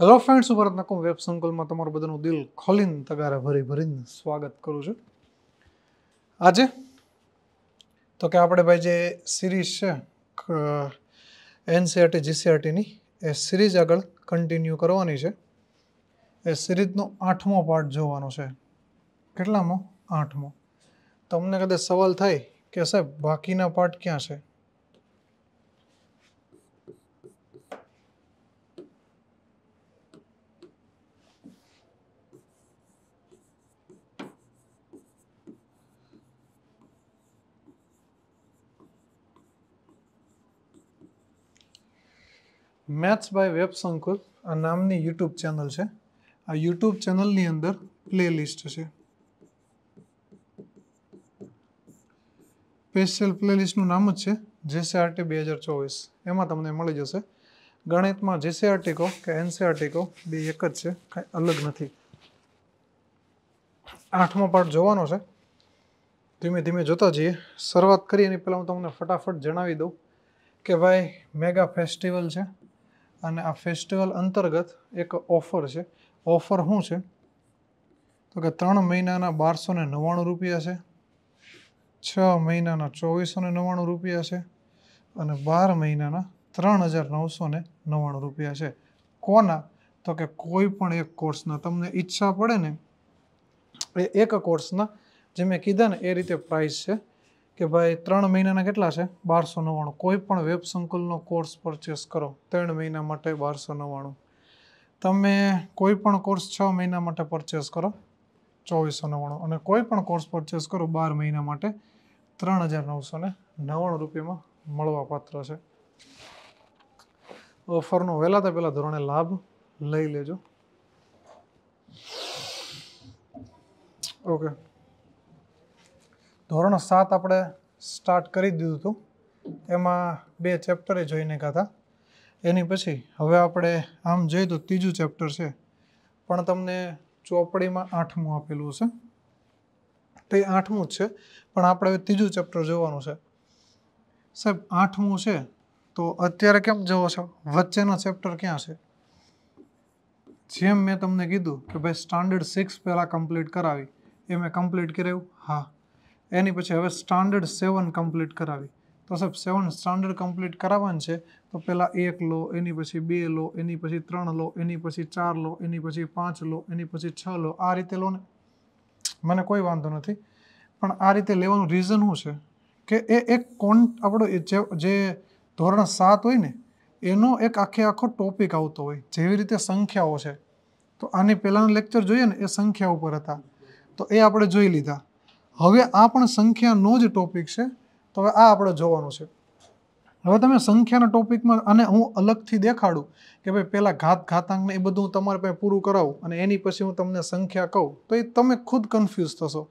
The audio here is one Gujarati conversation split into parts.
હેલો ફ્રેન્ડ્સ ઉપર નકુમ વેબ સંકલમાં તમારું બધાનું દિલ ખોલીને તગારે ભરી ભરીને સ્વાગત કરું છું આજે તો કે આપણે ભાઈ જે સિરીઝ છે એનસીઆરટી જીસીઆરટીની e e એ સિરીઝ આગળ કન્ટિન્યુ કરવાની છે એ સિરીઝનો આઠમો પાર્ટ જોવાનો છે કેટલામો આઠમો તમને કદાચ સવાલ થાય કે સાહેબ બાકીના પાર્ટ ક્યાં છે મેથ્સ બાય વેબ સંકુલ આ નામની યુટ્યુબ ચેનલ છે આ યુટ્યુબ ચેનલની અંદર પ્લેલિસ્ટ છે સ્પેશિયલ પ્લેલિસ્ટનું નામ જ છે જેસીઆરટી બે હજાર ચોવીસ એમાં તમને મળી જશે ગણિતમાં જેસે આર્ટિકો કે એનસીઆરટી કહો બે એક જ છે કાંઈ અલગ નથી આઠમો પાઠ જોવાનો છે ધીમે ધીમે જોતા જઈએ શરૂઆત કરી એની પહેલાં હું તમને ફટાફટ જણાવી દઉં કે ભાઈ મેગા ફેસ્ટિવલ છે અને આ ફેસ્ટિવલ અંતર્ગત એક ઓફર છે ઓફર શું છે તો કે ત્રણ મહિનાના બારસો ને નવ્વાણું રૂપિયા છે છ મહિનાના ચોવીસો ને નવ્વાણું રૂપિયા છે અને બાર મહિનાના ત્રણ હજાર નવસો ને નવ્વાણું રૂપિયા છે કોના તો કે કોઈ પણ એક કોર્સના તમને ઈચ્છા પડે ને એ એક કોર્સના જે મેં કીધા ને એ રીતે પ્રાઇસ છે કે ભાઈ ત્રણ મહિનાના કેટલા છે બારસો નવ્વાણું કોઈ પણ વેબ સંકુલનો કોર્સ પરચેસ કરો ત્રણ મહિના માટે બારસો નવ્વાણું તમે કોઈ પણ કોર્સ છ મહિના માટે પરચેસ કરો ચોવીસો નવ્વાણું અને કોઈ પણ કોર્સ પરચેસ કરો બાર મહિના માટે ત્રણ હજાર નવસો ને નવ્વાણું રૂપિયામાં પાત્ર છે ઓફરનો વહેલા તે પહેલાં ધોરણે લાભ લઈ લેજો ઓકે ધોરણ સાત આપણે સ્ટાર્ટ કરી દીધું હતું એમાં બે ચેપ્ટરે જોઈને કાતા એની પછી હવે આપણે આમ જોઈએ તો ત્રીજું ચેપ્ટર છે પણ તમને ચોપડીમાં આઠમું આપેલું છે તે આઠમું જ છે પણ આપણે હવે ત્રીજું ચેપ્ટર જોવાનું છે સાહેબ આઠમું છે તો અત્યારે કેમ જવો છો વચ્ચેના ચેપ્ટર ક્યાં છે જેમ મેં તમને કીધું કે ભાઈ સ્ટાન્ડર્ડ સિક્સ પહેલાં કમ્પ્લીટ કરાવી એ મેં કમ્પ્લીટ કરાવ્યું હા એની પછી હવે સ્ટાન્ડર્ડ સેવન કમ્પ્લીટ કરાવી તો સાહેબ સેવન સ્ટાન્ડર્ડ કમ્પ્લીટ કરાવવાનું છે તો પહેલાં એક લો એની પછી બે લો એની પછી ત્રણ લો એની પછી ચાર લો એની પછી પાંચ લો એની પછી છ લો આ રીતે લો ને મને કોઈ વાંધો નથી પણ આ રીતે લેવાનું રીઝન શું છે કે એ એક કોન આપણો જે ધોરણ સાત હોય ને એનો એક આખે આખો ટોપિક આવતો હોય જેવી રીતે સંખ્યાઓ છે તો આની પહેલાંના લેક્ચર જોઈએ ને એ સંખ્યા ઉપર હતા તો એ આપણે જોઈ લીધા હવે આ પણ સંખ્યાનો જ ટોપિક છે તો હવે આ આપણે જોવાનું છે હવે તમે સંખ્યાના ટોપિકમાં અને હું અલગથી દેખાડું કે ભાઈ પહેલાં ઘાત ઘાતાંકને એ બધું હું તમારે પાસે પૂરું કરાવું અને એની પછી હું તમને સંખ્યા કહું તો એ તમે ખુદ કન્ફ્યુઝ થશો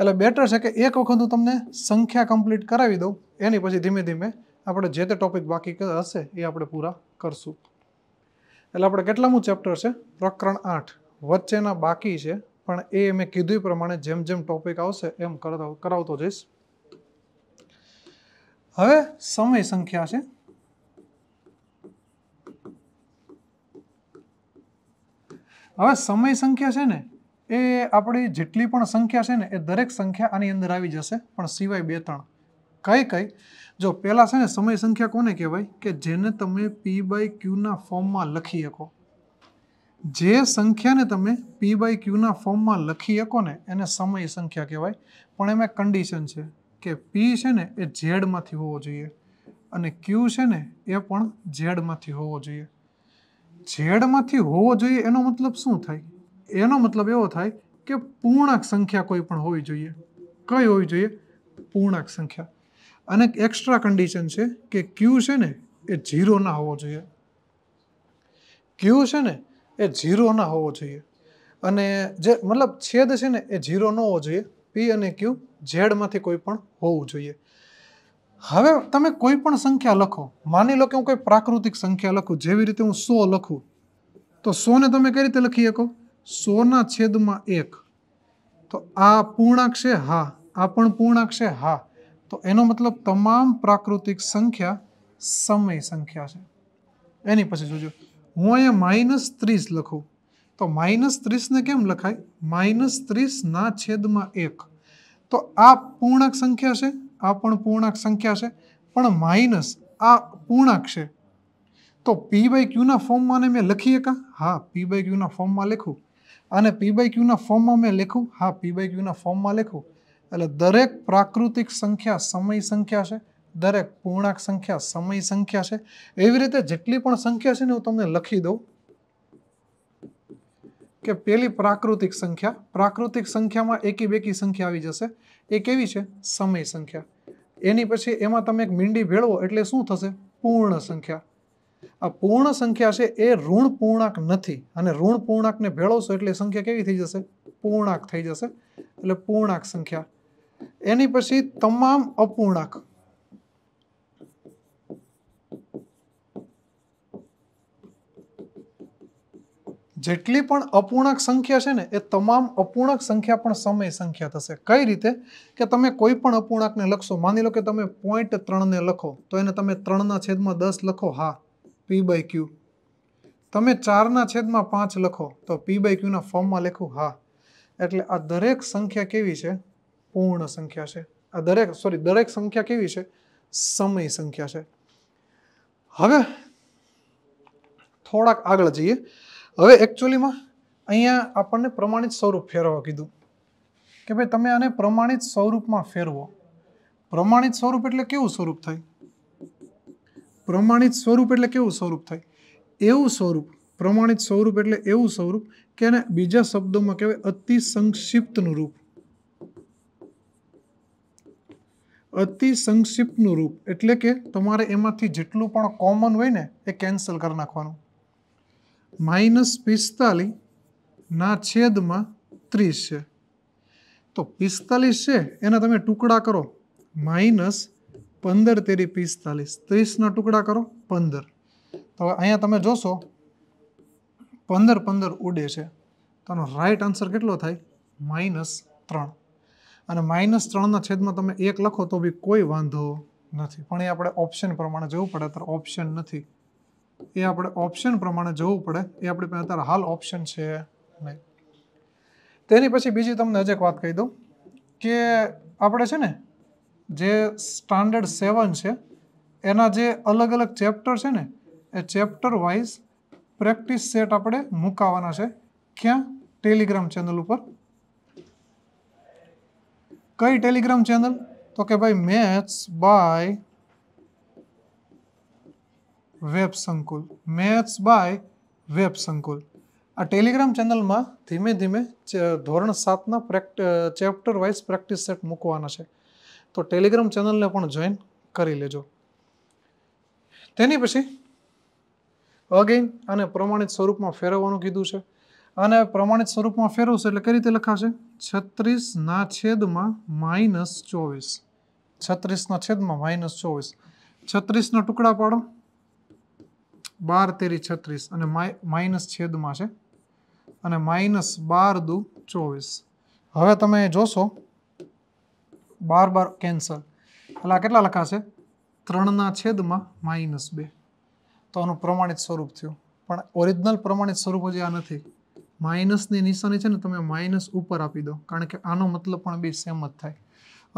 એટલે બેટર છે કે એક વખત હું તમને સંખ્યા કમ્પ્લીટ કરાવી દઉં એની પછી ધીમે ધીમે આપણે જે તે ટોપિક બાકી હશે એ આપણે પૂરા કરશું એટલે આપણે કેટલામું ચેપ્ટર છે પ્રકરણ આઠ વચ્ચેના બાકી છે પણ એ મેં કીધું પ્રમાણે જેમ જેમ ટોપિક આવશે એમ કરાવતો જઈશ હવે સમય સંખ્યા છે હવે સમય સંખ્યા છે ને એ આપણી જેટલી પણ સંખ્યા છે ને એ દરેક સંખ્યા આની અંદર આવી જશે પણ સિવાય બે ત્રણ કઈ કઈ જો પહેલાં છે ને સમય સંખ્યા કોને કહેવાય કે જેને તમે પી બાય ક્યુના ફોર્મમાં લખી શકો જે સંખ્યાને તમે પી બાય ક્યુના ફોર્મમાં લખી શકો ને એને સમય સંખ્યા કહેવાય પણ એમાં કન્ડિશન છે કે પી છે ને એ ઝેડમાંથી હોવો જોઈએ અને ક્યુ છે ને એ પણ ઝેડમાંથી હોવો જોઈએ ઝેડમાંથી હોવો જોઈએ એનો મતલબ શું થાય એનો મતલબ એવો થાય કે પૂર્ણાંક સંખ્યા કોઈ પણ હોવી જોઈએ કઈ હોવી જોઈએ પૂર્ણાંક સંખ્યા અને એક્સ્ટ્રા કન્ડિશન છે કે ક્યુ છે ને એ ઝીરો ના હોવો જોઈએ ક્યુ છે ને એ ઝીરો ના હોવો જોઈએ અને જે મતલબ છેદ છે ને એ ઝીરો ન હોવો જોઈએ પી અને ક્યુ ઝેડમાંથી કોઈ પણ હોવું જોઈએ હવે તમે કોઈ પણ સંખ્યા લખો માની લો કે હું કોઈ પ્રાકૃતિક સંખ્યા લખું જેવી રીતે હું સો લખું તો સોને તમે કઈ રીતે લખી શકો સોના છેદમાં એક તો આ પૂર્ણાંક છે હા આ પણ પૂર્ણાંક છે હા તો એનો મતલબ તમામ પ્રાકૃતિક સંખ્યા સમય સંખ્યા છે એની પછી જોજો હું અહીંયા માઇનસ ત્રીસ લખું તો માઇનસ ત્રીસને કેમ લખાય માઇનસ ત્રીસના છેદમાં એક તો આ પૂર્ણાંક સંખ્યા છે આ પણ પૂર્ણાંક સંખ્યા છે પણ માઇનસ આ પૂર્ણાંક છે તો પી બાય ક્યુના ફોર્મમાં મેં લખી એકા હા પી બાય ક્યુના ફોર્મમાં લખું અને પી બાય ક્યુના ફોર્મમાં મેં લખું હા પી બાય ક્યુના ફોર્મમાં લખું એટલે દરેક પ્રાકૃતિક સંખ્યા સમય સંખ્યા છે દરેક પૂર્ણાંક સંખ્યા સમય સંખ્યા છે એવી રીતે જેટલી પણ સંખ્યા છે ને હું તમને લખી દઉં કે પેલી પ્રાકૃતિક સંખ્યા પ્રાકૃતિક સંખ્યામાં એકી બેકી સંખ્યા આવી જશે એ કેવી છે સમય સંખ્યા એની પછી એમાં તમે એક મીંડી ભેળવો એટલે શું થશે પૂર્ણ સંખ્યા આ પૂર્ણ સંખ્યા છે એ ઋણ પૂર્ણાંક નથી અને ઋણ પૂર્ણાંકને ભેળવશો એટલે સંખ્યા કેવી થઈ જશે પૂર્ણાંક થઈ જશે એટલે પૂર્ણાંક સંખ્યા એની પછી તમામ અપૂર્ણાંક જેટલી પણ અપૂર્ણાંક સંખ્યા છે ને એ તમામ અપૂર્ણક સંખ્યા પણ સમય સંખ્યા થશે કઈ રીતે કે તમે કોઈ પણ અપૂર્ણાંકને લખશો માની લો કે તમે પોઈન્ટ ત્રણને લખો તો એને તમે ત્રણના છેદમાં દસ લખો હા પી બાય ક્યુ તમે ચારના છેદમાં પાંચ લખો તો પી બાય ક્યુના ફોર્મમાં લખું હા એટલે આ દરેક સંખ્યા કેવી છે પૂર્ણ સંખ્યા છે આ દરેક સોરી દરેક સંખ્યા કેવી છે સમય સંખ્યા છે હવે થોડાક આગળ જઈએ હવે એકચ્યુઅલીમાં અહીંયા આપણને પ્રમાણિત સ્વરૂપ ફેરવવા કીધું કે ભાઈ તમે આને પ્રમાણિત સ્વરૂપમાં ફેરવો પ્રમાણિત સ્વરૂપ એટલે કેવું સ્વરૂપ થાય પ્રમાણિત સ્વરૂપ એટલે કેવું સ્વરૂપ થાય એવું સ્વરૂપ પ્રમાણિત સ્વરૂપ એટલે એવું સ્વરૂપ કે એને બીજા શબ્દોમાં કહેવાય અતિ સંક્ષિપ્તનું રૂપ અતિ સંક્ષિપ્તનું રૂપ એટલે કે તમારે એમાંથી જેટલું પણ કોમન હોય ને એ કેન્સલ કરી નાખવાનું માઇનસ પિસ્તાલીસ ના છેદમાં ત્રીસ છે તો પિસ્તાલીસ છે એના તમે ટુકડા કરો માઇનસ પંદર તેરી પિસ્તાલીસ ત્રીસના ટુકડા કરો પંદર તો અહીંયા તમે જોશો પંદર પંદર ઉડે છે તેનો રાઈટ આન્સર કેટલો થાય માઇનસ ત્રણ અને માઇનસ ત્રણના છેદમાં તમે એક લખો તો બી કોઈ વાંધો નથી પણ એ આપણે ઓપ્શન પ્રમાણે જવું પડે તો ઓપ્શન નથી એ આપણે ઓપ્શન પ્રમાણે જવું પડે એ આપણી પાસે અત્યારે હાલ ઓપ્શન છે નહીં તેની પછી બીજી તમને હજી એક વાત કહી દઉં કે આપણે છે ને જે સ્ટાન્ડર્ડ સેવન છે એના જે અલગ અલગ ચેપ્ટર છે ને એ ચેપ્ટર વાઇઝ પ્રેક્ટિસ સેટ આપણે મૂકાવાના છે ક્યાં ટેલિગ્રામ ચેનલ ઉપર કઈ ટેલિગ્રામ ચેનલ તો કે ભાઈ maths by web Sankul maths by web Sankul આ ટેલિગ્રામ ચેનલમાં ધીમે ધીમે ધોરણ સાતના પ્રેક્ટ ચેપ્ટર વાઇઝ પ્રેક્ટિસ સેટ મૂકવાના છે તો ટેલિગ્રામ ચેનલને પણ જોઈન કરી લેજો તેની પછી અગેઇન અને પ્રમાણિત સ્વરૂપમાં ફેરવવાનું કીધું છે અને પ્રમાણિત સ્વરૂપમાં ફેરવશે એટલે કઈ રીતે લખાશે છત્રીસના છેદમાં માઇનસ ચોવીસ છત્રીસના છેદમાં માઇનસ ચોવીસ છત્રીસના ટુકડા પાડો બાર તેરી છત્રીસ અને માઇનસ છેદમાં છે અને માઇનસ બાર દુ ચોવીસ હવે તમે જોશો બાર બાર કેન્સલ એટલે આ કેટલા લખાશે ત્રણના છેદમાં માઇનસ બે તો આનું પ્રમાણિત સ્વરૂપ થયું પણ ઓરિજિનલ પ્રમાણિત સ્વરૂપ હજી આ નથી માઇનસની નિશાની છે ને તમે માઇનસ ઉપર આપી દો કારણ કે આનો મતલબ પણ બે સેમ જ થાય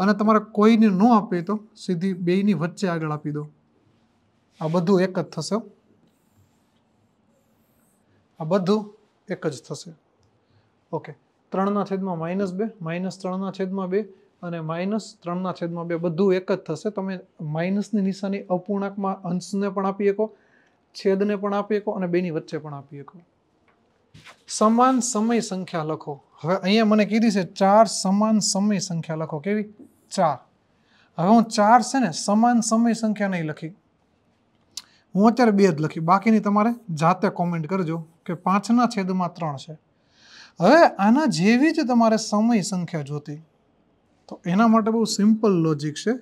અને તમારે કોઈને ન આપે તો સીધી બેયની વચ્ચે આગળ આપી દો આ બધું એક જ થશે બધું એક જ થશે ઓકે 3/ -2 -3/2 અને -3/2 બધું એક જ થશે તમે માઈનસ ની નિશાની અપૂર્ણાંક માં અંશ ને પણ આપીએકો છેદ ને પણ આપીએકો અને બે ની વચ્ચે પણ આપીએકો સમાન સમી સંખ્યા લખો હવે અહીંયા મને કીધી છે ચાર સમાન સમી સંખ્યા લખો કેવી ચાર હવે હું ચાર છે ને સમાન સમી સંખ્યા નહીં લખી હું 4 2 જ લખી બાકી ની તમારે જાતે કોમેન્ટ કરજો કે પાંચના છેદમાં ત્રણ છે હવે આના જેવી જ તમારે સમય સંખ્યા જોતી તો એના માટે બહુ સિમ્પલ લોજિક છે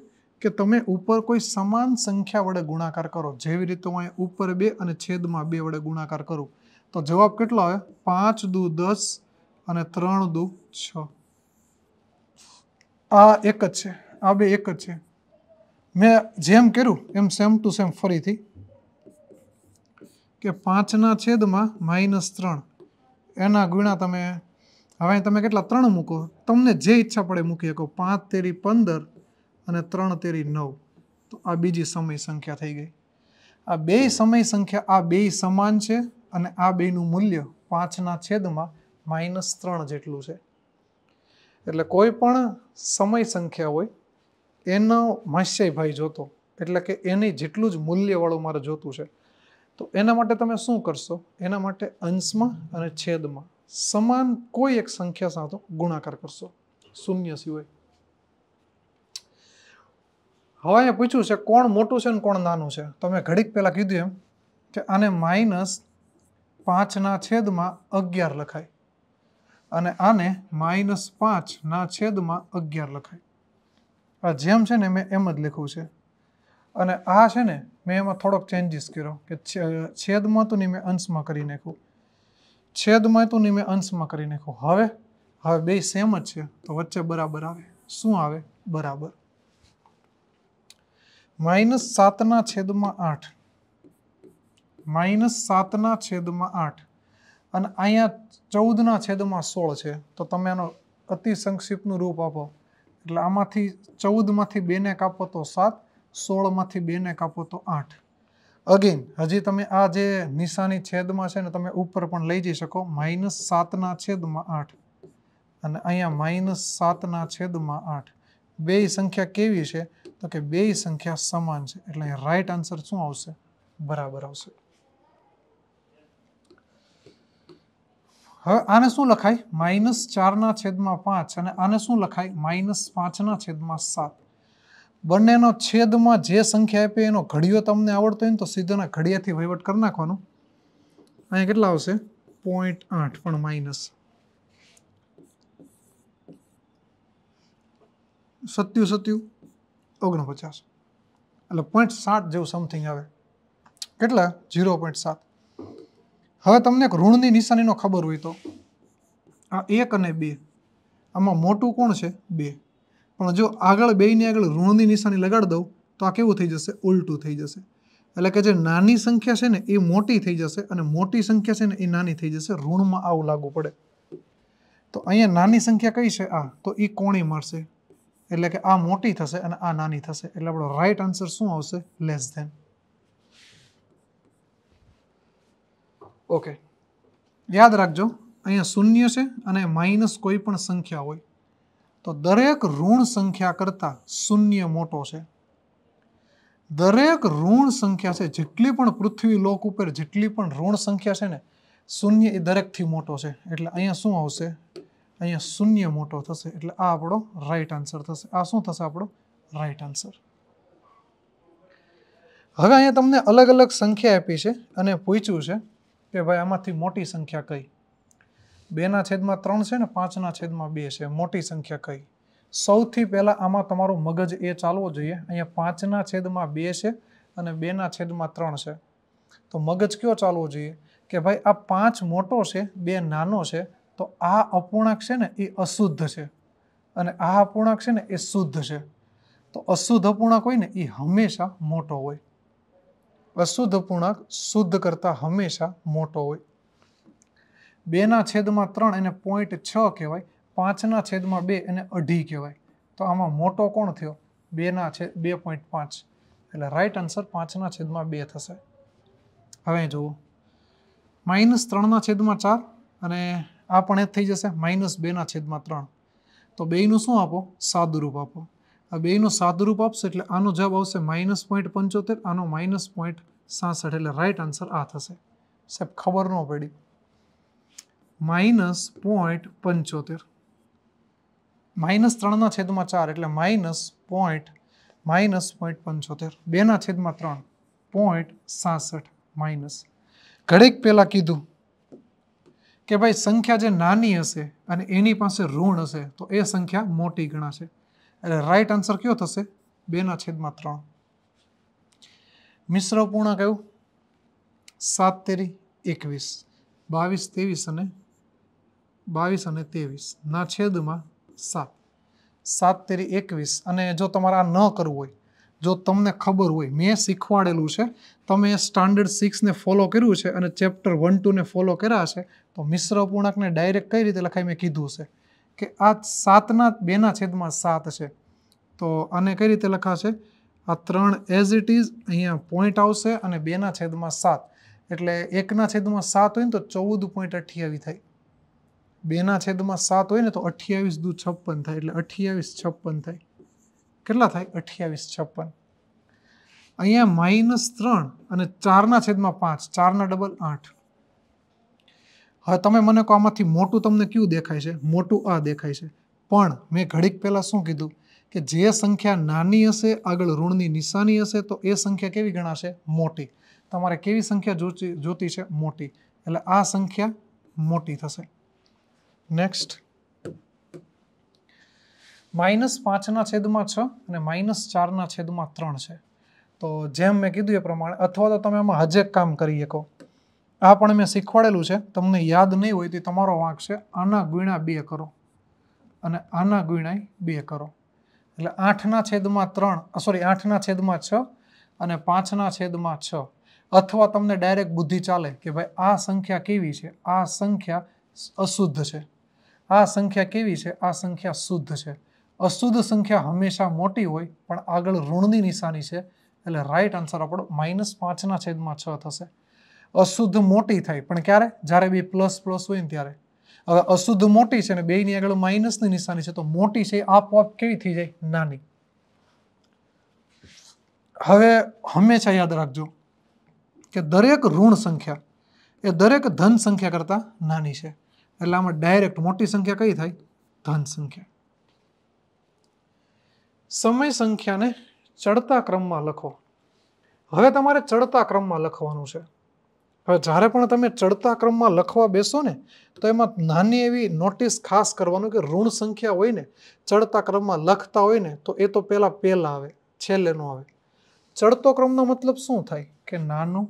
કે તમે ઉપર કોઈ સમાન સંખ્યા વડે ગુણાકાર કરો જેવી રીતે હું ઉપર બે અને છેદમાં બે વડે ગુણાકાર કરું તો જવાબ કેટલો આવે પાંચ દુ દસ અને ત્રણ દુ છ આ એક જ છે આ બે એક જ છે મેં જેમ કર્યું એમ સેમ ટુ સેમ ફરીથી કે પાંચના છેદમાં માઇનસ ત્રણ એના ગુણા તમે હવે તમે કેટલા ત્રણ મૂકો તમને જે ઈચ્છા પડે મૂકી શકો પાંચ તેરી પંદર અને ત્રણ તેરી નવ તો આ બીજી સમય સંખ્યા થઈ ગઈ આ બે સમય સંખ્યા આ બે સમાન છે અને આ બેનું મૂલ્ય પાંચના છેદમાં માઇનસ ત્રણ જેટલું છે એટલે કોઈ પણ સમય સંખ્યા હોય એનો માસ્યભાઈ જોતો એટલે કે એની જેટલું જ મૂલ્યવાળું મારે જોતું છે તો એના માટે તમે શું કરશો એના માટે અંશમાં અને છેદમાં સમાન કોઈ એક સંખ્યા સાથે ગુણાકાર કરશો શૂન્ય સિવાય હવે અહીંયા પૂછ્યું છે કોણ મોટું છે ને કોણ નાનું છે તમે ઘડીક પહેલાં કીધું એમ કે આને માઇનસ પાંચના છેદમાં અગિયાર લખાય અને આને માઇનસ પાંચના છેદમાં અગિયાર લખાય આ જેમ છે ને મેં એમ જ લખ્યું છે અને આ છે ને મેં એમાં થોડોક ચેન્જીસ કર્યો કે છેદમાં તો નહીં મેં અંશમાં કરી નાખ્યું છેદમાં તો નહીં મેં અંશમાં કરી નાખ્યું હવે હવે બે સેમ જ છે તો વચ્ચે બરાબર આવે શું આવે બરાબર માઇનસ સાતના છેદમાં આઠ માઇનસ સાતના છેદમાં આઠ અને અહીંયા ચૌદના છેદમાં સોળ છે તો તમે એનો અતિ સંક્ષિપ્તનું રૂપ આપો એટલે આમાંથી ચૌદમાંથી બેને કાપો તો સાત સોળમાંથી બેને કાપો તો આઠ અગેન હજી તમે આ જે નિશાની છેદમાં છે ને તમે ઉપર પણ લઈ જઈ શકો માઇનસ સાતના છેદમાં આઠ અને અહીંયા માઇનસ સાતના છેદમાં આઠ બે સંખ્યા કેવી છે તો કે બે સંખ્યા સમાન છે એટલે અહીંયા રાઈટ આન્સર શું આવશે બરાબર આવશે હવે આને શું લખાય માઇનસ ચારના છેદમાં પાંચ અને આને શું લખાય માઇનસ પાંચના છેદમાં સાત બંનેનો છેદમાં જે સંખ્યા આપી એનો ઘડિયો તમને આવડતો હોય ને તો સીધાના ઘડિયાથી વહીવટ કરી નાખવાનો અહીંયા કેટલા આવશે પોઈન્ટ આઠ પણ માઇનસ સત્યુ સત્યું ઓગણપચાસ એટલે પોઈન્ટ સાત જેવું સમથિંગ આવે કેટલા ઝીરો પોઈન્ટ સાત હવે તમને એક ઋણની નિશાનીનો ખબર હોય તો આ એક અને બે આમાં મોટું કોણ છે બે પણ જો આગળ બેયની આગળ ઋણની નિશાની લગાડી દઉં તો આ કેવું થઈ જશે ઉલટું થઈ જશે એટલે કે જે નાની સંખ્યા છે ને એ મોટી થઈ જશે અને મોટી સંખ્યા છે ને એ નાની થઈ જશે ઋણમાં આવું લાગુ પડે તો અહીંયા નાની સંખ્યા કઈ છે આ તો એ કોણી મળશે એટલે કે આ મોટી થશે અને આ નાની થશે એટલે આપણો રાઈટ આન્સર શું આવશે લેસ ધેન ઓકે યાદ રાખજો અહીંયા શૂન્ય છે અને માઇનસ કોઈ પણ સંખ્યા હોય તો દરેક ઋણ સંખ્યા કરતાં શૂન્ય મોટો છે દરેક ઋણ સંખ્યા છે જેટલી પણ પૃથ્વી લોક ઉપર જેટલી પણ ઋણ સંખ્યા છે ને શૂન્ય એ દરેકથી મોટો છે એટલે અહીંયા શું આવશે અહીંયા શૂન્ય મોટો થશે એટલે આ આપણો રાઈટ આન્સર થશે આ શું થશે આપણો રાઈટ આન્સર હવે અહીંયા તમને અલગ અલગ સંખ્યા આપી છે અને પૂછ્યું છે કે ભાઈ આમાંથી મોટી સંખ્યા કઈ બેના છેદમાં ત્રણ છે ને પાંચના છેદમાં બે છે મોટી સંખ્યા કઈ સૌથી પહેલાં આમાં તમારો મગજ એ ચાલવો જોઈએ અહીંયા પાંચના છેદમાં બે છે અને બેના છેદમાં ત્રણ છે તો મગજ કયો ચાલવો જોઈએ કે ભાઈ આ પાંચ મોટો છે બે નાનો છે તો આ અપૂર્ણાંક છે ને એ અશુદ્ધ છે અને આ અપૂર્ણાંક છે ને એ શુદ્ધ છે તો અશુદ્ધ અપૂર્ણાંક હોય ને એ હંમેશા મોટો હોય અશુદ્ધ અપૂર્ણાંક શુદ્ધ કરતાં હંમેશા મોટો હોય બેના છેદમાં ત્રણ એને પોઈન્ટ છ કહેવાય પાંચના છેદમાં બે એને અઢી કહેવાય તો આમાં મોટો કોણ થયો બેના છે બે પોઈન્ટ પાંચ એટલે રાઈટ આન્સર પાંચના છેદમાં બે થશે હવે જુઓ માઇનસ ત્રણના છેદમાં ચાર અને આ પણ એ થઈ જશે માઇનસ બેના છેદમાં ત્રણ તો બેયનું શું આપો સાદુરૂપ આપો આ બેનું સાદુરૂપ આપશો એટલે આનો જવાબ આવશે માઇનસ પોઈન્ટ પંચોતેર આનો માઇનસ પોઈન્ટ સાસઠ એટલે રાઈટ આન્સર આ થશે સાહેબ ખબર ન પડી માઇનસ પોઈન્ટ પંચોતેર માઇનસ ત્રણના છેદમાં ચાર એટલે માઇનસ પોઈન્ટ માઇનસ પોઈન્ટ પંચોતેર બેના છેદમાં ત્રણ પોઈન્ટ સાસઠ માઇનસ ઘડેક પહેલાં કીધું કે ભાઈ સંખ્યા જે નાની હશે અને એની પાસે ઋણ હશે તો એ સંખ્યા મોટી ગણાશે એટલે રાઈટ આન્સર કયો થશે બેના છેદમાં ત્રણ મિશ્ર પૂર્ણાંક આવ્યું સાત તેરી એકવીસ બાવીસ ત્રેવીસ અને બાવીસ અને ના છેદમાં સાત સાત તેરી એકવીસ અને જો તમારે આ ન કરવું હોય જો તમને ખબર હોય મેં શીખવાડેલું છે તમે સ્ટાન્ડર્ડ સિક્સને ફોલો કર્યું છે અને ચેપ્ટર વન ટુને ફોલો કર્યા છે તો મિશ્ર પૂર્ણાંકને ડાયરેક્ટ કઈ રીતે લખાય મેં કીધું છે કે આ સાતના બેના છેદમાં સાત છે તો આને કઈ રીતે લખાશે આ ત્રણ એઝ ઇટ ઇઝ અહીંયા પોઈન્ટ આવશે અને બેના છેદમાં સાત એટલે એકના છેદમાં સાત હોય ને તો ચૌદ પોઈન્ટ અઠ્યાવી થાય બેના છેદમાં સાત હોય ને તો અઠ્યાવીસ દુ છપ્પન થાય એટલે અઠ્યાવીસ છપ્પન થાય કેટલા થાય અઠ્યાવીસ છપ્પન અહીંયા માઇનસ ત્રણ અને ચારના છેદમાં પાંચ ચારના ડબલ આઠ હવે તમે મને કહો આમાંથી મોટું તમને કયું દેખાય છે મોટું આ દેખાય છે પણ મેં ઘડીક પહેલાં શું કીધું કે જે સંખ્યા નાની હશે આગળ ઋણની નિશાની હશે તો એ સંખ્યા કેવી ગણાશે મોટી તમારે કેવી સંખ્યા જોતી જોતી છે મોટી એટલે આ સંખ્યા મોટી થશે નેક્સ્ટ માઇનસ પાંચના છેદમાં છ અને માઇનસ ચારના છેદમાં ત્રણ છે તો જેમ મેં કીધું એ પ્રમાણે અથવા તો તમે આમાં હજેક કામ કરી શકો આ પણ મેં શીખવાડેલું છે તમને યાદ નહીં હોય તો તમારો વાંક છે આના ગુણ્યા બે કરો અને આના ગુણાય બે કરો એટલે આઠના છેદમાં ત્રણ સોરી આઠના છેદમાં છ અને પાંચના છેદમાં છ અથવા તમને ડાયરેક્ટ બુદ્ધિ ચાલે કે ભાઈ આ સંખ્યા કેવી છે આ સંખ્યા અશુદ્ધ છે આ સંખ્યા કેવી છે આ સંખ્યા શુદ્ધ છે અશુદ્ધ સંખ્યા હંમેશા મોટી હોય પણ આગળ ઋણની નિશાની છે એટલે રાઈટ આન્સર આપણો માઇનસ પાંચના છેદમાં છ થશે અશુદ્ધ મોટી થાય પણ ક્યારે જ્યારે બે પ્લસ પ્લસ હોય ને ત્યારે હવે અશુદ્ધ મોટી છે ને બેની આગળ માઇનસની નિશાની છે તો મોટી છે આપોઆપ કેવી થઈ જાય નાની હવે હંમેશા યાદ રાખજો કે દરેક ઋણ સંખ્યા એ દરેક ધન સંખ્યા કરતાં નાની છે એટલે આમાં ડાયરેક્ટ મોટી સંખ્યા કઈ થાય ધન સંખ્યા સમય સંખ્યાને ચડતા ક્રમમાં લખો હવે તમારે ચડતા ક્રમમાં લખવાનું છે હવે જ્યારે પણ તમે ચડતા ક્રમમાં લખવા બેસો ને તો એમાં નાની એવી નોટિસ ખાસ કરવાનું કે ઋણ સંખ્યા હોય ને ચડતા ક્રમમાં લખતા હોય ને તો એ તો પહેલાં પહેલાં આવે છેલ્લેનો આવે ચડતો ક્રમનો મતલબ શું થાય કે નાનું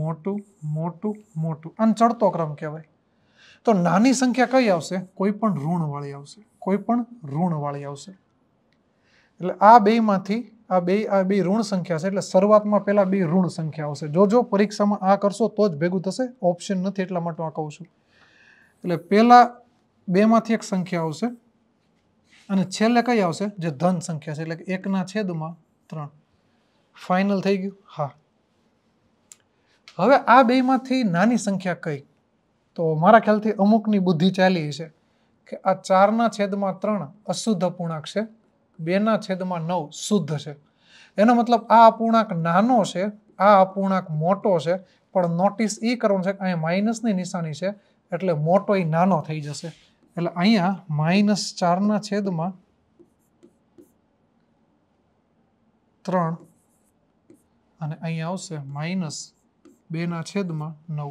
મોટું મોટું મોટું અને ચડતો ક્રમ કહેવાય તો નાની સંખ્યા કઈ આવશે કોઈ પણ ઋણવાળી આવશે કોઈ પણ ઋણવાળી આવશે એટલે આ બેમાંથી આ બે આ બે ઋણ સંખ્યા છે એટલે શરૂઆતમાં પહેલાં બે ઋણ સંખ્યા આવશે જો જો પરીક્ષામાં આ કરશો તો જ ભેગું થશે ઓપ્શન નથી એટલા માટે આ કહું છું એટલે પહેલાં બેમાંથી એક સંખ્યા આવશે અને છેલ્લે કઈ આવશે જે ધન સંખ્યા છે એટલે એકના છેદમાં ત્રણ ફાઇનલ થઈ ગયું હા હવે આ બેમાંથી નાની સંખ્યા કઈ તો મારા ખ્યાલથી અમુકની બુદ્ધિ ચાલી છે કે આ ચારના છેદમાં ત્રણ અશુદ્ધ અપૂર્ણાંક છે બેના છેદમાં નવ શુદ્ધ છે એનો મતલબ આ અપૂર્ણાંક નાનો છે આ અપૂર્ણાંક મોટો છે પણ નોટિસ એ કરવાનું છે કે અહીંયા માઇનસની નિશાની છે એટલે મોટો એ નાનો થઈ જશે એટલે અહીંયા માઇનસ ચારના છેદમાં ત્રણ અને અહીંયા આવશે માઇનસ બેના છેદમાં નવ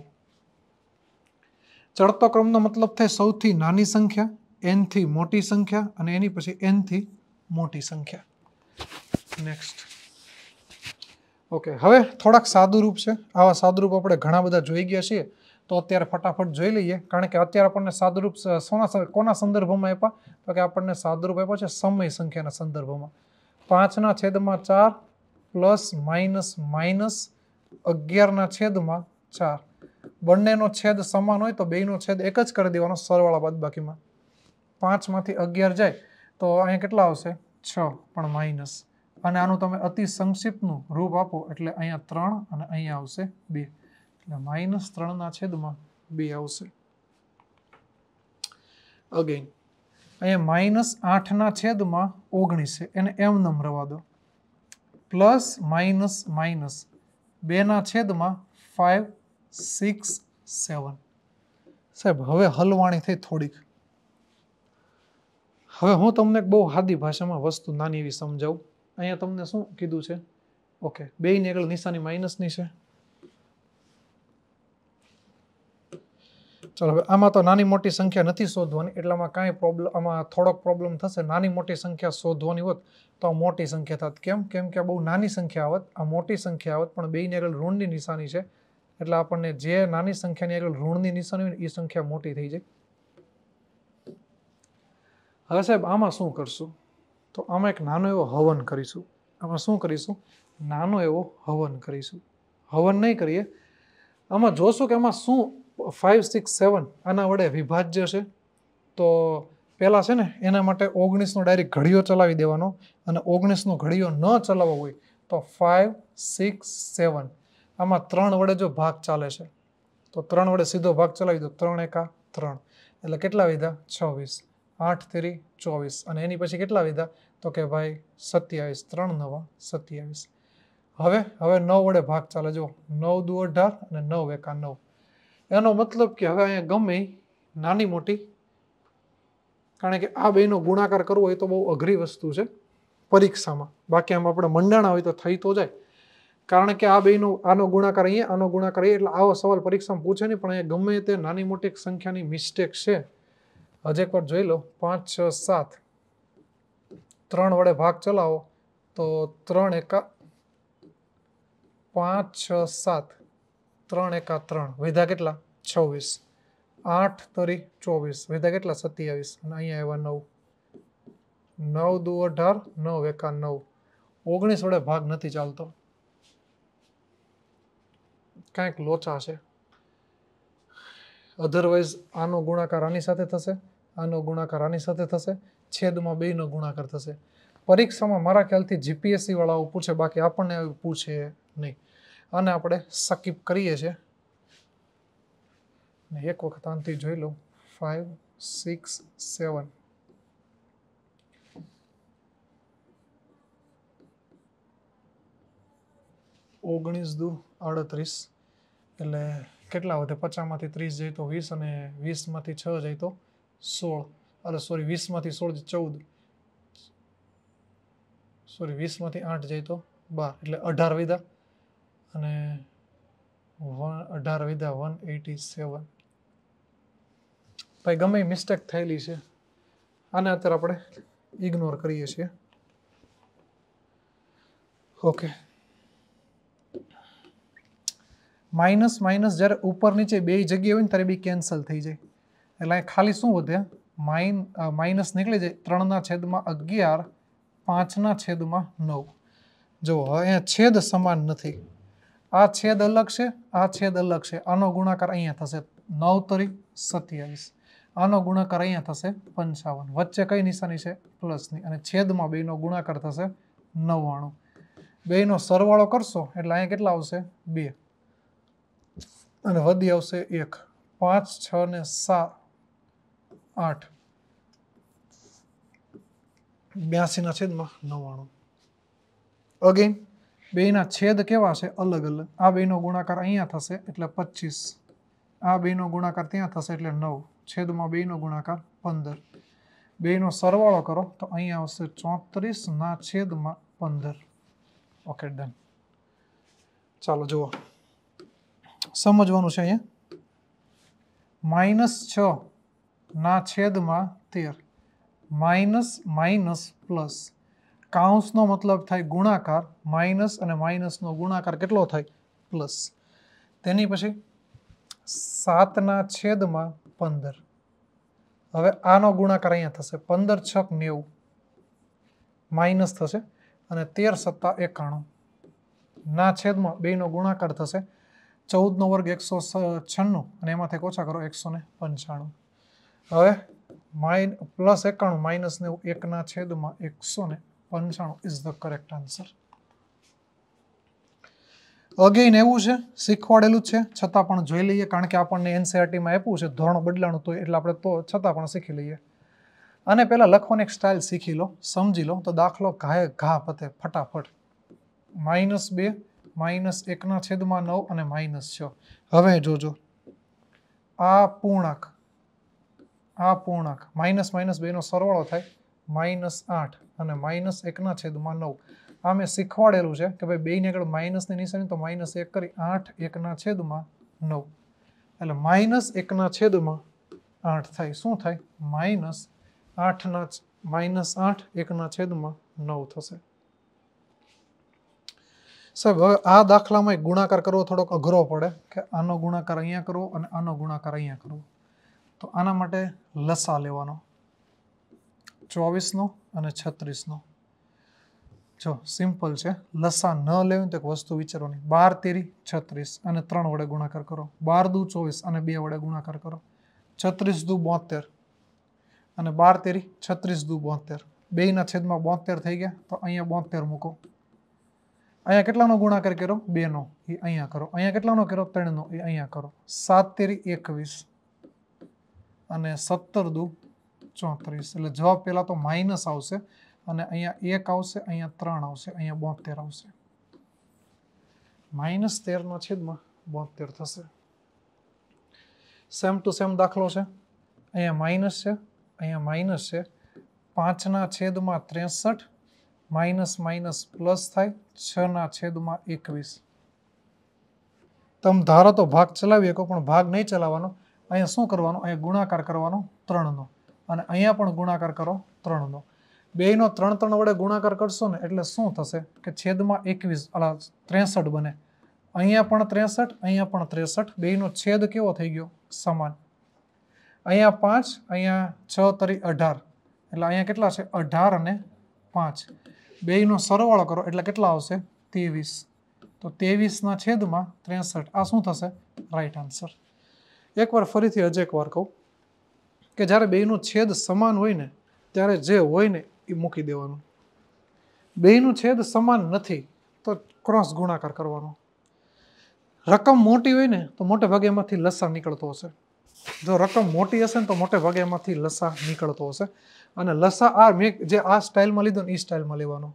ચડતો ક્રમનો મતલબ થાય સૌથી નાની સંખ્યા એનથી મોટી સંખ્યા અને એની પછી એનથી મોટી સંખ્યા નેક્સ્ટ ઓકે હવે થોડાક સાદુરૂપ છે આવા સાદુરૂપ આપણે ઘણા બધા જોઈ ગયા છીએ તો અત્યારે ફટાફટ જોઈ લઈએ કારણ કે અત્યારે આપણને સાદુરૂપ સોના કોના સંદર્ભમાં આપ્યા તો કે આપણને સાદુરૂપ આપ્યો છે સમય સંખ્યાના સંદર્ભમાં પાંચના છેદમાં ચાર પ્લસ માઇનસ માઇનસ અગિયારના છેદમાં ચાર બંનેનો છેદ સમાન હોય તો બેનો છેદ એક જ કરી દેવાનો સરવાળા બાદ બાકીમાં પાંચમાંથી અગિયાર જાય તો અહીંયા કેટલા આવશે છ પણ માઇનસ અને આનું તમે અતિ સંક્ષિપ્તનું રૂપ આપો એટલે અહીંયા ત્રણ અને અહીંયા આવશે બે એટલે માઇનસ ત્રણના છેદમાં બે આવશે અગેન અહીંયા માઇનસ આઠના છેદમાં ઓગણીસ છે એને એમ નમ રવા દો પ્લસ માઇનસ માઇનસ બેના છેદમાં ફાઇવ સિક્સ સેવન સાહેબ હવે હલવાણી થઈ થોડીક હવે હું તમને બહુ હાદી ભાષામાં વસ્તુ નાની એવી સમજાવું અહીંયા તમને શું કીધું છે ઓકે બે ની આગળ નિશાની માઇનસની છે ચાલો હવે આમાં તો નાની મોટી સંખ્યા નથી શોધવાની એટલામાં કાંઈ પ્રોબ્લેમ આમાં થોડોક પ્રોબ્લેમ થશે નાની મોટી સંખ્યા શોધવાની હોત તો આ મોટી સંખ્યા થાત કેમ કેમ કે બહુ નાની સંખ્યા આવત આ મોટી સંખ્યા આવત પણ બેયની આગળ ઋણની નિશાની છે એટલે આપણને જે નાની સંખ્યાની આગળ ઋણની નિશાની હોય એ સંખ્યા મોટી થઈ જાય હવે સાહેબ આમાં શું કરશું તો આમાં એક નાનો એવો હવન કરીશું આમાં શું કરીશું નાનો એવો હવન કરીશું હવન નહીં કરીએ આમાં જોશું કે આમાં શું ફાઇવ સિક્સ સેવન આના વડે વિભાજ્ય છે તો પહેલાં છે ને એના માટે ઓગણીસનો ડાયરેક્ટ ઘડીઓ ચલાવી દેવાનો અને ઓગણીસનો ઘડીઓ ન ચલાવવો હોય તો ફાઇવ સિક્સ સેવન આમાં ત્રણ વડે જો ભાગ ચાલે છે તો ત્રણ વડે સીધો ભાગ ચલાવી દો ત્રણ એકા ત્રણ એટલે કેટલા વિધા છવ્વીસ આઠ તેરી ચોવીસ અને એની પછી કેટલા વિધા તો કે ભાઈ સત્યાવીસ ત્રણ નવા સત્યાવીસ હવે હવે નવ વડે ભાગ ચાલે જો નવ દુ અઢાર અને નવ એકા નવ એનો મતલબ કે હવે અહીંયા ગમે નાની મોટી કારણ કે આ બેનો ગુણાકાર કરવો એ તો બહુ અઘરી વસ્તુ છે પરીક્ષામાં બાકી આમ આપણે મંડાણા હોય તો થઈ તો જાય કારણ કે આ બેનો આનો ગુણાકાર અહીંયા આનો ગુણાકાર એટલે આવો સવાલ પરીક્ષામાં પૂછે નહીં પણ અહીંયા ગમે તે નાની મોટી સંખ્યાની મિસ્ટેક છે હજી એકવાર જોઈ લો પાંચ છ સાત ત્રણ વડે ભાગ ચલાવો તો ત્રણ એકા પાંચ છ સાત ત્રણ એકા ત્રણ વેધા કેટલા છવ્વીસ આઠ તરી ચોવીસ વેધા કેટલા સત્યાવીસ અને અહીંયા આવ્યા નવ નવ દુ અઢાર નવ એકા નવ ઓગણીસ વડે ભાગ નથી ચાલતો કાંઈક લોચા છે અધરવાઇઝ આનો ગુણાકાર આની સાથે થશે આનો ગુણાકાર આની સાથે થશે છેદમાં બેનો ગુણાકાર થશે પરીક્ષામાં મારા ખ્યાલથી જીપીએસસી વાળાઓ પૂછે બાકી આપણને પૂછે નહીં અને આપણે સકીપ કરીએ છીએ એક વખત આનથી જોઈ લઉં ફાઇવ સિક્સ સેવન ઓગણીસ દુ આડત્રીસ એટલે કેટલા વધે પચાસમાંથી ત્રીસ જાય તો વીસ અને વીસમાંથી છ જાય તો સોળ અરે સોરી વીસમાંથી સોળ ચૌદ સોરી વીસમાંથી આઠ જાય તો બાર એટલે અઢાર વિધા અને વન અઢાર વિધા વન એટી સેવન ભાઈ ગમે મિસ્ટેક થયેલી છે આને અત્યારે આપણે ઇગ્નોર કરીએ છીએ ઓકે માઇનસ માઇનસ જ્યારે ઉપર નીચે બે જગ્યાએ હોય ને ત્યારે બી કેન્સલ થઈ જાય એટલે ખાલી શું વધે માઇન માઇનસ નીકળી જાય ત્રણના છેદમાં અગિયાર પાંચના છેદમાં નવ જુઓ અહીંયા છેદ સમાન નથી આ છેદ અલગ છે આ છેદ અલગ છે આનો ગુણાકાર અહીંયા થશે નવ તરી સત્યાવીસ આનો ગુણાકાર અહીંયા થશે પંચાવન વચ્ચે કઈ નિશાની છે પ્લસની અને છેદમાં બેનો ગુણાકાર થશે નવ્વાણું બેનો સરવાળો કરશો એટલે અહીંયા કેટલા આવશે બે અને વધ્ય આવશે 1 5 6 ને 7 8 82 ના છેદમાં 99 ઓકે બેનો છેદ કેવા છે અલગ અલગ આ બેનો ગુણાકાર અહીંયા થશે એટલે 25 આ બેનો ગુણાકાર ત્યાં થશે એટલે 9 છેદમાં બેનો ગુણાકાર 15 બેનો સરવાળો કરો તો અહીં આવશે 34 ના છેદમાં 15 ઓકે ધેન ચાલો જો સમજવાનું છે અહીંયા માઇનસ છ ના છેદમાં તેર માઇનસ માઇનસ પ્લસ કાઉન્સનો મતલબ થાય ગુણાકાર માઇનસ અને માઇનસનો ગુણાકાર કેટલો થાય પ્લસ તેની પછી સાતના છેદમાં પંદર હવે આનો ગુણાકાર અહીંયા થશે પંદર છક નેવું માઇનસ થશે અને તેર સત્તા એકાણું ના છેદમાં બેનો ગુણાકાર થશે ચૌદનો વર્ગ એકસો છન્નું અને એમાંથી ઓછા કરો એકસો ને પંચાણું હવે માઇન પ્લસ એકાણું માઇનસ નેવું એકના છેદમાં એકસો ને પંચાણું is the correct answer again એવું છે શીખવાડેલું છે છતાં પણ જોઈ લઈએ કારણ કે આપણને એનસીઆરટીમાં e આપ્યું છે ધોરણ બદલાણું તો એટલે આપણે તો છતાં પણ શીખી લઈએ અને પહેલાં લખવાની એક સ્ટાઇલ શીખી લો સમજી લો તો દાખલો ઘાય ઘા પતે ફટાફટ માઇનસ બે માઇનસ એકના છેદમાં નવ અને માઇનસ છ હવે જોજો આ પૂર્ણાંક આ પૂર્ણાંક માઇનસ માઇનસ બેનો સરવાળો થાય માઇનસ આઠ અને માઇનસ એકના છેદમાં નવ આ મેં શીખવાડેલું છે કે ભાઈ બેની આગળ માઇનસની નિશાની તો માઇનસ એક કરી આઠ એકના છેદમાં નવ એટલે માઇનસ એકના છેદમાં આઠ થાય શું થાય માઇનસ આઠના માઇનસ આઠ એકના છેદમાં નવ થશે સાહેબ હવે આ દાખલામાં ગુણાકાર કરવો થોડોક અઘરો પડે કે આનો ગુણાકાર અહીંયા કરવો અને આનો ગુણાકાર અહીંયા કરવો તો આના માટે લસા લેવાનો ચોવીસનો અને છત્રીસનો જો સિમ્પલ છે લસા ન લેવી તો એક વસ્તુ વિચારવાની બાર તેરી છત્રીસ અને ત્રણ વડે ગુણાકાર કરો બાર દુ ચોવીસ અને બે વડે ગુણાકાર કરો છત્રીસ દુ બોતેર અને બાર તેરી છત્રીસ દુ બોતેર બેના છેદમાં બોતેર થઈ ગયા તો અહીંયા બોતેર મૂકો અહીંયા કેટલાનો ગુણાકાર કર્યો બેનો એ અહીંયા કરો અહીંયા કેટલાનો કર્યો ત્રણનો એ અહીંયા કરો સાત તેરી એકવીસ અને સત્તર દુ ચોત્રીસ એટલે જવાબ પહેલાં તો માઇનસ આવશે અને અહીંયા એક આવશે અહીંયા ત્રણ આવશે અહીંયા બોતેર આવશે માઇનસ તેરનો છેદમાં બોતેર થશે સેમ ટુ સેમ દાખલો છે અહીંયા માઇનસ છે અહીંયા માઇનસ છે પાંચના છેદમાં ત્રેસઠ માઇનસ માઇનસ પ્લસ થાય છના છેદમાં એકવીસ તમે ધારો તો ભાગ ચલાવી શકો પણ ભાગ નહીં ચલાવવાનો અહીંયા શું કરવાનો અહીંયા ગુણાકાર કરવાનો ત્રણનો અને અહીંયા પણ ગુણાકાર કરો ત્રણનો બેયનો ત્રણ ત્રણ વડે ગુણાકાર કરશો ને એટલે શું થશે કે છેદમાં એકવીસ અલા ત્રેસઠ બને અહીંયા પણ ત્રેસઠ અહીંયા પણ ત્રેસઠ બેયનો છેદ કેવો થઈ ગયો સમાન અહીંયા પાંચ અહીંયા છ તરી અઢાર એટલે અહીંયા કેટલા છે અઢાર અને પાંચ બેયનો સરવાળો કરો એટલે કેટલા આવશે ત્રેવીસ તો ત્રેવીસના છેદમાં ત્રેસઠ આ શું થશે રાઈટ આન્સર એકવાર ફરીથી હજી એકવાર કહું કે જ્યારે બેયનું છેદ સમાન હોય ને ત્યારે જે હોય ને એ મૂકી દેવાનું બેયનું છેદ સમાન નથી તો ક્રોસ ગુણાકાર કરવાનો રકમ મોટી હોય ને તો મોટે ભાગે એમાંથી લસણ નીકળતો હશે જો રકમ મોટી હશે ને તો મોટે ભાગે એમાંથી લસા નીકળતો હશે અને લસા આ મેં જે આ સ્ટાઇલમાં લીધો ને એ સ્ટાઇલમાં લેવાનો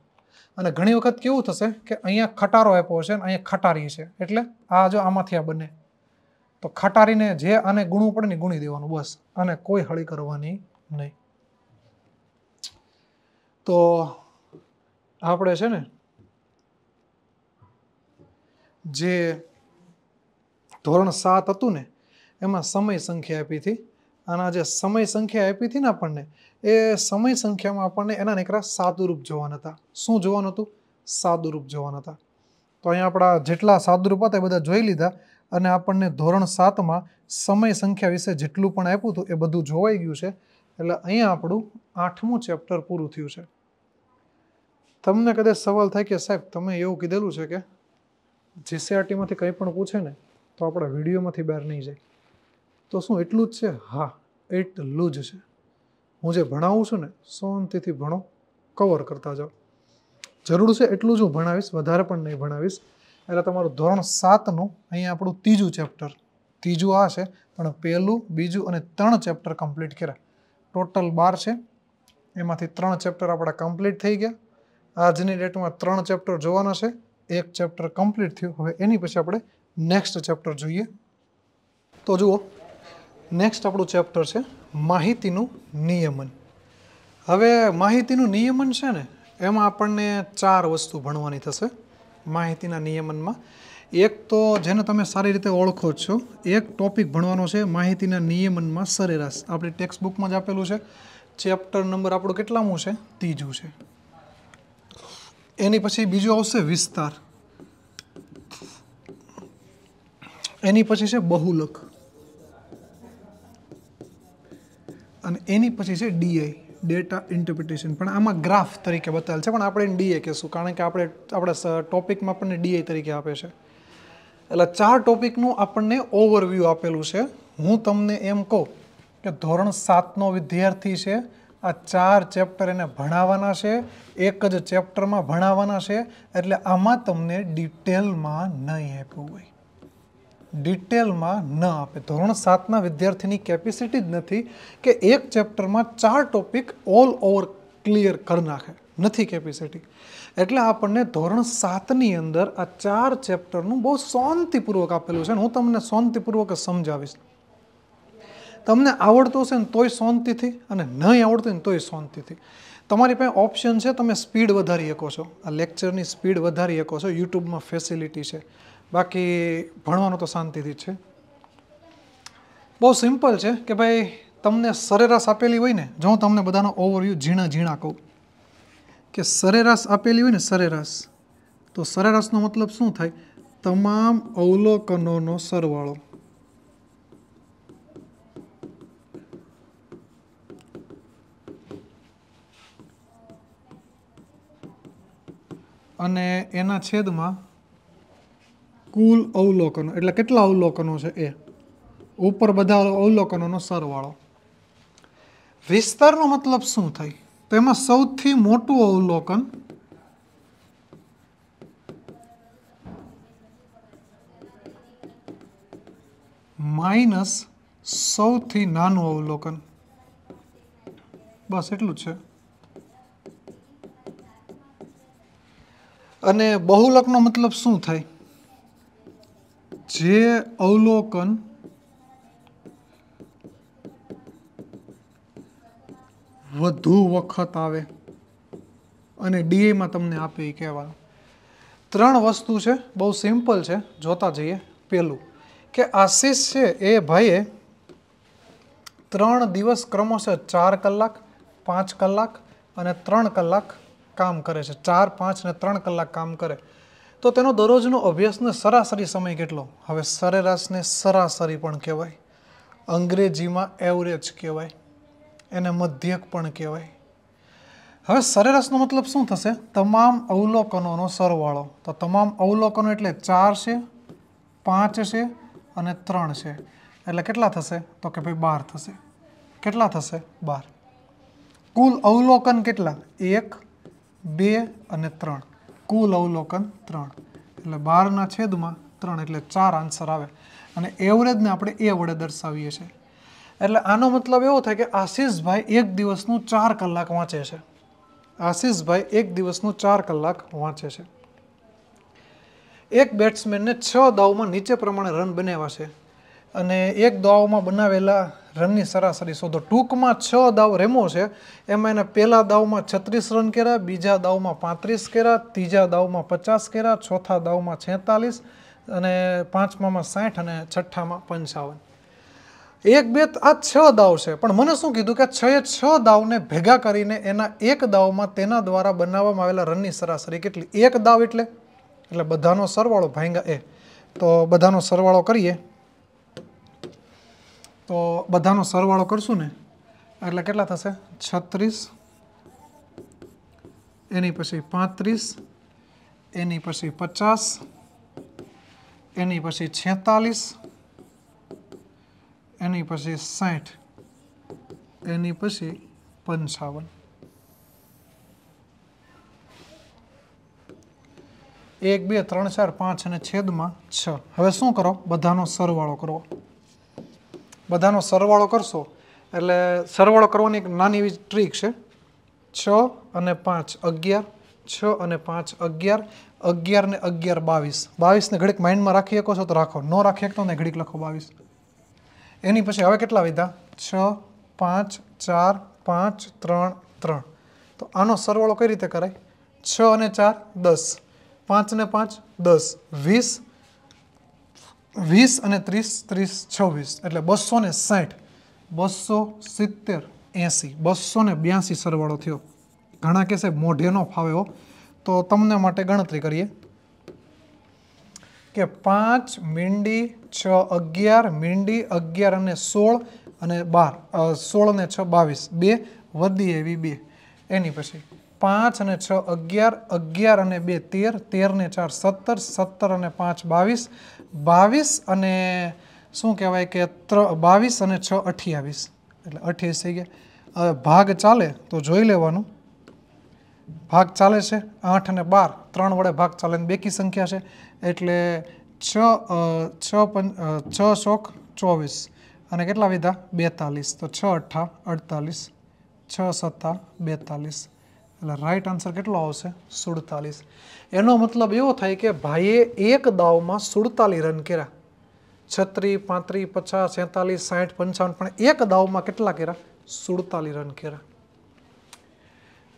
અને ઘણી વખત કેવું થશે કે અહીંયા ખટારો આપ્યો છે ને અહીંયા ખટારી છે એટલે આ જો આમાંથી આ બને તો ખટારીને જે આને ગુણવું પડે ને ગુણી દેવાનું બસ અને કોઈ હળી કરવાની નહીં તો આપણે છે ને જે ધોરણ સાત હતું ને એમાં સમય સંખ્યા આપી હતી આના જે સમય સંખ્યા આપી હતી ને આપણને એ સમય સંખ્યામાં આપણને એના નીકળ્યા સાદુરૂપ જોવાના હતા શું જોવાનું હતું સાદુરૂપ જોવાના હતા તો અહીંયા આપણા જેટલા સાદુરૂપ હતા એ બધા જોઈ લીધા અને આપણને ધોરણ સાતમાં સમય સંખ્યા વિશે જેટલું પણ આપ્યું હતું એ બધું જોવાઈ ગયું છે એટલે અહીંયા આપણું આઠમું ચેપ્ટર પૂરું થયું છે તમને કદાચ સવાલ થાય કે સાહેબ તમે એવું કીધેલું છે કે જીસીઆરટીમાંથી કંઈ પણ પૂછે ને તો આપણા વિડીયોમાંથી બહાર નહીં જાય તો શું એટલું જ છે હા એટલું જ છે હું જે ભણાવું છું ને શાંતિથી ભણો કવર કરતા જાઓ જરૂર છે એટલું જ હું ભણાવીશ વધારે પણ નહીં ભણાવીશ એટલે તમારું ધોરણ સાતનું અહીંયા આપણું ત્રીજું ચેપ્ટર ત્રીજું આ છે પણ પહેલું બીજું અને ત્રણ ચેપ્ટર કમ્પ્લીટ કર્યા ટોટલ બાર છે એમાંથી ત્રણ ચેપ્ટર આપણા કમ્પ્લીટ થઈ ગયા આજની ડેટમાં ત્રણ ચેપ્ટર જોવાના છે એક ચેપ્ટર કમ્પ્લીટ થયું હવે એની પછી આપણે નેક્સ્ટ ચેપ્ટર જોઈએ તો જુઓ નેક્સ્ટ આપણું ચેપ્ટર છે માહિતીનું નિયમન હવે માહિતીનું નિયમન છે ને એમાં આપણને ચાર વસ્તુ ભણવાની થશે માહિતીના નિયમનમાં એક તો જેને તમે સારી રીતે ઓળખો જ છો એક ટોપિક ભણવાનો છે માહિતીના નિયમનમાં સરેરાશ આપણી ટેક્સ્ટ બુકમાં જ આપેલું છે ચેપ્ટર નંબર આપણું કેટલામું છે ત્રીજું છે એની પછી બીજું આવશે વિસ્તાર એની પછી છે બહુલક અને એની પછી છે ડીઆઈ ડેટા ઇન્ટરપ્રિટેશન પણ આમાં ગ્રાફ તરીકે બતાવેલ છે પણ આપણે એને ડીએ કહેશું કારણ કે આપણે આપણા ટોપિકમાં પણ ડીઆઈ તરીકે આપે છે એટલે ચાર ટોપિકનું આપણને ઓવરવ્યૂ આપેલું છે હું તમને એમ કહું કે ધોરણ સાતનો વિદ્યાર્થી છે આ ચાર ચેપ્ટર એને ભણાવવાના છે એક જ ચેપ્ટરમાં ભણાવવાના છે એટલે આમાં તમને ડિટેલમાં નહીં આપવું હોય ડિટેલમાં ન આપે ધોરણ સાતના વિદ્યાર્થીની કેપેસિટી જ નથી કે એક ચેપ્ટરમાં ચાર ટોપિક ઓલ ઓવર ક્લિયર કરી નાખે નથી કેપેસિટી એટલે આપણને ધોરણ સાતની અંદર આ ચાર ચેપ્ટરનું બહુ શાંતિપૂર્વક આપેલું છે અને હું તમને શાંતિપૂર્વક સમજાવીશ તમને આવડતું હશે ને તોય શાંતિથી અને નહીં આવડતું ને તોય શાંતિથી તમારી પાસે ઓપ્શન છે તમે સ્પીડ વધારી શકો છો આ લેક્ચરની સ્પીડ વધારી શકો છો યુટ્યુબમાં ફેસિલિટી છે બાકી ભણવાનું તો શાંતિથી છે બહુ સિમ્પલ છે કે ભાઈ તમને સરેરાશ આપેલી હોય ને જો હું તમને બધાનો ઓવરવ્યૂ ઝીણા ઝીણા કહું કે સરેરાશ આપેલી હોય ને સરેરાશ તો સરેરાશનો મતલબ શું થાય તમામ અવલોકનોનો સરવાળો અને એના છેદમાં કુલ અવલોકનો એટલે કેટલા અવલોકનો છે એ ઉપર બધા અવલોકનોનો સરવાળો વિસ્તારનો મતલબ શું થાય તો એમાં સૌથી મોટું અવલોકન માઇનસ સૌથી નાનું અવલોકન બસ એટલું છે અને બહુલકનો મતલબ શું થાય જે અવલોકન વધુ વખત આવે અને ડીએમાં તમને આપે એ કહેવાનું ત્રણ વસ્તુ છે બહુ સિમ્પલ છે જોતા જઈએ પહેલું કે આશીષ છે એ ભાઈએ ત્રણ દિવસ ક્રમશઃ ચાર કલાક પાંચ કલાક અને ત્રણ કલાક કામ કરે છે ચાર પાંચ ને ત્રણ કલાક કામ કરે તો તેનો દરરોજનો અભ્યાસને સરાસરી સમય કેટલો હવે સરેરાશને સરાસરી પણ કહેવાય અંગ્રેજીમાં એવરેજ કહેવાય એને મધ્યક પણ કહેવાય હવે સરેરાશનો મતલબ શું થશે તમામ અવલોકનોનો સરવાળો તો તમામ અવલોકનો એટલે ચાર છે પાંચ છે અને ત્રણ છે એટલે કેટલા થશે તો કે ભાઈ બાર થશે કેટલા થશે બાર કુલ અવલોકન કેટલા એક બે અને ત્રણ કુલ અવલોકન ત્રણ એટલે બારના છેદમાં ત્રણ એટલે ચાર આન્સર આવે અને એવરેજને આપણે એ વડે દર્શાવીએ છીએ એટલે આનો મતલબ એવો થાય કે આશિષભાઈ એક દિવસનું ચાર કલાક વાંચે છે આશિષભાઈ એક દિવસનું ચાર કલાક વાંચે છે એક બેટ્સમેનને છ દાવમાં નીચે પ્રમાણે રન બનાવ્યા છે અને એક દાવમાં બનાવેલા રનની સરાસરી શોધો ટૂંકમાં છ દાવ રેમો છે એમાં એને પહેલા દાવમાં છત્રીસ રન કર્યા બીજા દાવમાં પાંત્રીસ કર્યા ત્રીજા દાવમાં પચાસ કર્યા ચોથા દાવમાં છેતાલીસ અને પાંચમામાં સાઠ અને છઠ્ઠામાં પંચાવન એક બે આ છ દાવ છે પણ મને શું કીધું કે છ છ દાવને ભેગા કરીને એના એક દાવમાં તેના દ્વારા બનાવવામાં આવેલા રનની સરાસરી કેટલી એક દાવ એટલે એટલે બધાનો સરવાળો ભાંગા એ તો બધાનો સરવાળો કરીએ તો બધાનો સરવાળો કરશું ને એટલે કેટલા થશે છત્રીસ એની પછી પાંત્રીસ એની પછી પચાસ એની પછી છેતાલીસ એની પછી સાઠ એની પછી પંચાવન એક બે ત્રણ ચાર પાંચ અને છેદમાં છ હવે શું કરો બધાનો સરવાળો કરો બધાનો સરવાળો કરશો એટલે સરવાળો કરવાની એક નાની એવી ટ્રીક છે છ અને પાંચ અગિયાર છ અને પાંચ અગિયાર અગિયાર ને અગિયાર બાવીસ બાવીસને ઘડીક માઇન્ડમાં રાખી શકો છો તો રાખો ન રાખી શકતો ને ઘડીક લખો બાવીસ એની પછી હવે કેટલા વધ્યા છ પાંચ ચાર પાંચ ત્રણ ત્રણ તો આનો સરવાળો કઈ રીતે કરાય છ અને ચાર દસ પાંચ ને પાંચ દસ વીસ વીસ અને ત્રીસ ત્રીસ છવ્વીસ એટલે બસો ને સાઠ બસો સિત્તેર એંસી બસો ને બ્યાસી સરવાળો થયો ઘણા કેસે મોઢેનો ફાવ્યો તો તમને માટે ગણતરી કરીએ કે પાંચ મીંડી છ અગિયાર મીંડી અગિયાર અને સોળ અને બાર સોળ અને છ બાવીસ બે વધી એવી બે એની પછી પાંચ અને છ અગિયાર અગિયાર અને બે તેર તેર ને ચાર સત્તર સત્તર અને પાંચ બાવીસ બાવીસ અને શું કહેવાય કે ત્ર બાવીસ અને છ અઠ્યાવીસ એટલે અઠ્યાવીસ થઈ ગયા હવે ભાગ ચાલે તો જોઈ લેવાનું ભાગ ચાલે છે આઠ અને બાર ત્રણ વડે ભાગ ચાલે ને બેકી સંખ્યા છે એટલે છ છ પંચ છ શોખ ચોવીસ અને કેટલા વિધા બેતાલીસ તો છ અઠ્ઠા અડતાલીસ છ સત્તા બેતાલીસ એટલે રાઈટ આન્સર કેટલો આવશે સુડતાલીસ એનો મતલબ એવો થાય કે ભાઈએ એક દાવમાં સુડતાલીસ રન કર્યા છત્રી પાંત્રીસ પચાસ સેતાલીસ સાઠ પંચાવન પણ એક દાવમાં કેટલા કર્યા સુડતાલીસ રન કર્યા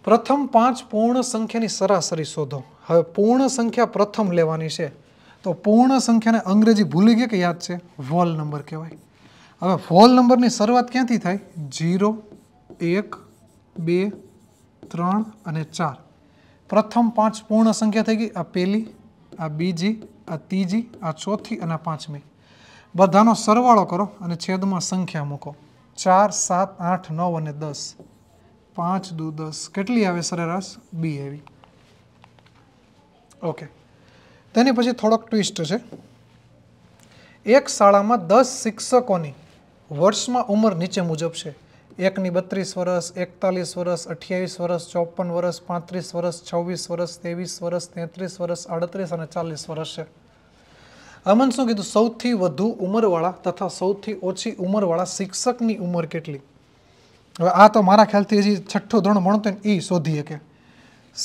પ્રથમ પાંચ પૂર્ણ સંખ્યાની સરાસરી શોધો હવે પૂર્ણ સંખ્યા પ્રથમ લેવાની છે તો પૂર્ણ સંખ્યાને અંગ્રેજી ભૂલી ગઈ કે યાદ છે વોલ નંબર કહેવાય હવે વોલ નંબરની શરૂઆત ક્યાંથી થાય જીરો એક બે ત્રણ અને ચાર પ્રથમ પાંચ પૂર્ણ સંખ્યા થઈ ગઈ આ પહેલી આ બીજી આ ત્રીજી આ ચોથી અને પાંચમી બધાનો સરવાળો કરો અને છેદમાં સંખ્યા મૂકો ચાર સાત આઠ નવ અને દસ પાંચ દુ દસ કેટલી આવે સરેરાશ બી આવી ઓકે તેની પછી થોડોક ટ્વિસ્ટ છે એક શાળામાં દસ શિક્ષકોની વર્ષમાં ઉંમર નીચે મુજબ છે એકની બત્રીસ વર્ષ એકતાલીસ વર્ષ અઠ્યાવીસ વર્ષ ચોપન વર્ષ પાંત્રીસ વર્ષ છવ્વીસ વર્ષ ત્રેવીસ વર્ષ તેત્રીસ વર્ષ આડત્રીસ અને ચાલીસ વર્ષ છે અમન શું કીધું સૌથી વધુ ઉંમરવાળા તથા સૌથી ઓછી ઉંમરવાળા શિક્ષકની ઉંમર કેટલી હવે આ તો મારા ખ્યાલથી હજી છઠ્ઠો ધોરણ ભણતો એ શોધીએ કે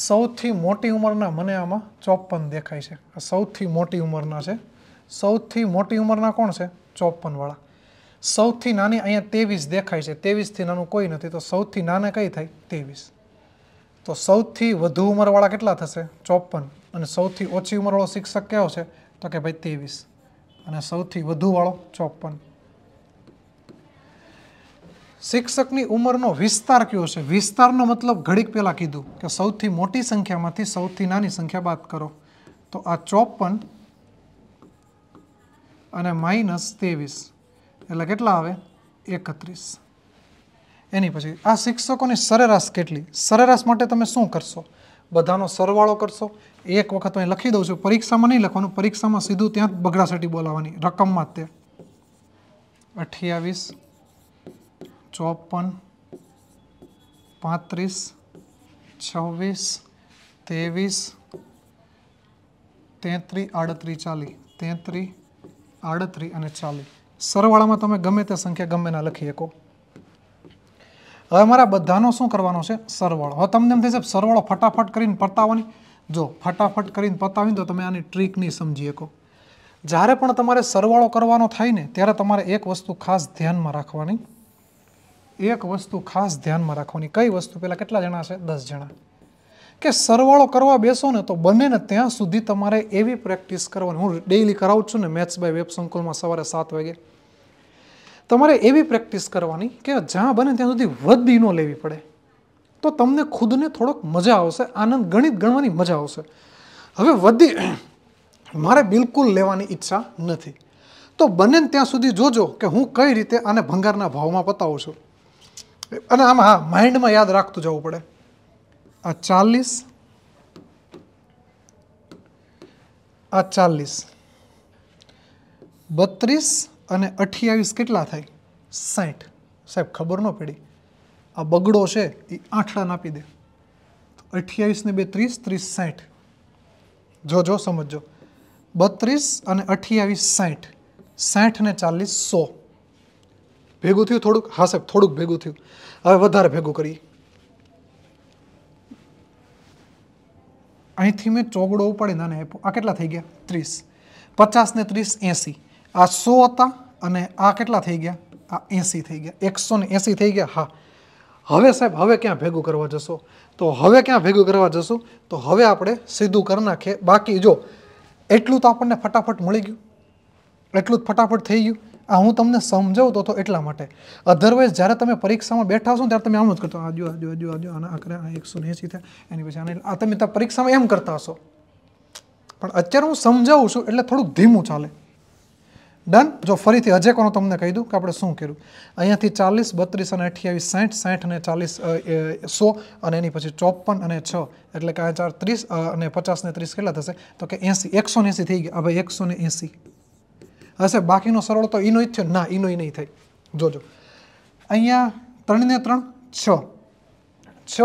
સૌથી મોટી ઉંમરના મને આમાં ચોપન દેખાય છે સૌથી મોટી ઉંમરના છે સૌથી મોટી ઉંમરના કોણ છે ચોપનવાળા સૌથી નાની અહીંયા ત્રેવીસ દેખાય છે ત્રેવીસથી નાનું કોઈ નથી તો સૌથી નાના કઈ થાય ત્રેવીસ તો સૌથી વધુ ઉંમરવાળા કેટલા થશે ચોપન અને સૌથી ઓછી ઉંમરવાળો શિક્ષક કયો છે તો કે ભાઈ ત્રેવીસ અને સૌથી વધુવાળો ચોપન શિક્ષકની ઉંમરનો વિસ્તાર કયો છે વિસ્તારનો મતલબ ઘડીક પહેલાં કીધું કે સૌથી મોટી સંખ્યામાંથી સૌથી નાની સંખ્યા બાદ કરો તો આ ચોપન અને માઇનસ ત્રેવીસ એટલે કેટલા આવે એકત્રીસ એની પછી આ શિક્ષકોની સરેરાશ કેટલી સરેરાશ માટે તમે શું કરશો બધાનો સરવાળો કરશો એક વખત અહીં લખી દઉં છું પરીક્ષામાં નહીં લખવાનું પરીક્ષામાં સીધું ત્યાં બગડાસટી બોલાવવાની રકમમાં તે અઠ્યાવીસ ચોપન પાંત્રીસ છવ્વીસ ત્રેવીસ તેત્રી આડત્રી ચાલી તેત્રી આડત્રી અને ચાલીસ સરવાળામાં તમે ગમે તે સંખ્યા ગમે ના લખી શકો હવે મારા બધાનો શું કરવાનો છે સરવાળો હવે તમને એમ થઈ થશે સરવાળો ફટાફટ કરીને પતાવવાની જો ફટાફટ કરીને પતાવીને તો તમે આની ટ્રીક નહીં સમજી શકો જ્યારે પણ તમારે સરવાળો કરવાનો થાય ને ત્યારે તમારે એક વસ્તુ ખાસ ધ્યાનમાં રાખવાની એક વસ્તુ ખાસ ધ્યાનમાં રાખવાની કઈ વસ્તુ પહેલાં કેટલા જણા છે દસ જણા કે સરવાળો કરવા બેસો ને તો બંનેને ત્યાં સુધી તમારે એવી પ્રેક્ટિસ કરવાની હું ડેઈલી કરાવું છું ને મેથ્સ બાય વેબ સંકુલમાં સવારે સાત વાગે તમારે એવી પ્રેક્ટિસ કરવાની કે જ્યાં બને ત્યાં સુધી વધી ન લેવી પડે તો તમને ખુદને થોડોક મજા આવશે આનંદ ગણિત ગણવાની મજા આવશે હવે વધી મારે બિલકુલ લેવાની ઈચ્છા નથી તો બને ત્યાં સુધી જોજો કે હું કઈ રીતે આને ભંગારના ભાવમાં પતાવું છું અને આમ હા માઇન્ડમાં યાદ રાખતું જવું પડે આ ચાલીસ આ ચાલીસ બત્રીસ અને અઠ્યાવીસ કેટલા થાય સાઠ સાહેબ ખબર ન પડી આ બગડો છે એ આઠડાને આપી દે અઠ્યાવીસને બે ત્રીસ ત્રીસ સાઠ જો જો સમજો બત્રીસ અને અઠ્યાવીસ સાઠ સાઠ ને ચાલીસ સો ભેગું થયું થોડુંક હા સાહેબ થોડુંક ભેગું થયું હવે વધારે ભેગું કરીએ અહીંથી મેં ચોગડો ઉપાડીને આને આપ્યો આ કેટલા થઈ ગયા ત્રીસ પચાસ ને ત્રીસ એંસી આ સો હતા અને આ કેટલા થઈ ગયા આ એંસી થઈ ગયા એકસો ને એંસી થઈ ગયા હા હવે સાહેબ હવે ક્યાં ભેગું કરવા જશો તો હવે ક્યાં ભેગું કરવા જશો તો હવે આપણે સીધું કરી નાખીએ બાકી જો એટલું તો આપણને ફટાફટ મળી ગયું એટલું જ ફટાફટ થઈ ગયું આ હું તમને સમજાવતો તો એટલા માટે અધરવાઇઝ જ્યારે તમે પરીક્ષામાં બેઠા હશો ત્યારે તમે આમ જ કરતો આજુ આજુ આજુ આજુ આના આખરે આ એકસો એંસી થયા એની પછી આને આ તમે ત્યાં પરીક્ષામાં એમ કરતા હશો પણ અત્યારે હું સમજાવું છું એટલે થોડુંક ધીમું ચાલે ડન જો ફરીથી હજે કોનો તમને કહી દઉં કે આપણે શું કર્યું અહીંયાથી ચાલીસ બત્રીસ અને અઠ્યાવીસ સાઠ સાઠ અને ચાલીસ સો અને એની પછી ચોપન અને છ એટલે કે આ ચાર ત્રીસ અને પચાસ ને ત્રીસ કેટલા થશે તો કે એંસી એકસો એંસી થઈ ગયા હવે એકસો ને એંસી હશે બાકીનો સરવાળો તો ઈનો જ થયો ના ઈનો નહીં થાય જોજો અહીંયા ત્રણને ત્રણ છ છ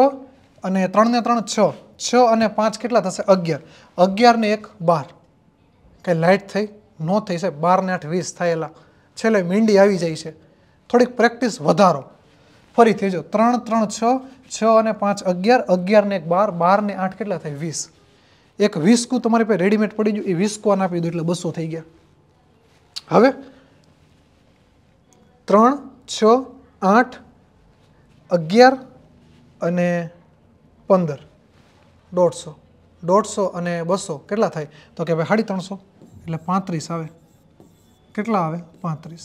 અને ત્રણને ત્રણ છ છ અને પાંચ કેટલા થશે અગિયાર અગિયારને એક બાર કંઈ લાઇટ થઈ ન થઈ છે બારને આઠ વીસ થયેલા છેલ્લે મીંડી આવી જાય છે થોડીક પ્રેક્ટિસ વધારો ફરી થઈ જો ત્રણ ત્રણ છ છ અને પાંચ અગિયાર અગિયારને એક બાર બારને આઠ કેટલા થાય વીસ એક વીસકું તમારી પાસે રેડીમેડ પડી ગયું એ વીસકું આને આપી દીધું એટલે બસો થઈ ગયા હવે ત્રણ છ આઠ અગિયાર અને પંદર દોઢસો દોઢસો અને બસો કેટલા થાય તો કે ભાઈ સાડી ત્રણસો એટલે પાંત્રીસ આવે કેટલા આવે પાંત્રીસ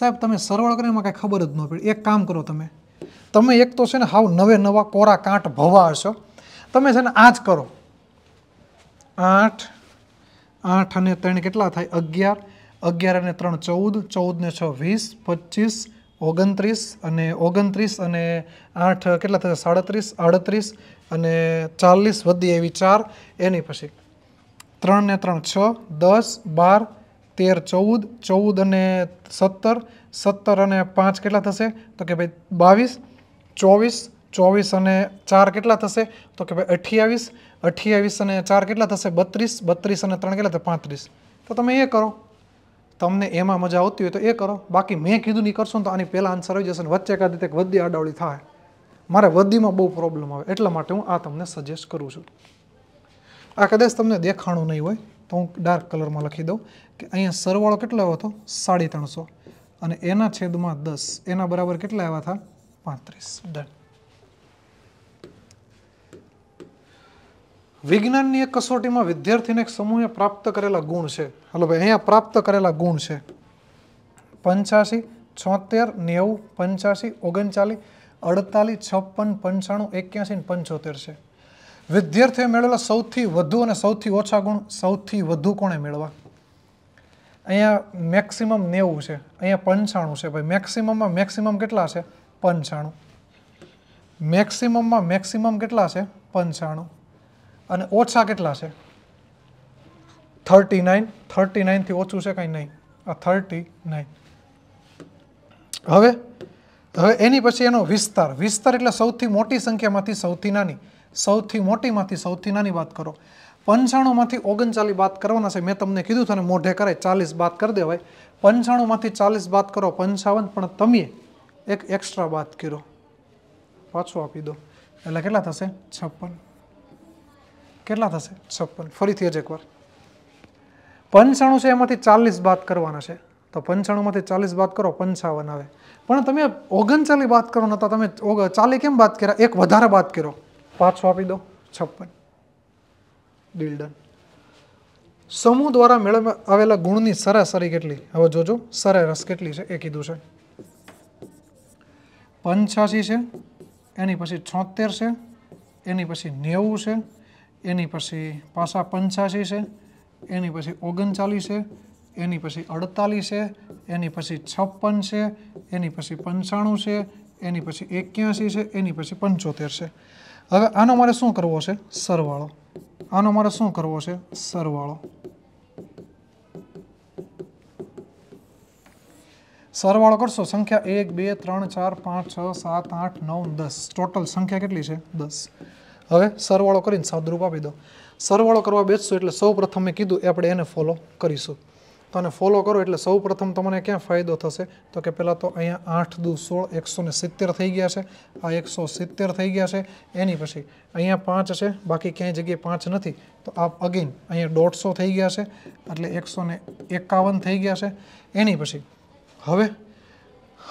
સાહેબ તમે સરવાળો કરીને એમાં કાંઈ ખબર જ ન પડી એક કામ કરો તમે તમે એક તો છે ને હાવ નવે નવા કોરા કાંઠ ભવા હશો તમે છે ને આ જ કરો આઠ આઠ અને ત્રણ કેટલા થાય અગિયાર અગિયાર અને ત્રણ ચૌદ ચૌદને છ વીસ પચીસ ઓગણત્રીસ અને ઓગણત્રીસ અને આઠ કેટલા થશે સાડત્રીસ આડત્રીસ અને ચાલીસ વધી એવી ચાર એની પછી ત્રણને ત્રણ છ દસ બાર તેર ચૌદ ચૌદ અને સત્તર સત્તર અને પાંચ કેટલા થશે તો કે ભાઈ બાવીસ ચોવીસ ચોવીસ અને ચાર કેટલા થશે તો કે ભાઈ અઠ્યાવીસ અઠ્યાવીસ અને ચાર કેટલા થશે બત્રીસ બત્રીસ અને ત્રણ કેટલા થશે પાંત્રીસ તો તમે એ કરો તમને એમાં મજા આવતી હોય તો એ કરો બાકી મેં કીધું નહીં કરશો ને તો આની પહેલાં આન્સર આવી જશે ને વચ્ચે કાંઈ રીતે વદ્દી આડાવડી થાય મારે વદ્દીમાં બહુ પ્રોબ્લેમ આવે એટલા માટે હું આ તમને સજેસ્ટ કરું છું આ કદાચ તમને દેખાણું નહીં હોય તો હું ડાર્ક કલરમાં લખી દઉં કે અહીંયા સરવાળો કેટલો આવ્યો હતો સાડી ત્રણસો અને એના છેદમાં દસ એના બરાબર કેટલા આવ્યા હતા પાંત્રીસ ડન વિજ્ઞાનની એક કસોટીમાં વિદ્યાર્થીને એક સમૂહે પ્રાપ્ત કરેલા ગુણ છે હલો ભાઈ અહીંયા પ્રાપ્ત કરેલા ગુણ છે પંચ્યાસી છોતેર નેવું પંચ્યાસી ઓગણચાલીસ અડતાલીસ છપ્પન પંચાણું એક્યાસી પંચોતેર છે વિદ્યાર્થીએ મેળવેલા સૌથી વધુ અને સૌથી ઓછા ગુણ સૌથી વધુ કોણે મેળવા અહીંયા મેક્સિમમ નેવું છે અહીંયા પંચાણું છે ભાઈ મેક્સિમમમાં મેક્સિમમ કેટલા છે પંચાણું મેક્સિમમમાં મેક્સિમમ કેટલા છે પંચાણું અને ઓછા કેટલા છે થર્ટી નાઇન થર્ટી નાઇનથી ઓછું છે કંઈ નહીં આ થર્ટી નાઇન હવે હવે એની પછી એનો વિસ્તાર વિસ્તાર એટલે સૌથી મોટી સંખ્યામાંથી સૌથી નાની સૌથી મોટીમાંથી સૌથી નાની વાત કરો પંચાણુંમાંથી ઓગણચાલીસ બાદ કરવાના છે મેં તમને કીધું તને મોઢે કરાય ચાલીસ બાદ કરી દેવાય પંચાણુંમાંથી ચાલીસ બાદ કરો પંચાવન પણ તમે એક એક્સ્ટ્રા બાદ કરો પાછો આપી દો એટલે કેટલા થશે છપ્પન કેરલા થશે 56 ફોલી થેજ એકવાર 95 માંથી 40 બાદ કરવાનો છે તો 95 માંથી 40 બાદ કરો 55 આવે પણ તમે 93 ની વાત કરો તો તમે 40 કેમ વાત કર્યો એક વધારે બાદ કરો 50 આપી દો 56 બિલ્ડર સમૂહ દ્વારા મેળવેલા ગુણની સરેરાશ કેટલી હવે જોજો સરેરાશ કેટલી છે એ કીધું છે 85 છે એની પછી 76 છે એની પછી 90 છે એની પછી પાસા પંચ્યાસી છે એની પછી ઓગણચાલીસ છે એની પછી અડતાલીસ છે એની પછી છપ્પન છે એની પછી પંચાણું છે એની પછી એક્યાસી છે એની પછી પંચોતેર છે હવે આનો મારે શું કરવો છે સરવાળો આનો મારે શું કરવો છે સરવાળો સરવાળો કરશો સંખ્યા એક બે ત્રણ ચાર પાંચ છ સાત આઠ નવ દસ ટોટલ સંખ્યા કેટલી છે દસ હવે સરવાળો કરીને સાદરૂપ આપી દો સરવાળો કરવા બેસશું એટલે સૌ પ્રથમ મેં કીધું એ આપણે એને ફોલો કરીશું તો આને ફોલો કરો એટલે સૌ પ્રથમ તમને ક્યાં ફાયદો થશે તો કે પહેલાં તો અહીંયા આઠ દુ સોળ એકસો ને સિત્તેર થઈ ગયા છે આ એકસો સિત્તેર થઈ ગયા છે એની પછી અહીંયા પાંચ છે બાકી ક્યાંય જગ્યાએ પાંચ નથી તો આ અગેન અહીંયા દોઢસો થઈ ગયા છે એટલે એકસો ને એકાવન થઈ ગયા છે એની પછી હવે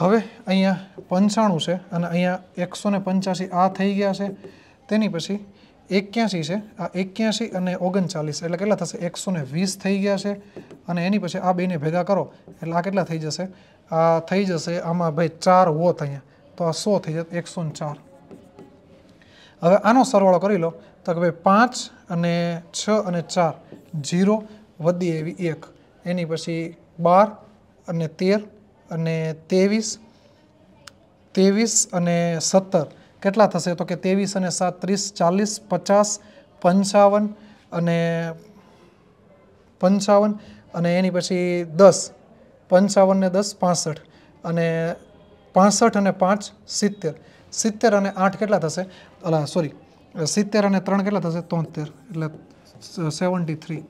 હવે અહીંયા પંચાણું છે અને અહીંયા એકસો ને પંચ્યાસી આ થઈ ગયા છે તેની પછી એક્યાસી છે આ એક્યાસી અને ઓગણચાલીસ એટલે કેટલા થશે એકસો ને વીસ થઈ ગયા છે અને એની પછી આ બેને ભેગા કરો એટલે આ કેટલા થઈ જશે આ થઈ જશે આમાં ભાઈ ચાર હોત અહીંયા તો આ સો થઈ જશે એકસો ને ચાર હવે આનો સરવાળો કરી લો તો કે ભાઈ પાંચ અને છ અને ચાર જીરો વધી એવી એક એની પછી બાર અને તેર અને ત્રેવીસ ત્રેવીસ અને સત્તર કેટલા થશે તો કે ત્રેવીસ અને સાત ત્રીસ ચાલીસ પચાસ પંચાવન અને પંચાવન અને એની પછી દસ પંચાવન ને દસ પાસઠ અને પાસઠ અને પાંચ સિત્તેર સિત્તેર અને આઠ કેટલા થશે અલા સોરી સિત્તેર અને ત્રણ કેટલા થશે તોતેર એટલે સેવન્ટી થ્રી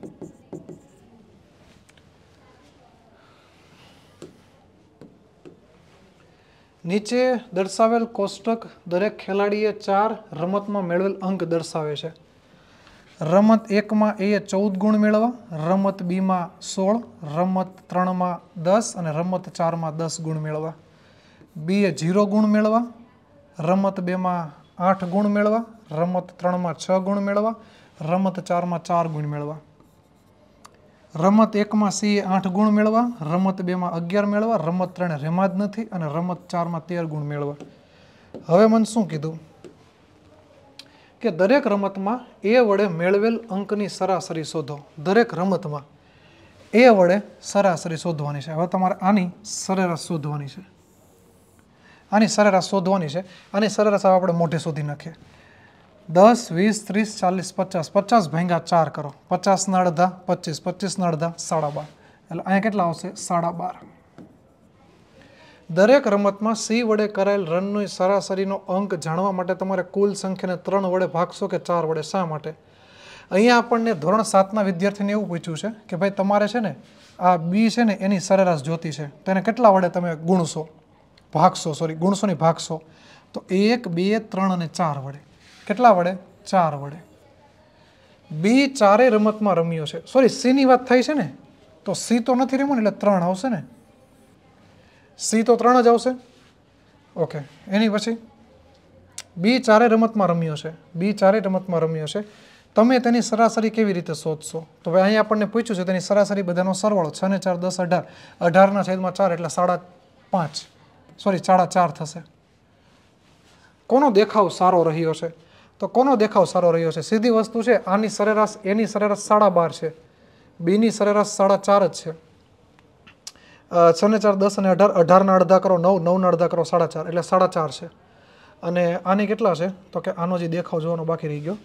નીચે દર્શાવેલ કોષ્ટક દરેક ખેલાડીએ ચાર રમતમાં મેળવેલ અંક દર્શાવે છે રમત એકમાં એ ચૌદ ગુણ મેળવવા રમત બીમાં સોળ રમત ત્રણમાં દસ અને રમત ચારમાં દસ ગુણ મેળવવા બીએ ઝીરો ગુણ મેળવવા રમત બેમાં આઠ ગુણ મેળવવા રમત ત્રણમાં છ ગુણ મેળવવા રમત ચારમાં ચાર ગુણ મેળવવા રમત એકમાં સીએ આઠ ગુણ મેળવા રમત બેમાં અગિયાર મેળવા રમત ત્રણે રેમાં જ નથી અને રમત ચારમાં તેર ગુણ મેળવા હવે મને શું કીધું કે દરેક રમતમાં એ વડે મેળવેલ અંકની સરાસરી શોધો દરેક રમતમાં એ વડે સરાસરી શોધવાની છે હવે તમારે આની સરેરાશ શોધવાની છે આની સરેરાશ શોધવાની છે આની સરેરાશ આપણે મોઢે શોધી નાખીએ દસ વીસ ત્રીસ ચાલીસ પચાસ પચાસ ભેંગા ચાર કરો પચાસના અડધા પચીસ પચીસના અડધા સાડા બાર એટલે અહીંયા કેટલા આવશે સાડા બાર દરેક રમતમાં સી વડે કરાયેલ રનની સરાસરીનો અંક જાણવા માટે તમારે કુલ સંખ્યાને ત્રણ વડે ભાગશો કે ચાર વડે શા માટે અહીંયા આપણને ધોરણ સાતના વિદ્યાર્થીને એવું પૂછ્યું છે કે ભાઈ તમારે છે ને આ બી છે ને એની સરેરાશ જોતી છે તેને કેટલા વડે તમે ગુણશો ભાગશો સોરી ગુણશોની ભાગશો તો એક બે ત્રણ અને ચાર વડે કેટલા વડે ચાર વડે બી ચારે રમતમાં રમ્યો છે સોરી સીની વાત થઈ છે ને તો સી તો નથી રમ્યો ને એટલે ત્રણ આવશે ને સી તો ત્રણ જ આવશે ઓકે એની પછી બી ચારે રમતમાં રમ્યો છે બી ચારે રમતમાં રમ્યો છે તમે તેની સરાસરી કેવી રીતે શોધશો તો ભાઈ અહીંયા આપણને પૂછ્યું છે તેની સરાસરી બધાનો સરવાળો છ ને ચાર દસ અઢાર અઢારના છેદમાં ચાર એટલે સાડા પાંચ સોરી સાડા ચાર થશે કોનો દેખાવ સારો રહ્યો છે તો કોનો દેખાવ સારો રહ્યો છે સીધી વસ્તુ છે આની સરેરાશ એની સરેરાશ સાડા બાર છે બીની સરેરાશ સાડા ચાર જ છે છ ને ચાર દસ અને અઢાર અઢારના અડધા કરો નવ નવના અડધા કરો સાડા ચાર એટલે સાડા ચાર છે અને આની કેટલા છે તો કે આનો જે દેખાવ જોવાનો બાકી રહી ગયો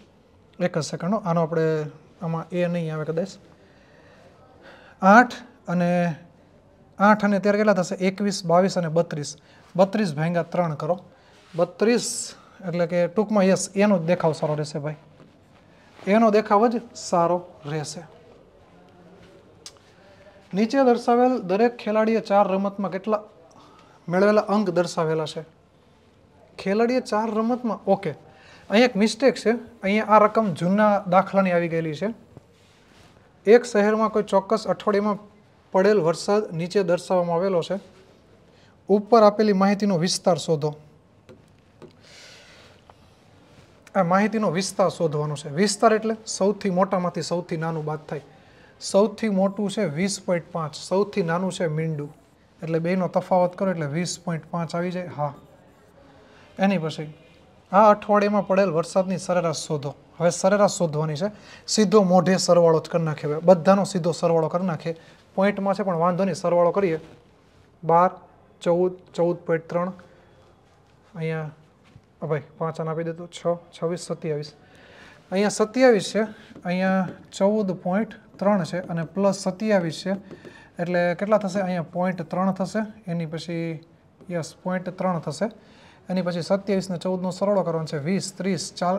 એક જ સેકન્ડનો આનો આપણે આમાં એ નહીં આવે કદાચ આઠ અને આઠ અને અત્યારે કેટલા થશે એકવીસ બાવીસ અને બત્રીસ બત્રીસ ભેંગા ત્રણ કરો બત્રીસ એટલે કે ટૂંકમાં યસ એનો જ દેખાવ સારો રહેશે ભાઈ એનો દેખાવ જ સારો રહેશે નીચે દર્શાવેલ દરેક ખેલાડીએ ચાર રમતમાં કેટલા મેળવેલા અંક દર્શાવેલા છે ખેલાડીએ ચાર રમતમાં ઓકે અહીંયા એક મિસ્ટેક છે અહીંયા આ રકમ જૂના દાખલાની આવી ગયેલી છે એક શહેરમાં કોઈ ચોક્કસ અઠવાડિયામાં પડેલ વરસાદ નીચે દર્શાવવામાં આવેલો છે ઉપર આપેલી માહિતીનો વિસ્તાર શોધો આ માહિતીનો વિસ્તાર શોધવાનો છે વિસ્તાર એટલે સૌથી મોટામાંથી સૌથી નાનું બાદ થાય સૌથી મોટું છે વીસ પોઈન્ટ પાંચ સૌથી નાનું છે મીંડું એટલે બેનો તફાવત કરો એટલે વીસ પોઈન્ટ પાંચ આવી જાય હા એની પછી આ અઠવાડિયામાં પડેલ વરસાદની સરેરાશ શોધો હવે સરેરાશ શોધવાની છે સીધો મોઢે સરવાળો જ કરી નાખીએ બધાનો સીધો સરવાળો કરી નાખે પોઈન્ટમાં છે પણ વાંધો નહીં સરવાળો કરીએ બાર ચૌદ ચૌદ પોઈન્ટ ત્રણ અહીંયા ભાઈ પાંચ આને આપી દેતો છ છવ્વીસ સત્યાવીસ અહીંયા સત્યાવીસ છે અહીંયા ચૌદ પોઈન્ટ ત્રણ છે અને પ્લસ સત્યાવીસ છે એટલે કેટલા થશે અહીંયા પોઈન્ટ ત્રણ થશે એની પછી યસ પોઈન્ટ ત્રણ થશે એની પછી સત્યાવીસને ચૌદનો સરળો કરવાનો છે વીસ ત્રીસ ચાર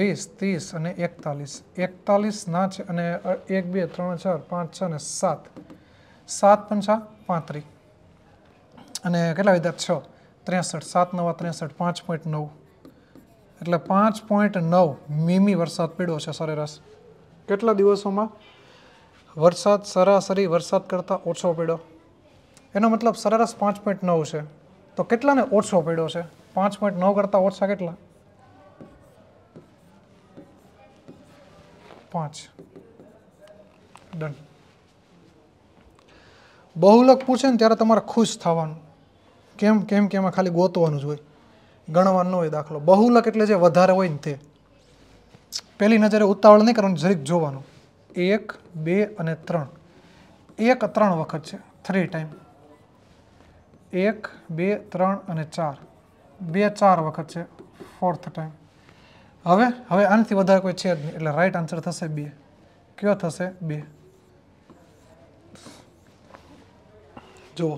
વીસ ત્રીસ અને એકતાલીસ એકતાલીસ ના છે અને એક બે ત્રણ ચાર પાંચ છ અને સાત સાત પંચા પાંત્રીસ અને કેટલા વિદ્યાર્થી છ ત્રેસઠ સાત નવા ત્રેસઠ પાંચ પોઈન્ટ નવ એટલે પાંચ પોઈન્ટ નવ મીમી વરસાદ પડ્યો છે સરેરાશ કેટલા દિવસોમાં વરસાદ સરાસરી વરસાદ કરતાં ઓછો પડ્યો એનો મતલબ સરેરાશ પાંચ પોઈન્ટ નવ છે તો કેટલાને ઓછો પડ્યો છે પાંચ પોઈન્ટ નવ કરતાં ઓછા કેટલા પાંચ ડન બહુલક પૂછે ને ત્યારે તમારે ખુશ થવાનું કેમ કેમ કે એમાં ખાલી ગોતવાનું જ હોય ગણવાનું હોય દાખલો બહુલક એટલે જે વધારે હોય ને તે પહેલી નજરે ઉતાવળ નહીં કરવાનું જરીક જોવાનું એક બે અને ત્રણ એક ત્રણ વખત છે થ્રી ટાઈમ એક બે ત્રણ અને ચાર બે ચાર વખત છે ફોર્થ ટાઈમ હવે હવે આનાથી વધારે કોઈ છે જ નહીં એટલે રાઈટ આન્સર થશે બે કયો થશે બે જુઓ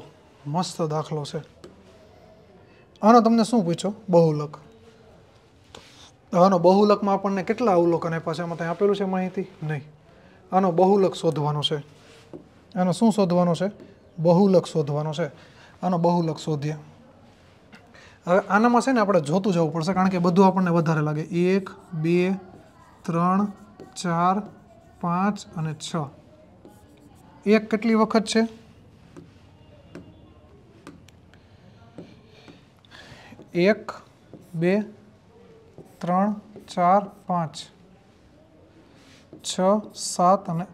મસ્ત દાખલો છે આનો તમને શું પૂછો બહુલક આનો બહુલકમાં આપણને કેટલા અવલોકન આપ્યા છે એમાં આપેલું છે માહિતી નહીં આનો બહુલક શોધવાનો છે આનો શું શોધવાનો છે બહુલક શોધવાનો છે આનો બહુલક શોધીએ હવે આનામાં છે ને આપણે જોતું જવું પડશે કારણ કે બધું આપણને વધારે લાગે એક બે ત્રણ ચાર પાંચ અને છ એક કેટલી વખત છે એક બે ત્રણ ચાર પાંચ છ સાત અને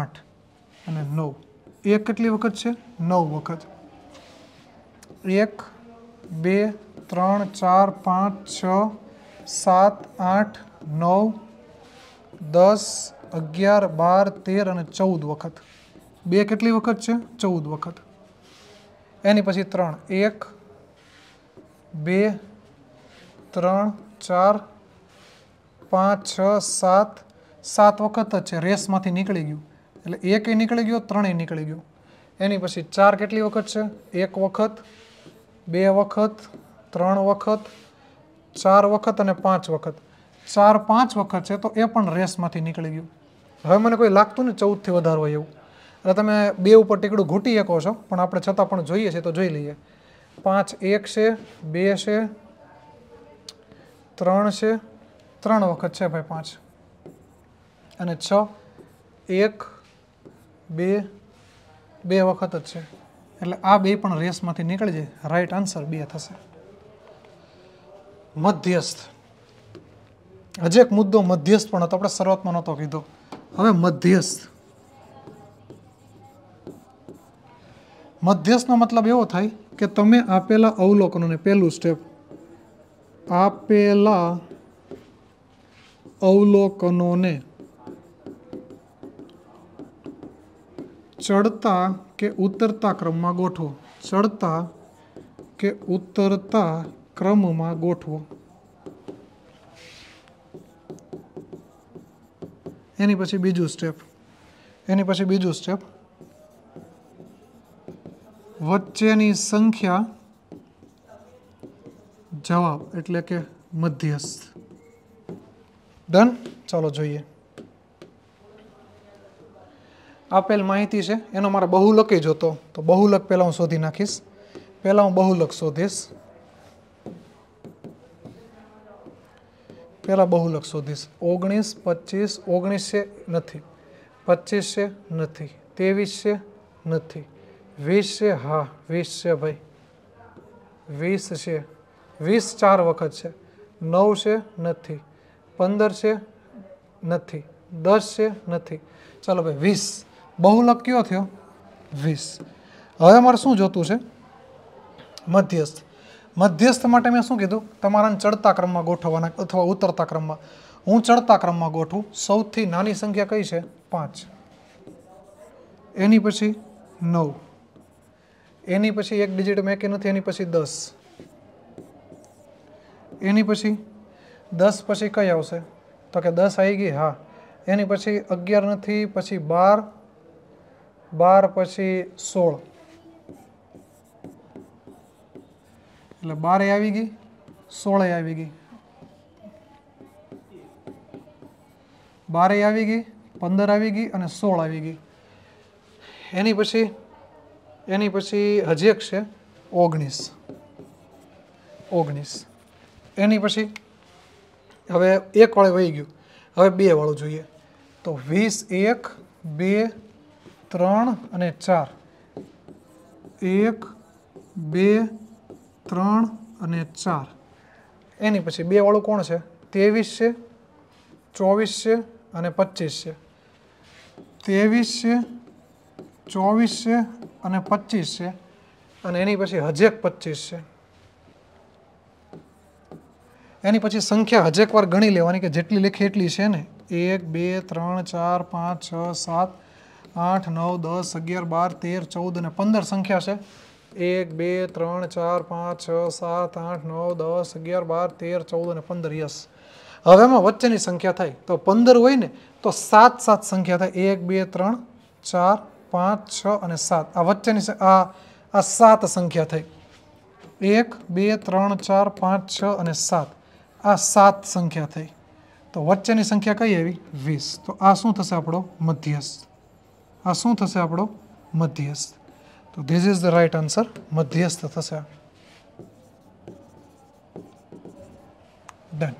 આઠ અને નવ એક કેટલી વખત છે નવ વખત એક બે ત્રણ ચાર પાંચ છ સાત આઠ નવ દસ અગિયાર બાર તેર અને ચૌદ વખત બે કેટલી વખત છે ચૌદ વખત એની પછી ત્રણ એક બે ત્રણ ચાર પાંચ છ સાત સાત વખત જ છે રેસમાંથી નીકળી ગયું એટલે એક એ નીકળી ગયો ત્રણેય નીકળી ગયો એની પછી ચાર કેટલી વખત છે એક વખત બે વખત ત્રણ વખત ચાર વખત અને પાંચ વખત ચાર પાંચ વખત છે તો એ પણ રેસમાંથી નીકળી ગયું હવે મને કોઈ લાગતું ને ચૌદથી વધારે હોય એવું એટલે તમે બે ઉપર ટીકડું ઘૂંટી શકો છો પણ આપણે છતાં પણ જોઈએ છીએ તો જોઈ લઈએ પાંચ એક છે બે છે ત્રણ છે ત્રણ વખત છે ભાઈ પાંચ અને છ એક બે બે વખત જ છે એટલે આ બે પણ રેસમાંથી નીકળી જાય રાઈટ આન્સર બે થશે મધ્યસ્થ હજી એક મુદ્દો મધ્યસ્થ પણ હતો આપણે શરૂઆતમાં નહોતો કીધો હવે મધ્યસ્થ મધ્યસ્થનો મતલબ એવો થાય કે તમે આપેલા અવલોકનોને પહેલું સ્ટેપ આપેલા અવલોકનોને ચડતા કે ઉતરતા ક્રમમાં ગોઠવો ચડતા કે ઉતરતા ક્રમમાં ગોઠવો એની પછી બીજું સ્ટેપ એની પછી બીજું સ્ટેપ વચ્ચેની સંખ્યા જવાબ એટલે કે મધ્યસ્થ ડન ચાલો જોઈએ આપેલ માહિતી છે એનો મારે બહુલક જ હતો તો બહુલક પહેલાં હું શોધી નાખીશ પહેલાં હું બહુલક શોધીશ પહેલાં બહુલક શોધીશ ઓગણીસ પચીસ ઓગણીસ છે નથી પચીસ છે નથી ત્રેવીસ છે નથી વીસ છે હા વીસ છે ભાઈ વીસ છે વીસ ચાર વખત છે નવ છે નથી પંદર છે નથી દસ છે નથી ચાલો ભાઈ વીસ બહુલક કયો થયો વીસ હવે અમારે શું જોતું છે મધ્યસ્થ મધ્યસ્થ માટે મેં શું કીધું તમારાને ચડતા ક્રમમાં ગોઠવવાના અથવા ઉતરતા ક્રમમાં હું ચડતા ક્રમમાં ગોઠું સૌથી નાની સંખ્યા કઈ છે પાંચ એની પછી નવ એની પછી એક ડિજિટ મેં નથી એની પછી દસ એની પછી દસ પછી કઈ આવશે તો કે દસ આવી ગઈ હા એની પછી અગિયાર નથી પછી બાર બાર પછી સોળ એટલે બારે આવી ગઈ સોળે આવી ગઈ બારે આવી ગઈ પંદર આવી ગઈ અને સોળ આવી ગઈ એની પછી એની પછી હજી એક છે ઓગણીસ ઓગણીસ એની પછી હવે એક વાળે વહી ગયું હવે બે વાળું જોઈએ તો વીસ એક બે ત્રણ અને ચાર એક બે ત્રણ અને ચાર એની પછી બે વાળું કોણ છે ત્રેવીસ છે ચોવીસ છે અને પચીસ છે ત્રેવીસ છે ચોવીસ છે અને પચીસ છે અને એની પછી હજેક પચીસ છે એની પછી સંખ્યા હજેક વાર ગણી લેવાની કે જેટલી લેખી એટલી છે ને એક બે ત્રણ ચાર પાંચ છ સાત આઠ નવ દસ અગિયાર બાર તેર ચૌદ અને પંદર સંખ્યા છે એક બે ત્રણ ચાર પાંચ છ સાત આઠ નવ દસ અગિયાર બાર તેર ચૌદ અને પંદર યસ હવેમાં વચ્ચેની સંખ્યા થાય તો પંદર હોય ને તો સાત સાત સંખ્યા થાય એક બે ત્રણ ચાર પાંચ છ અને સાત આ વચ્ચેની આ આ સાત સંખ્યા થઈ એક બે ત્રણ ચાર પાંચ છ અને સાત આ સાત સંખ્યા થઈ તો વચ્ચેની સંખ્યા કઈ આવી વીસ તો આ શું થશે આપણો મધ્યસ્થ આ શું થશે આપણો મધ્યસ્થ તો this is the right answer મધ્યસ્થ થશે ડન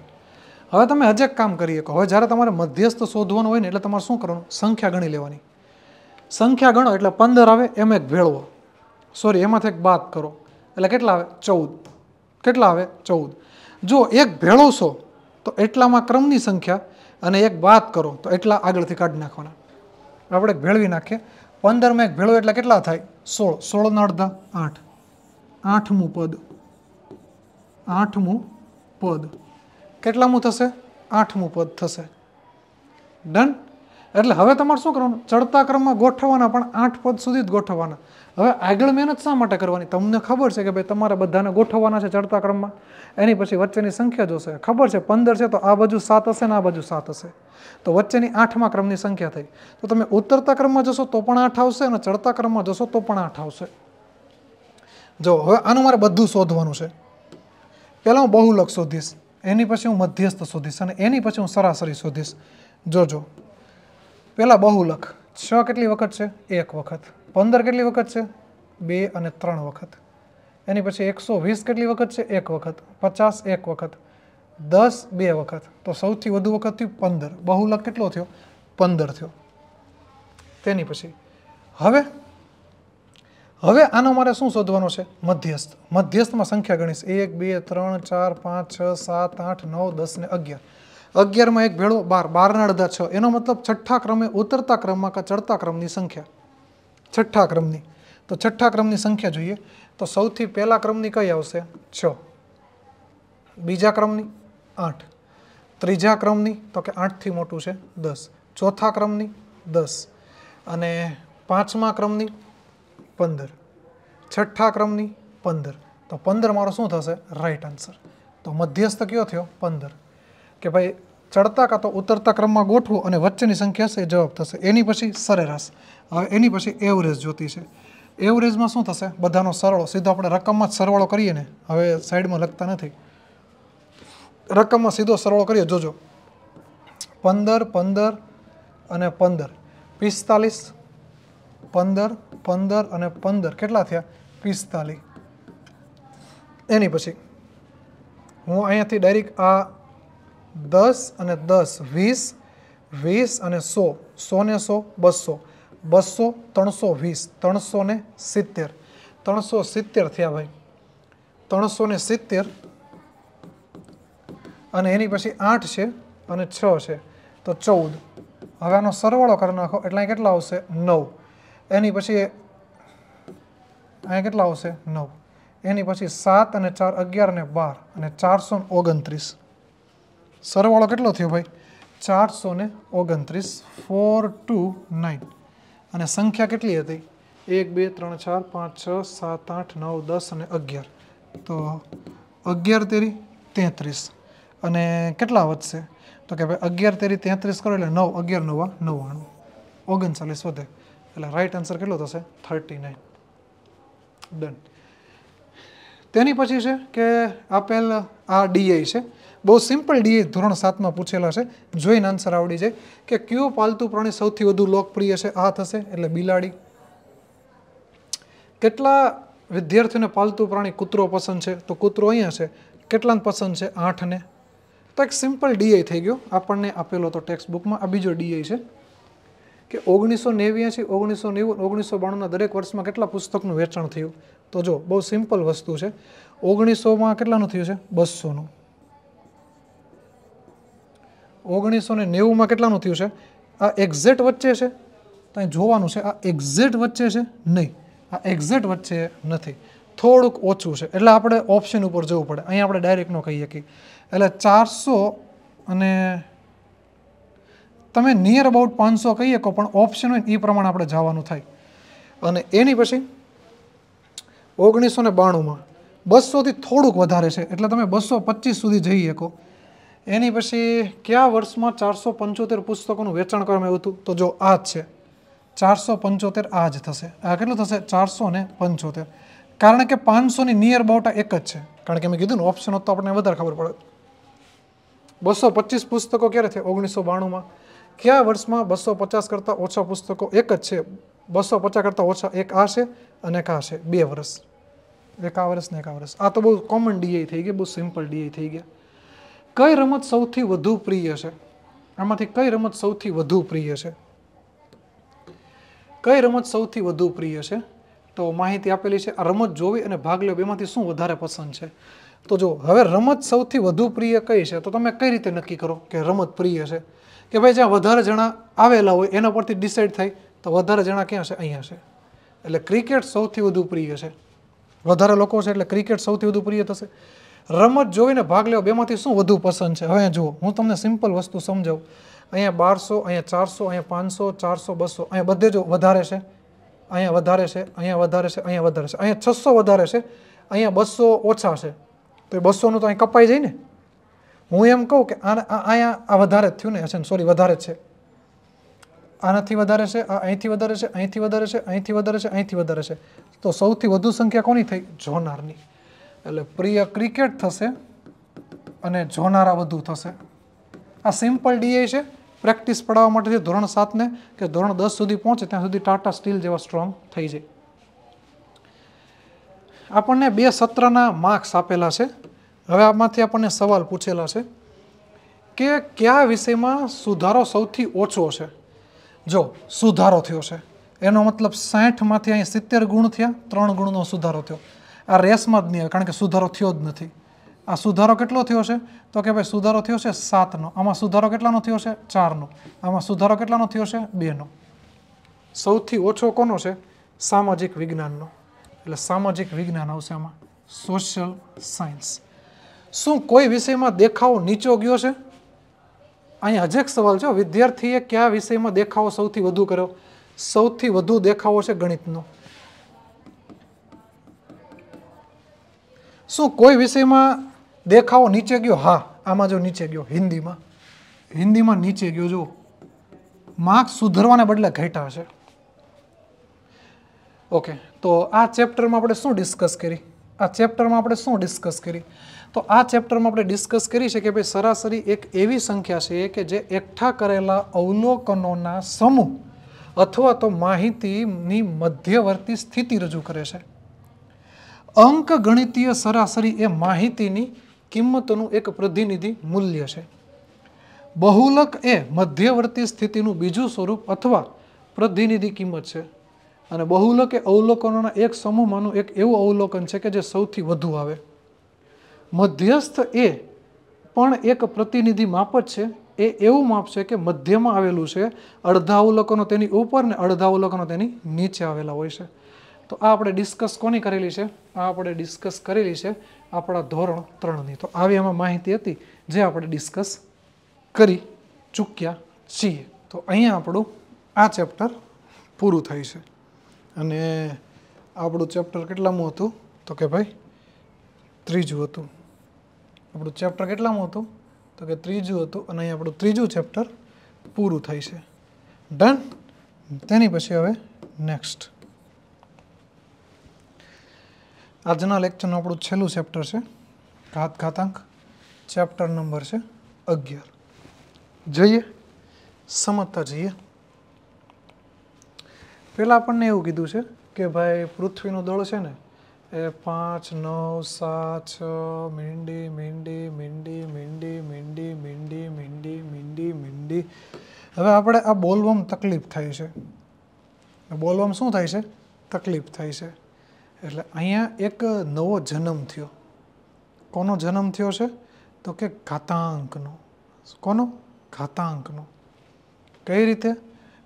હવે તમે હજી એક કામ કરી શકો હવે જ્યારે તમારે મધ્યસ્થ શોધવાનું હોય ને એટલે તમારે શું કરવાનું સંખ્યા ગણી લેવાની સંખ્યા ગણો એટલે પંદર આવે એમ એક ભેળવો સોરી એમાંથી એક બાદ કરો એટલે કેટલા આવે ચૌદ કેટલા આવે ચૌદ જો એક ભેળવશો તો એટલામાં ક્રમની સંખ્યા અને એક બાદ કરો તો એટલા આગળથી કાઢી નાખવાના આપણે ભેળવી નાખીએ પંદરમાં એક ભેળવો એટલે કેટલા થાય સોળ સોળના અડધા આઠ આઠમું પદ આઠમું પદ કેટલામું થશે આઠમું પદ થશે ડન એટલે હવે તમારે શું કરવાનું ચડતા ક્રમમાં ગોઠવવાના પણ આઠ પદ સુધી જ ગોઠવવાના હવે આગળ મહેનત શા માટે કરવાની તમને ખબર છે કે ભાઈ તમારે બધાને ગોઠવવાના છે ચડતા ક્રમમાં એની પછી વચ્ચેની સંખ્યા જોશે ખબર છે પંદર છે તો આ બાજુ સાત હશે ને આ બાજુ સાત હશે તો વચ્ચેની આઠમા ક્રમની સંખ્યા થઈ તો તમે ઉતરતા ક્રમમાં જશો તો પણ આઠ આવશે અને ચડતા ક્રમમાં જશો તો પણ આઠ આવશે જો હવે આનું મારે બધું શોધવાનું છે પહેલાં હું બહુલક શોધીશ એની પછી હું મધ્યસ્થ શોધીશ અને એની પછી હું સરાસરી શોધીશ જોજો પહેલાં બહુલખ છ કેટલી વખત છે એક વખત પંદર કેટલી વખત છે બે અને ત્રણ વખત એની પછી એકસો વીસ કેટલી વખત છે એક વખત પચાસ એક વખત દસ બે વખત તો સૌથી વધુ વખત થયું પંદર બહુલખ કેટલો થયો પંદર થયો તેની પછી હવે હવે આનો મારે શું શોધવાનો છે મધ્યસ્થ મધ્યસ્થમાં સંખ્યા ગણીશ એક બે ત્રણ ચાર પાંચ છ સાત આઠ નવ દસ ને અગિયાર અગિયારમાં એક ભેળો બાર બારના અડધા છ એનો મતલબ છઠ્ઠા ક્રમે ઉતરતા ક્રમમાં કે ચડતા ક્રમની સંખ્યા છઠ્ઠા ક્રમની તો છઠ્ઠા ક્રમની સંખ્યા જોઈએ તો સૌથી પહેલા ક્રમની કઈ આવશે છ બીજા ક્રમની આઠ ત્રીજા ક્રમની તો કે આઠથી મોટું છે દસ ચોથા ક્રમની દસ અને પાંચમા ક્રમની પંદર છઠ્ઠા ક્રમની પંદર તો પંદર મારો શું થશે રાઈટ આન્સર તો મધ્યસ્થ કયો થયો પંદર કે ભાઈ ચડતા કાં તો ઉતરતા ક્રમમાં ગોઠવું અને વચ્ચેની સંખ્યા છે જવાબ થશે એની પછી સરેરાશ હવે એની પછી એવરેજ જોતી છે એવરેજમાં શું થશે બધાનો સરવાળો સીધો આપણે રકમમાં જ સરવાળો કરીએ ને હવે સાઈડમાં લખતા નથી રકમમાં સીધો સરવાળો કરીએ જોજો પંદર પંદર અને પંદર પિસ્તાલીસ પંદર પંદર અને પંદર કેટલા થયા પિસ્તાલીસ એની પછી હું અહીંયાથી ડાયરેક્ટ આ દસ અને દસ વીસ વીસ અને સો સો ને સો બસો બસો ત્રણસો વીસ ત્રણસો ને સિત્તેર ત્રણસો સિત્તેર થયા ભાઈ ત્રણસો ને સિત્તેર અને એની પછી આઠ છે અને છ છે તો ચૌદ હવે આનો સરવાળો કરી નાખો એટલે કેટલા આવશે નવ એની પછી અહીંયા કેટલા આવશે નવ એની પછી સાત અને ચાર અગિયાર અને બાર અને ચારસો ઓગણત્રીસ સરવાળો કેટલો થયો ભાઈ ચારસો ને ઓગણત્રીસ ફોર ટુ નાઇન અને સંખ્યા કેટલી હતી એક બે ત્રણ ચાર પાંચ છ સાત આઠ નવ દસ અને અગિયાર તો અગિયાર તેરી તેત્રીસ અને કેટલા વધશે તો કે ભાઈ અગિયાર તેરી તેત્રીસ કરો એટલે નવ અગિયાર નવા નવ્વાણું ઓગણચાલીસ વધે એટલે રાઈટ આન્સર કેટલો થશે થર્ટી નાઇન ડન તેની પછી છે કે આપેલ આ ડીઆઈ છે બહુ સિમ્પલ ડીએ ધોરણ સાતમાં પૂછેલા છે જોઈને આન્સર આવડી જાય કે કયો પાલતુ પ્રાણી સૌથી વધુ લોકપ્રિય છે આ થશે એટલે બિલાડી કેટલા વિદ્યાર્થીઓને પાલતુ પ્રાણી કૂતરો પસંદ છે તો કૂતરો અહીંયા છે કેટલાને પસંદ છે આઠને તો એક સિમ્પલ ડીઆઈ થઈ ગયો આપણને આપેલો હતો ટેક્સ્ટ બુકમાં આ બીજો ડીઆઈ છે કે ઓગણીસો નેવ્યાસી ઓગણીસો નેવું ઓગણીસો બાણુંના દરેક વર્ષમાં કેટલા પુસ્તકનું વેચાણ થયું તો જો બહુ સિમ્પલ વસ્તુ છે ઓગણીસોમાં કેટલાનું થયું છે બસોનું ઓગણીસો ને નેવુંમાં કેટલાનું થયું છે આ એક્ઝેટ વચ્ચે છે તો જોવાનું છે આ એક્ઝેટ વચ્ચે છે નહીં આ એક્ઝેટ વચ્ચે નથી થોડુંક ઓછું છે એટલે આપણે ઓપ્શન ઉપર જવું પડે અહીં આપણે ડાયરેક્ટનો કહીએ કે એટલે ચારસો અને તમે નિયર અબાઉટ પાંચસો કહી શકો પણ ઓપ્શન હોય એ પ્રમાણે આપણે જવાનું થાય અને એની પછી ઓગણીસો ને બાણુંમાં બસોથી થોડુંક વધારે છે એટલે તમે બસો પચીસ સુધી જઈ શકો એની પછી કયા વર્ષમાં ચારસો પંચોતેર પુસ્તકોનું વેચાણ કરવામાં આવ્યું હતું તો જો આ જ છે ચારસો પંચોતેર આ જ થશે આ કેટલું થશે ચારસો ને પંચોતેર કારણ કે પાંચસોની નિયર બાઉટા એક જ છે કારણ કે મેં કીધું ને ઓપ્શન તો આપણને વધારે ખબર પડે બસો પચીસ પુસ્તકો ક્યારે થયા ઓગણીસો બાણુંમાં કયા વર્ષમાં બસો પચાસ કરતાં ઓછા પુસ્તકો એક જ છે બસો પચાસ કરતાં ઓછા એક આ છે અને એક આ છે બે વર્ષ એક આ વર્ષ ને એક આ વર્ષ આ તો બહુ કોમન ડીઆઈ થઈ ગયા બહુ સિમ્પલ ડીઆઈ થઈ ગયા કઈ રમત સૌથી વધુ પ્રિય છે આમાંથી કઈ રમત સૌથી વધુ પ્રિય છે કઈ રમત સૌથી વધુ પ્રિય છે તો માહિતી આપેલી છે આ રમત જોવી અને ભાગ લેવો એમાંથી શું વધારે પસંદ છે તો જો હવે રમત સૌથી વધુ પ્રિય કઈ છે તો તમે કઈ રીતે નક્કી કરો કે રમત પ્રિય છે કે ભાઈ જ્યાં વધારે જણા આવેલા હોય એના પરથી ડિસાઈડ થાય તો વધારે જણા ક્યાં છે અહીંયા છે એટલે ક્રિકેટ સૌથી વધુ પ્રિય છે વધારે લોકો છે એટલે ક્રિકેટ સૌથી વધુ પ્રિય થશે રમત જોઈને ભાગ લેવો બેમાંથી શું વધુ પસંદ છે અહીંયા જુઓ હું તમને સિમ્પલ વસ્તુ સમજાવું અહીંયા બારસો અહીંયા ચારસો અહીંયા પાંચસો ચારસો બસો અહીંયા બધે જો વધારે છે અહીંયા વધારે છે અહીંયા વધારે છે અહીંયા વધારે છે અહીંયા છસો વધારે છે અહીંયા બસો ઓછા છે તો એ બસોનું તો અહીં કપાઈ જાય ને હું એમ કહું કે આ અહીંયા આ વધારે જ થયું ને છે ને સોરી વધારે છે આનાથી વધારે છે આ અહીંથી વધારે છે અહીંથી વધારે છે અહીંથી વધારે છે અહીંથી વધારે છે તો સૌથી વધુ સંખ્યા કોની થઈ જોનારની એટલે પ્રિય ક્રિકેટ થશે અને જોનારા વધુ થશે આ સિમ્પલ ડીએ છે પ્રેક્ટિસ પડાવવા માટે છે ધોરણ સાતને કે ધોરણ દસ સુધી પહોંચે ત્યાં સુધી ટાટા સ્ટીલ જેવા સ્ટ્રોંગ થઈ જાય આપણને બે સત્રના માર્ક્સ આપેલા છે હવે આમાંથી આપણને સવાલ પૂછેલા છે કે કયા વિષયમાં સુધારો સૌથી ઓછો છે જો સુધારો થયો છે એનો મતલબ સાઠમાંથી અહીં સિત્તેર ગુણ થયા ત્રણ ગુણનો સુધારો થયો આ રેસમાં જ નહીં કારણ કે સુધારો થયો જ નથી આ સુધારો કેટલો થયો છે તો કે ભાઈ સુધારો થયો છે સાતનો આમાં સુધારો કેટલાનો થયો છે ચારનો આમાં સુધારો કેટલાનો થયો છે બેનો સૌથી ઓછો કોનો છે સામાજિક વિજ્ઞાનનો એટલે સામાજિક વિજ્ઞાન આવશે આમાં સોશિયલ સાયન્સ શું કોઈ વિષયમાં દેખાવો નીચો ગયો છે અહીંયા એક સવાલ છે વિદ્યાર્થીએ કયા વિષયમાં દેખાવો સૌથી વધુ કર્યો સૌથી વધુ દેખાવો છે ગણિતનો શું કોઈ વિષયમાં દેખાવો નીચે ગયો હા આમાં જો નીચે ગયો હિન્દીમાં હિન્દીમાં નીચે ગયો જો માર્ક્સ સુધરવાને બદલે ઘટ્યા છે ઓકે તો આ ચેપ્ટરમાં આપણે શું ડિસ્કસ કરી આ ચેપ્ટરમાં આપણે શું ડિસ્કસ કરી તો આ ચેપ્ટરમાં આપણે ડિસ્કસ કરી છે કે ભાઈ સરાસરી એક એવી સંખ્યા છે કે જે એકઠા કરેલા અવલોકનોના સમૂહ અથવા તો માહિતીની મધ્યવર્તી સ્થિતિ રજૂ કરે છે અંક ગણિતીય સરાસરી એ માહિતીની કિંમતનું એક પ્રતિનિધિ મૂલ્ય છે બહુલક એ મધ્યવર્તી સ્થિતિનું બીજું સ્વરૂપ અથવા પ્રતિનિધિ કિંમત છે અને બહુલક એ અવલોકનોના એક સમૂહમાંનું એક એવું અવલોકન છે કે જે સૌથી વધુ આવે મધ્યસ્થ એ પણ એક પ્રતિનિધિ માપ જ છે એ એવું માપ છે કે મધ્યમાં આવેલું છે અડધા અવલોકનો તેની ઉપર ને અડધા અવલોકનો તેની નીચે આવેલા હોય છે તો આ આપણે ડિસ્કસ કોની કરેલી છે આ આપણે ડિસ્કસ કરેલી છે આપણા ધોરણ ત્રણની તો આવી એમાં માહિતી હતી જે આપણે ડિસ્કસ કરી ચૂક્યા છીએ તો અહીંયા આપણું આ ચેપ્ટર પૂરું થયું છે અને આપણું ચેપ્ટર કેટલામું હતું તો કે ભાઈ ત્રીજું હતું આપણું ચેપ્ટર કેટલામું હતું તો કે ત્રીજું હતું અને અહીં આપણું ત્રીજું ચેપ્ટર પૂરું થાય છે ડન તેની પછી હવે નેક્સ્ટ આજના લેક્ચરનું આપણું છેલ્લું ચેપ્ટર છે ઘાત ઘાતાંક ચેપ્ટર નંબર છે અગિયાર જઈએ સમજતા જઈએ પહેલાં આપણને એવું કીધું છે કે ભાઈ પૃથ્વીનો દળ છે ને એ પાંચ નવ સાત છ મીંડી મીંડી મીંડી મીંડી મીંડી મીંડી મીંડી મીંડી મીંડી હવે આપણે આ બોલવામાં તકલીફ થાય છે બોલવામાં શું થાય છે તકલીફ થાય છે એટલે અહીંયા એક નવો જન્મ થયો કોનો જન્મ થયો છે તો કે ઘાતાંકનો કોનો ઘાતાંકનો કઈ રીતે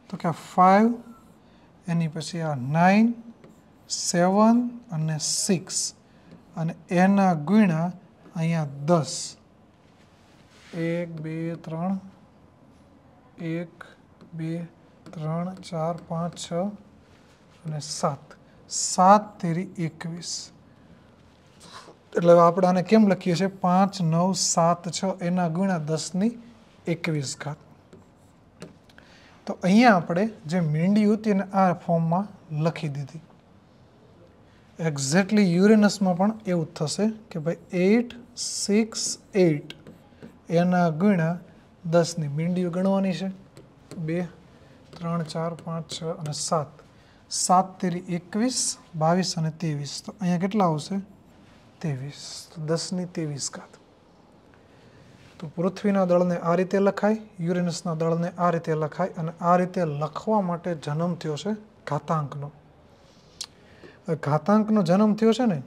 તો કે ફાઇવ એની પછી આ નાઇન સેવન અને સિક્સ અને એના ગુણા અહીંયા દસ એક બે ત્રણ એક બે ત્રણ ચાર પાંચ છ અને સાત સાત તેરી એકવીસ એટલે આપણે આને કેમ લખીએ છીએ પાંચ નવ સાત છ એના ગુણ્યા દસની એકવીસ ઘાત તો અહીંયા આપણે જે મીંડી હતી એને આ ફોર્મમાં લખી દીધી એક્ઝેક્ટલી યુરેનસમાં પણ એવું થશે કે ભાઈ એટ સિક્સ એટ એના ગુણ્યા દસની મીંડીઓ ગણવાની છે બે ત્રણ ચાર પાંચ છ અને સાત સાત તેરી એકવીસ બાવીસ અને ત્રેવીસ તો અહીંયા કેટલા આવશે ત્રેવીસ દસની ત્રેવીસ ઘાત તો પૃથ્વીના દળને આ રીતે લખાય યુરેનસના દળને આ રીતે લખાય અને આ રીતે લખવા માટે જન્મ થયો છે ઘાતાંકનો ઘાતાંકનો જન્મ થયો છે ને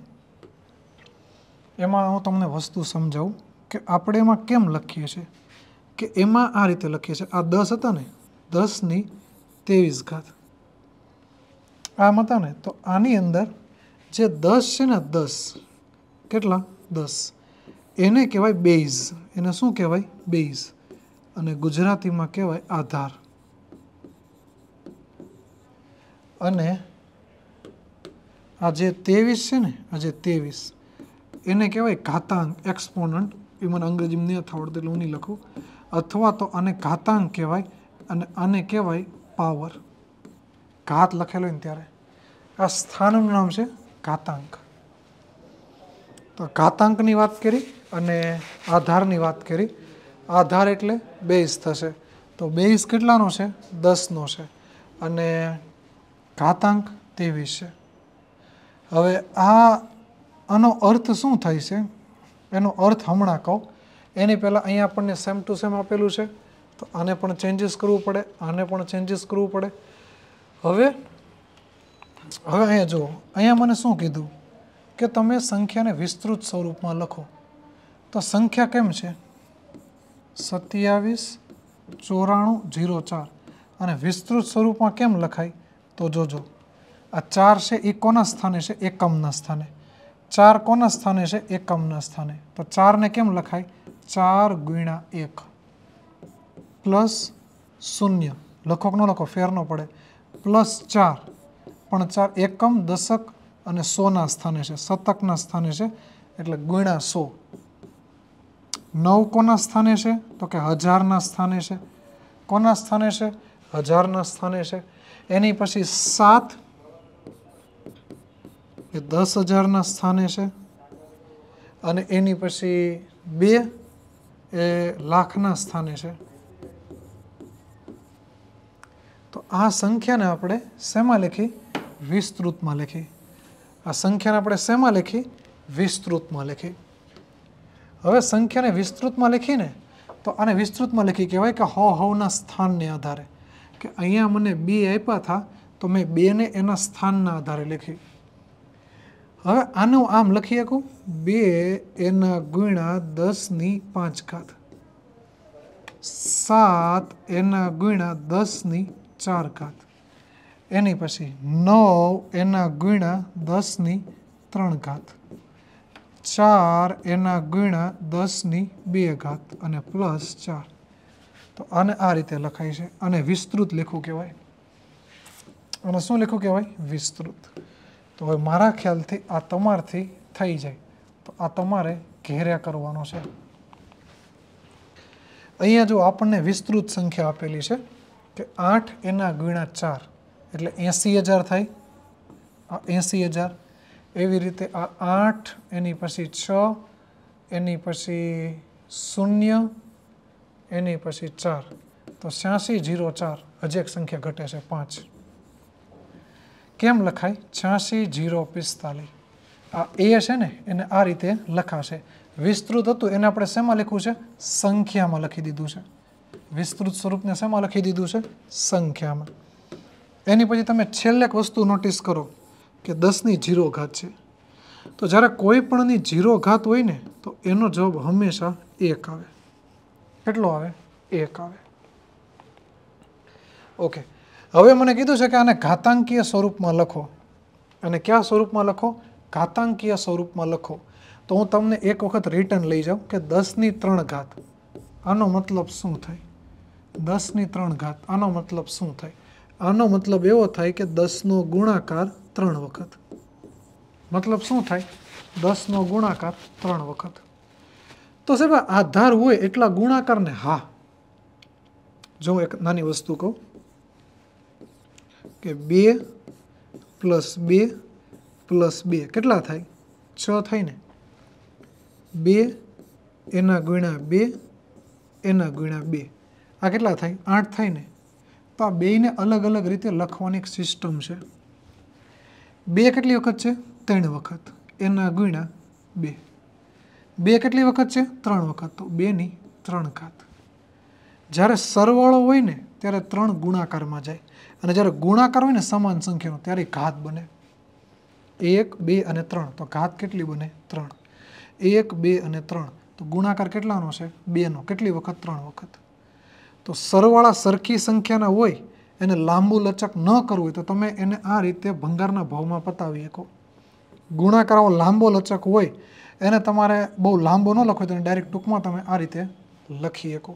એમાં હું તમને વસ્તુ સમજાવું કે આપણે એમાં કેમ લખીએ છીએ કે એમાં આ રીતે લખીએ છીએ આ દસ હતા ને દસની ત્રેવીસ ઘાત આમ હતા ને તો આની અંદર જે દસ છે ને દસ કેટલા દસ એને કહેવાય બેઝ એને શું કહેવાય બેઝ અને ગુજરાતીમાં કહેવાય આધાર અને આ જે ત્રેવીસ છે ને આ જે ત્રેવીસ એને કહેવાય ઘાતાંક એક્સપોનન્ટ એ મને અંગ્રેજી નહીં આવડતું એટલે હું નહીં લખું અથવા તો આને ઘાતાંક કહેવાય અને આને કહેવાય પાવર ઘાત લખેલો ને ત્યારે આ સ્થાનનું નામ છે ઘાતાંક તો ઘાતાંકની વાત કરી અને આધારની વાત કરી આધાર એટલે બેઝ થશે તો બેઝ કેટલાનો છે દસનો છે અને ઘાતાંક તેવીસ છે હવે આ આનો અર્થ શું થાય છે એનો અર્થ હમણાં કહો એની પહેલાં અહીંયા આપણને સેમ ટુ સેમ આપેલું છે તો આને પણ ચેન્જીસ કરવું પડે આને પણ ચેન્જીસ કરવું પડે હવે હવે અહીંયા જુઓ અહીંયા મને શું કીધું કે તમે સંખ્યાને વિસ્તૃત સ્વરૂપમાં લખો તો સંખ્યા કેમ છે સત્યાવીસ ચોરાણું જીરો ચાર અને વિસ્તૃત સ્વરૂપમાં કેમ લખાય તો જોજો આ ચાર છે એ કોના સ્થાને છે એકમના સ્થાને ચાર કોના સ્થાને છે એકમના સ્થાને તો ચારને કેમ લખાય ચાર ગુણ્યા એક પ્લસ શૂન્ય લખો ન લખો ફેર ન પડે પ્લસ ચાર પણ ચાર એકમ દશક અને સોના સ્થાને છે શતકના સ્થાને છે એટલે ગુણા સો નવ કોના સ્થાને છે તો કે હજારના સ્થાને છે કોના સ્થાને છે હજારના સ્થાને છે એની પછી સાત એ દસ હજારના સ્થાને છે અને એની પછી બે એ લાખના સ્થાને છે તો આ સંખ્યાને આપણે શેમાં લખી વિસ્તૃતમાં લખી આ સંખ્યાને આપણે શેમાં લખી વિસ્તૃતમાં લખી હવે સંખ્યાને વિસ્તૃતમાં લખીને તો આને વિસ્તૃતમાં લખી કહેવાય કે હો હવના સ્થાનને આધારે કે અહીંયા મને બે આપ્યા હતા તો મેં બેને એના સ્થાનના આધારે લખી હવે આનું આમ લખી શકું બે એના ગુણ્યા દસની પાંચ ઘાત સાત એના ગુણા દસની ચાર ઘાત એની પછી નવ એના ગુણ્યા દસની ત્રણ ઘાત ચાર એના ગુણ્યા દસની બે ઘાત અને પ્લસ ચાર તો આને આ રીતે લખાય છે અને વિસ્તૃત લેખું કહેવાય અને શું લેખું કહેવાય વિસ્તૃત તો હવે મારા ખ્યાલથી આ તમારથી થઈ જાય તો આ તમારે ઘેર્યા કરવાનો છે અહીંયા જો આપણને વિસ્તૃત સંખ્યા આપેલી છે કે આઠ એના ગુણ્યા ચાર એટલે એંસી હજાર થાય આ એંસી હજાર એવી રીતે આ આઠ એની પછી છ એની પછી શૂન્ય એની પછી ચાર તો છ્યાસી જીરો ચાર હજી એક સંખ્યા ઘટે છે પાંચ કેમ લખાય છ્યાસી જીરો પિસ્તાલીસ આ એ છે ને એને આ રીતે લખાશે વિસ્તૃત હતું એને આપણે શેમાં લખ્યું છે સંખ્યામાં લખી દીધું છે વિસ્તૃત સ્વરૂપને શેમાં લખી દીધું છે સંખ્યામાં એની પછી તમે છેલ્લે વસ્તુ નોટિસ કરો કે દસની જીરો ઘાત છે તો જ્યારે કોઈ પણની જીરો ઘાત હોય ને તો એનો જવાબ હંમેશા એક આવે કેટલો આવે એક આવે ઓકે હવે મને કીધું છે કે આને ઘાતાંકીય સ્વરૂપમાં લખો અને કયા સ્વરૂપમાં લખો ઘાતાંકીય સ્વરૂપમાં લખો તો હું તમને એક વખત રિટર્ન લઈ જાઉં કે દસની ત્રણ ઘાત આનો મતલબ શું થાય દસની ત્રણ ઘાત આનો મતલબ શું થાય આનો મતલબ એવો થાય કે દસનો ગુણાકાર ત્રણ વખત મતલબ શું થાય દસનો ગુણાકાર ત્રણ વખત તો સાહેબ આધાર હોય એટલા ગુણાકારને હા જો એક નાની વસ્તુ કહું કે બે પ્લસ બે પ્લસ બે કેટલા થાય છ થાય ને બે એના ગુણ્યા બે એના ગુણ્યા બે આ કેટલા થાય આઠ થાય ને તો આ બેયને અલગ અલગ રીતે લખવાની એક સિસ્ટમ છે બે કેટલી વખત છે ત્રણ વખત એના ગુણ્યા બે બે કેટલી વખત છે ત્રણ વખત તો બેની ત્રણ ઘાત જ્યારે સરવાળો હોય ને ત્યારે ત્રણ ગુણાકારમાં જાય અને જ્યારે ગુણાકાર હોય ને સમાન સંખ્યાનો ત્યારે ઘાત બને એક બે અને ત્રણ તો ઘાત કેટલી બને ત્રણ એક બે અને ત્રણ તો ગુણાકાર કેટલાનો છે બેનો કેટલી વખત ત્રણ વખત તો સરવાળા સરખી સંખ્યાના હોય એને લાંબુ લચક ન કરવું હોય તો તમે એને આ રીતે ભંગારના ભાવમાં પતાવી શકો ગુણાકારો લાંબો લચક હોય એને તમારે બહુ લાંબો ન લખો તો ડાયરેક્ટ ટૂંકમાં તમે આ રીતે લખી શકો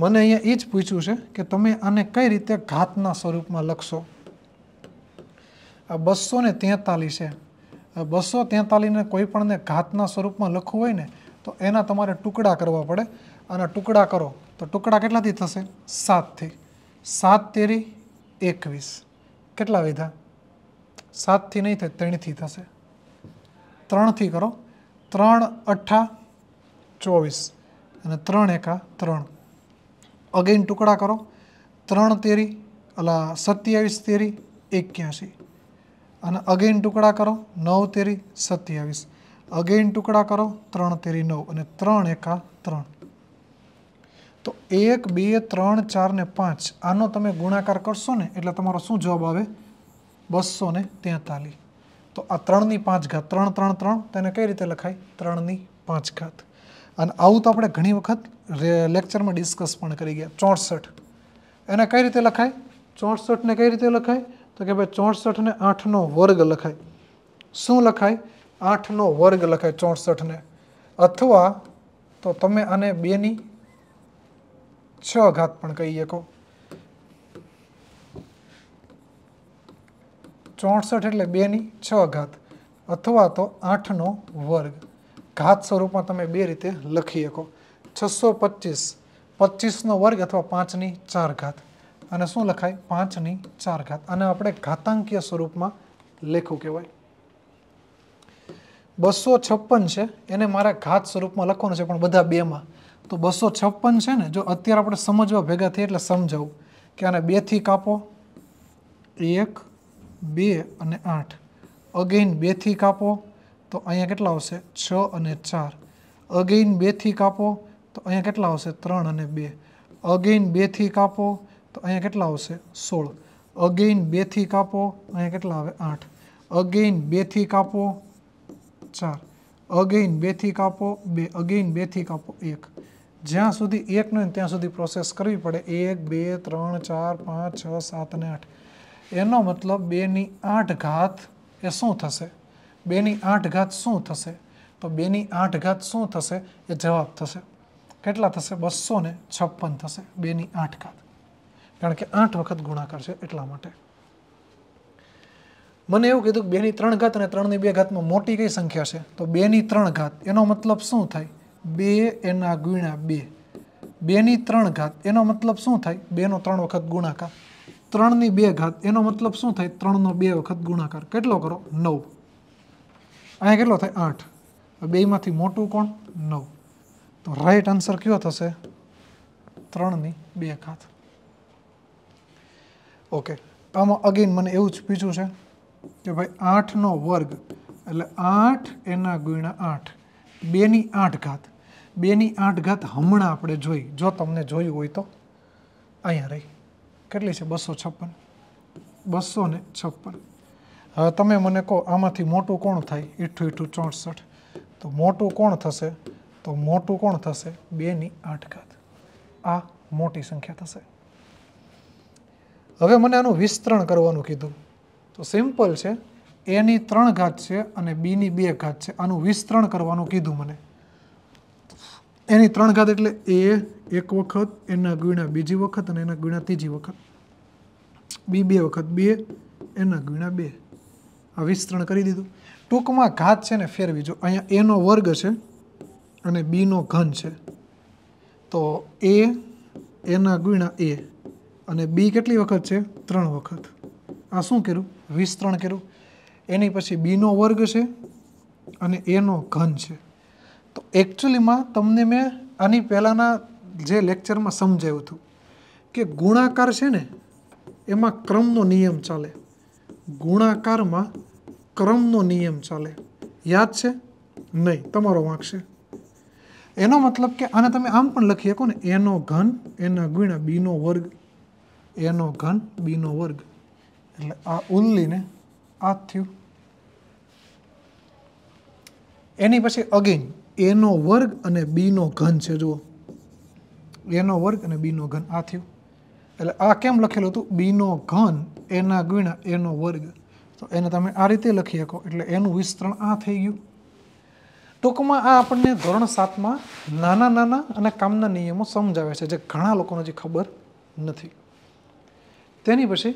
મને અહીંયા એ જ પૂછ્યું છે કે તમે આને કઈ રીતે ઘાતના સ્વરૂપમાં લખશો આ બસો ને તેતાલીસ છે બસો તેતાલીસને કોઈ પણને ઘાતના સ્વરૂપમાં લખવું હોય ને તો એના તમારે ટુકડા કરવા પડે આના ટુકડા કરો તો ટુકડા કેટલાથી થશે સાતથી સાત તેરી એકવીસ કેટલા વીધા સાતથી નહીં થાય ત્રણથી થશે ત્રણથી કરો ત્રણ અઠ્ઠા ચોવીસ અને ત્રણ એકા ત્રણ અગેન ટુકડા કરો ત્રણ તેરી અલા સત્યાવીસ તેરી એક્યાસી અને અગેન ટુકડા કરો નવ તેરી સત્યાવીસ અગેન ટુકડા કરો ત્રણ તેરી નવ અને ત્રણ એકા ત્રણ તો એક બે ત્રણ ચાર ને પાંચ આનો તમે ગુણાકાર કરશો ને એટલે તમારો શું જવાબ આવે બસો ને તેતાલીસ તો આ ત્રણની પાંચ ઘાત ત્રણ ત્રણ ત્રણ તેને કઈ રીતે લખાય ત્રણની પાંચ ઘાત અને આવું તો આપણે ઘણી વખત લેક્ચરમાં ડિસ્કસ પણ કરી ગયા ચોસઠ એને કઈ રીતે લખાય ચોસઠને કઈ રીતે લખાય તો કે ભાઈ ચોસઠને આઠનો વર્ગ લખાય શું લખાય આઠનો વર્ગ લખાય ચોસઠને અથવા તો તમે આને બેની છ ઘાત પણ કહી શકો ચોસઠ એટલે બેની છ ઘાત અથવા તો આઠનો વર્ગ ઘાત સ્વરૂપમાં તમે બે રીતે લખી શકો છસો પચીસ પચીસનો વર્ગ અથવા પાંચની ચાર ઘાત અને શું લખાય પાંચની ચાર ઘાત અને આપણે ઘાતાંકીય સ્વરૂપમાં લેખું કહેવાય બસો છપ્પન છે એને મારા ઘાત સ્વરૂપમાં લખવાનું છે પણ બધા બેમાં તો બસો છપ્પન છે ને જો અત્યારે આપણે સમજવા ભેગા થઈએ એટલે સમજાવું કે આને બેથી કાપો એક બે અને આઠ અગેઇન બેથી કાપો તો અહીંયા કેટલા આવશે છ અને ચાર અગેઇન બેથી કાપો તો અહીંયા કેટલા આવશે ત્રણ અને બે અગેઇન બેથી કાપો તો અહીંયા કેટલા આવશે સોળ અગેઇન બેથી કાપો અહીંયા કેટલા આવે આઠ અગેઇન બેથી કાપો ચાર અગેઇન બેથી કાપો બે અગેઇન બેથી કાપો એક જ્યાં સુધી એક નહીં ત્યાં સુધી પ્રોસેસ કરવી પડે એક બે ત્રણ ચાર પાંચ છ સાત અને આઠ એનો મતલબ બેની આઠ ઘાત એ શું થશે બેની આઠ ઘાત શું થશે તો બેની આઠ ઘાત શું થશે એ જવાબ થશે કેટલા થશે બસો ને છપ્પન થશે બેની આઠ ઘાત કારણ કે આઠ વખત ગુણાકાર છે એટલા માટે મને એવું કીધું કે બેની ત્રણ ઘાત અને ત્રણની બે ઘાતમાં મોટી કઈ સંખ્યા છે તો બેની ત્રણ ઘાત એનો મતલબ શું થાય બે એના ગુણ્યા બે બેની ત્રણ ઘાત એનો મતલબ શું થાય બેનો ત્રણ વખત ગુણાકાર ત્રણની બે ઘાત એનો મતલબ શું થાય ત્રણનો બે વખત ગુણાકાર કેટલો કરો નવ અહીંયા કેટલો થાય આઠ બેમાંથી મોટું કોણ નવ તો રાઈટ આન્સર કયો થશે ત્રણની બે ઘાત ઓકે આમાં અગેન મને એવું જ પીછું છે કે ભાઈ આઠનો વર્ગ એટલે આઠ એના ગુણ્યા આઠ બેની આઠ ઘાત બેની આઠ ઘાત હમણાં આપણે જોઈ જો તમને જોયું હોય તો અહીંયા રહી કેટલી છે બસો છપ્પન બસો ને છપ્પન હવે તમે મને કહો આમાંથી મોટું કોણ થાય ઈઠું ઈઠું ચોસઠ તો મોટું કોણ થશે તો મોટું કોણ થશે બેની આઠ ઘાત આ મોટી સંખ્યા થશે હવે મને આનું વિસ્તરણ કરવાનું કીધું તો સિમ્પલ છે એની ત્રણ ઘાત છે અને બીની બે ઘાત છે આનું વિસ્તરણ કરવાનું કીધું મને એની ત્રણ ઘાત એટલે એ એક વખત એના ગુણ્યા બીજી વખત અને એના ગુણ્યા ત્રીજી વખત બી બે વખત બે એના ગુણ્યા બે આ વિસ્તરણ કરી દીધું ટૂંકમાં ઘાત છે ને ફેરવી જો અહીંયા એનો વર્ગ છે અને બીનો ઘન છે તો એ એના ગુણ્યા એ અને બી કેટલી વખત છે ત્રણ વખત આ શું કર્યું વિસ્તરણ કર્યું એની પછી બીનો વર્ગ છે અને એનો ઘન છે તો એકચ્યુઅલીમાં તમને મેં આની પહેલાંના જે લેક્ચરમાં સમજાવ્યું હતું કે ગુણાકાર છે ને એમાં ક્રમનો નિયમ ચાલે ગુણાકારમાં ક્રમનો નિયમ ચાલે યાદ છે નહીં તમારો વાંક છે એનો મતલબ કે આને તમે આમ પણ લખી શકો ને એનો ઘન એના ગુણ્યા બીનો વર્ગ એનો ઘન બીનો વર્ગ એટલે આ ઉલ્લીને આ થયું એની પછી અગેન એનો વર્ગ અને બીનો ઘન છે જુઓ એનો વર્ગ અને બીનો ઘન આ થયું એટલે આ કેમ લખેલું હતું બીનો ઘન એના ગુણા એનો વર્ગ તો એને તમે આ રીતે લખી શકો એટલે એનું વિસ્તરણ આ થઈ ગયું ટૂંકમાં આ આપણને ધોરણ સાતમાં નાના નાના અને કામના નિયમો સમજાવે છે જે ઘણા લોકોને જે ખબર નથી તેની પછી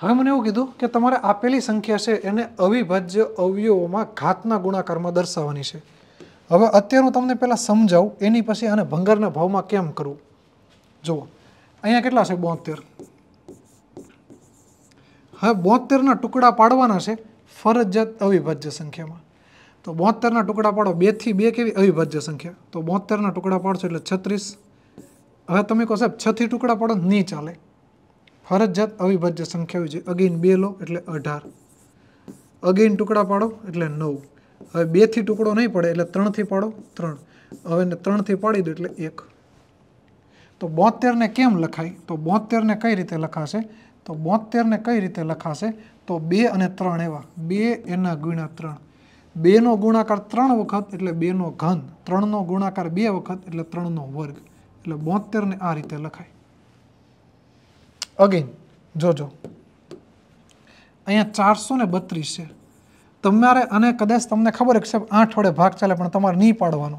હવે મને એવું કીધું કે તમારે આપેલી સંખ્યા છે એને અવિભાજ્ય અવયવોમાં ઘાતના ગુણાકારમાં દર્શાવવાની છે હવે અત્યારે હું તમને પહેલાં સમજાવું એની પછી આને ભંગારના ભાવમાં કેમ કરવું જુઓ અહીંયા કેટલા છે બોતેર હવે બોતેરના ટુકડા પાડવાના છે ફરજિયાત અવિભાજ્ય સંખ્યામાં તો બોતેરના ટુકડા પાડો બેથી બે કેવી અવિભાજ્ય સંખ્યા તો બોતેરના ટુકડા પાડશો એટલે છત્રીસ હવે તમે કહો સાહેબ છથી ટુકડા પાડો નહીં ચાલે ફરજિયાત અવિભાજ્ય સંખ્યા હોય છે અગેન બે લો એટલે અઢાર અગેન ટુકડા પાડો એટલે નવ હવે બેથી ટુકડો નહીં પડે એટલે ત્રણથી પાડો ત્રણ હવે ત્રણથી પાડી દો એટલે એક તો બોતેરને કેમ લખાય તો બોતેરને કઈ રીતે લખાશે તો બોતેરને કઈ રીતે લખાશે તો બે અને ત્રણ એવા બે એના ગુણ્યા ત્રણ બેનો ગુણાકાર ત્રણ વખત એટલે બેનો ઘન ત્રણનો ગુણાકાર બે વખત એટલે ત્રણનો વર્ગ એટલે બોતેરને આ રીતે લખાય અગેન જોજો અહીંયા ચારસો ને બત્રીસ છે તમારે અને કદાચ તમને ખબર છે આઠ વડે ભાગ ચાલે પણ તમારે નહીં પાડવાનો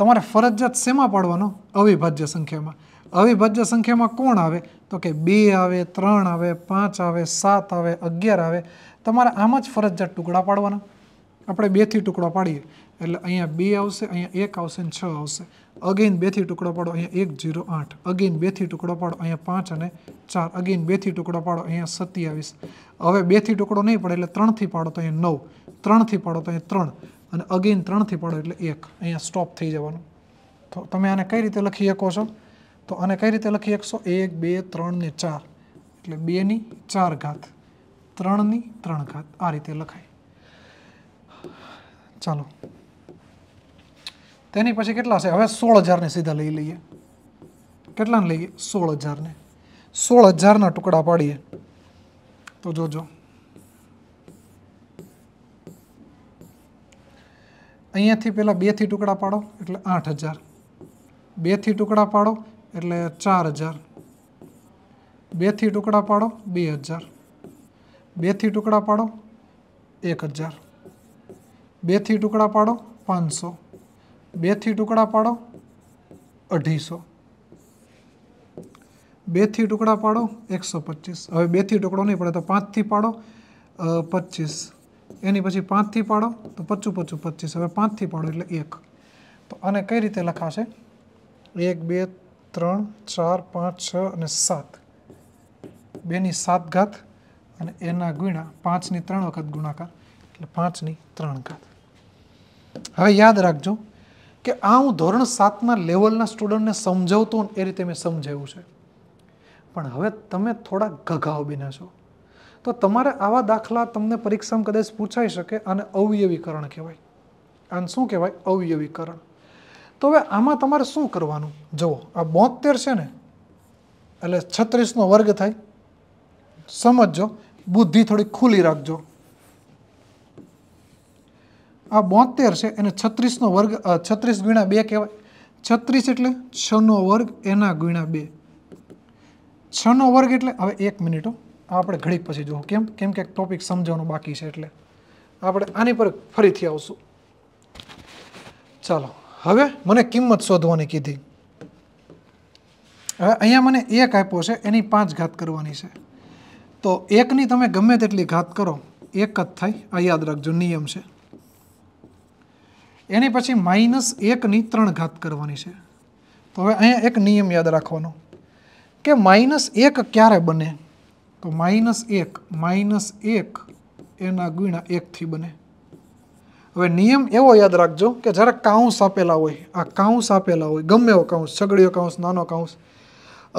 તમારે ફરજિયાત શેમાં પાડવાનો અવિભાજ્ય સંખ્યામાં અવિભાજ્ય સંખ્યામાં કોણ આવે તો કે બે આવે ત્રણ આવે પાંચ આવે સાત આવે અગિયાર આવે તમારે આમ જ ફરજિયાત ટુકડા પાડવાના આપણે બેથી ટુકડા પાડીએ એટલે અહીંયા બે આવશે અહીંયા એક આવશે ને છ આવશે અગેન બેથી ટુકડો પાડો અહીંયા એક જીરો આઠ અગેન બેથી ટુકડો પાડો અહીંયા પાંચ અને ચાર અગેન બેથી ટુકડો પાડો અહીંયા સત્યાવીસ હવે બેથી ટુકડો નહીં પડે એટલે ત્રણથી પાડો તો અહીંયા નવ ત્રણથી પાડો તો અહીંયા ત્રણ અને અગેન ત્રણથી પાડો એટલે એક અહીંયા સ્ટોપ થઈ જવાનું તો તમે આને કઈ રીતે લખી શકો છો તો આને કઈ રીતે લખી શકશો એક બે ત્રણ ને ચાર એટલે બેની ચાર ઘાત ત્રણની ત્રણ ઘાત આ રીતે લખાય ચાલો તેની પછી કેટલા છે હવે સોળ હજારને સીધા લઈ લઈએ કેટલાને લઈએ સોળ હજારને સોળ હજારના ટુકડા પાડીએ તો જોજો અહીંયાથી પહેલાં બેથી ટુકડા પાડો એટલે આઠ હજાર બેથી ટુકડા પાડો એટલે ચાર હજાર બેથી ટુકડા પાડો બે હજાર બેથી ટુકડા પાડો એક હજાર બેથી ટુકડા પાડો પાંચસો બેથી ટુકડા પાડો અઢીસો બેથી ટુકડા પાડો એકસો પચીસ હવે બેથી ટુકડો નહીં પડે તો પાંચથી પાડો પચીસ એની પછી પાંચથી પાડો તો પચું પચું પચીસ હવે પાંચથી પાડો એટલે એક તો આને કઈ રીતે લખાશે એક બે ત્રણ ચાર પાંચ છ અને સાત બેની સાત ઘાત અને એના ગુણા પાંચની ત્રણ વખત ગુણાકાર એટલે પાંચની ત્રણ ઘાત હવે યાદ રાખજો કે આ હું ધોરણ સાતના લેવલના સ્ટુડન્ટને સમજાવતો એ રીતે મેં સમજાવ્યું છે પણ હવે તમે થોડા ગઘાઓ બન્યા છો તો તમારે આવા દાખલા તમને પરીક્ષામાં કદાચ પૂછાઈ શકે અને અવયવીકરણ કહેવાય આને શું કહેવાય અવયવીકરણ તો હવે આમાં તમારે શું કરવાનું જુઓ આ બોતેર છે ને એટલે છત્રીસનો વર્ગ થાય સમજો બુદ્ધિ થોડી ખુલ્લી રાખજો આ બોતેર છે એને છત્રીસનો વર્ગ છત્રીસ ગુણ્યા બે કહેવાય છત્રીસ એટલે છનો વર્ગ એના ગુણ્યા બે છનો વર્ગ એટલે હવે એક મિનિટો આપણે ઘડીક પછી જોઉં કેમ કેમ કે ટોપિક સમજવાનો બાકી છે એટલે આપણે આની પર ફરીથી આવશું ચાલો હવે મને કિંમત શોધવાની કીધી હવે અહીંયા મને એક આપ્યો છે એની પાંચ ઘાત કરવાની છે તો એકની તમે ગમે તેટલી ઘાત કરો એક જ થાય આ યાદ રાખજો નિયમ છે એની પછી માઇનસ એકની ત્રણ ઘાત કરવાની છે તો હવે અહીંયા એક નિયમ યાદ રાખવાનો કે માઇનસ એક ક્યારે બને તો માઇનસ એક માઇનસ એક એના ગુણા એકથી બને હવે નિયમ એવો યાદ રાખજો કે જ્યારે કાઉન્સ આપેલા હોય આ કાઉન્સ આપેલા હોય ગમે એવો કાઉન્સ સગડીયો કાઉન્સ નાનો કાઉન્સ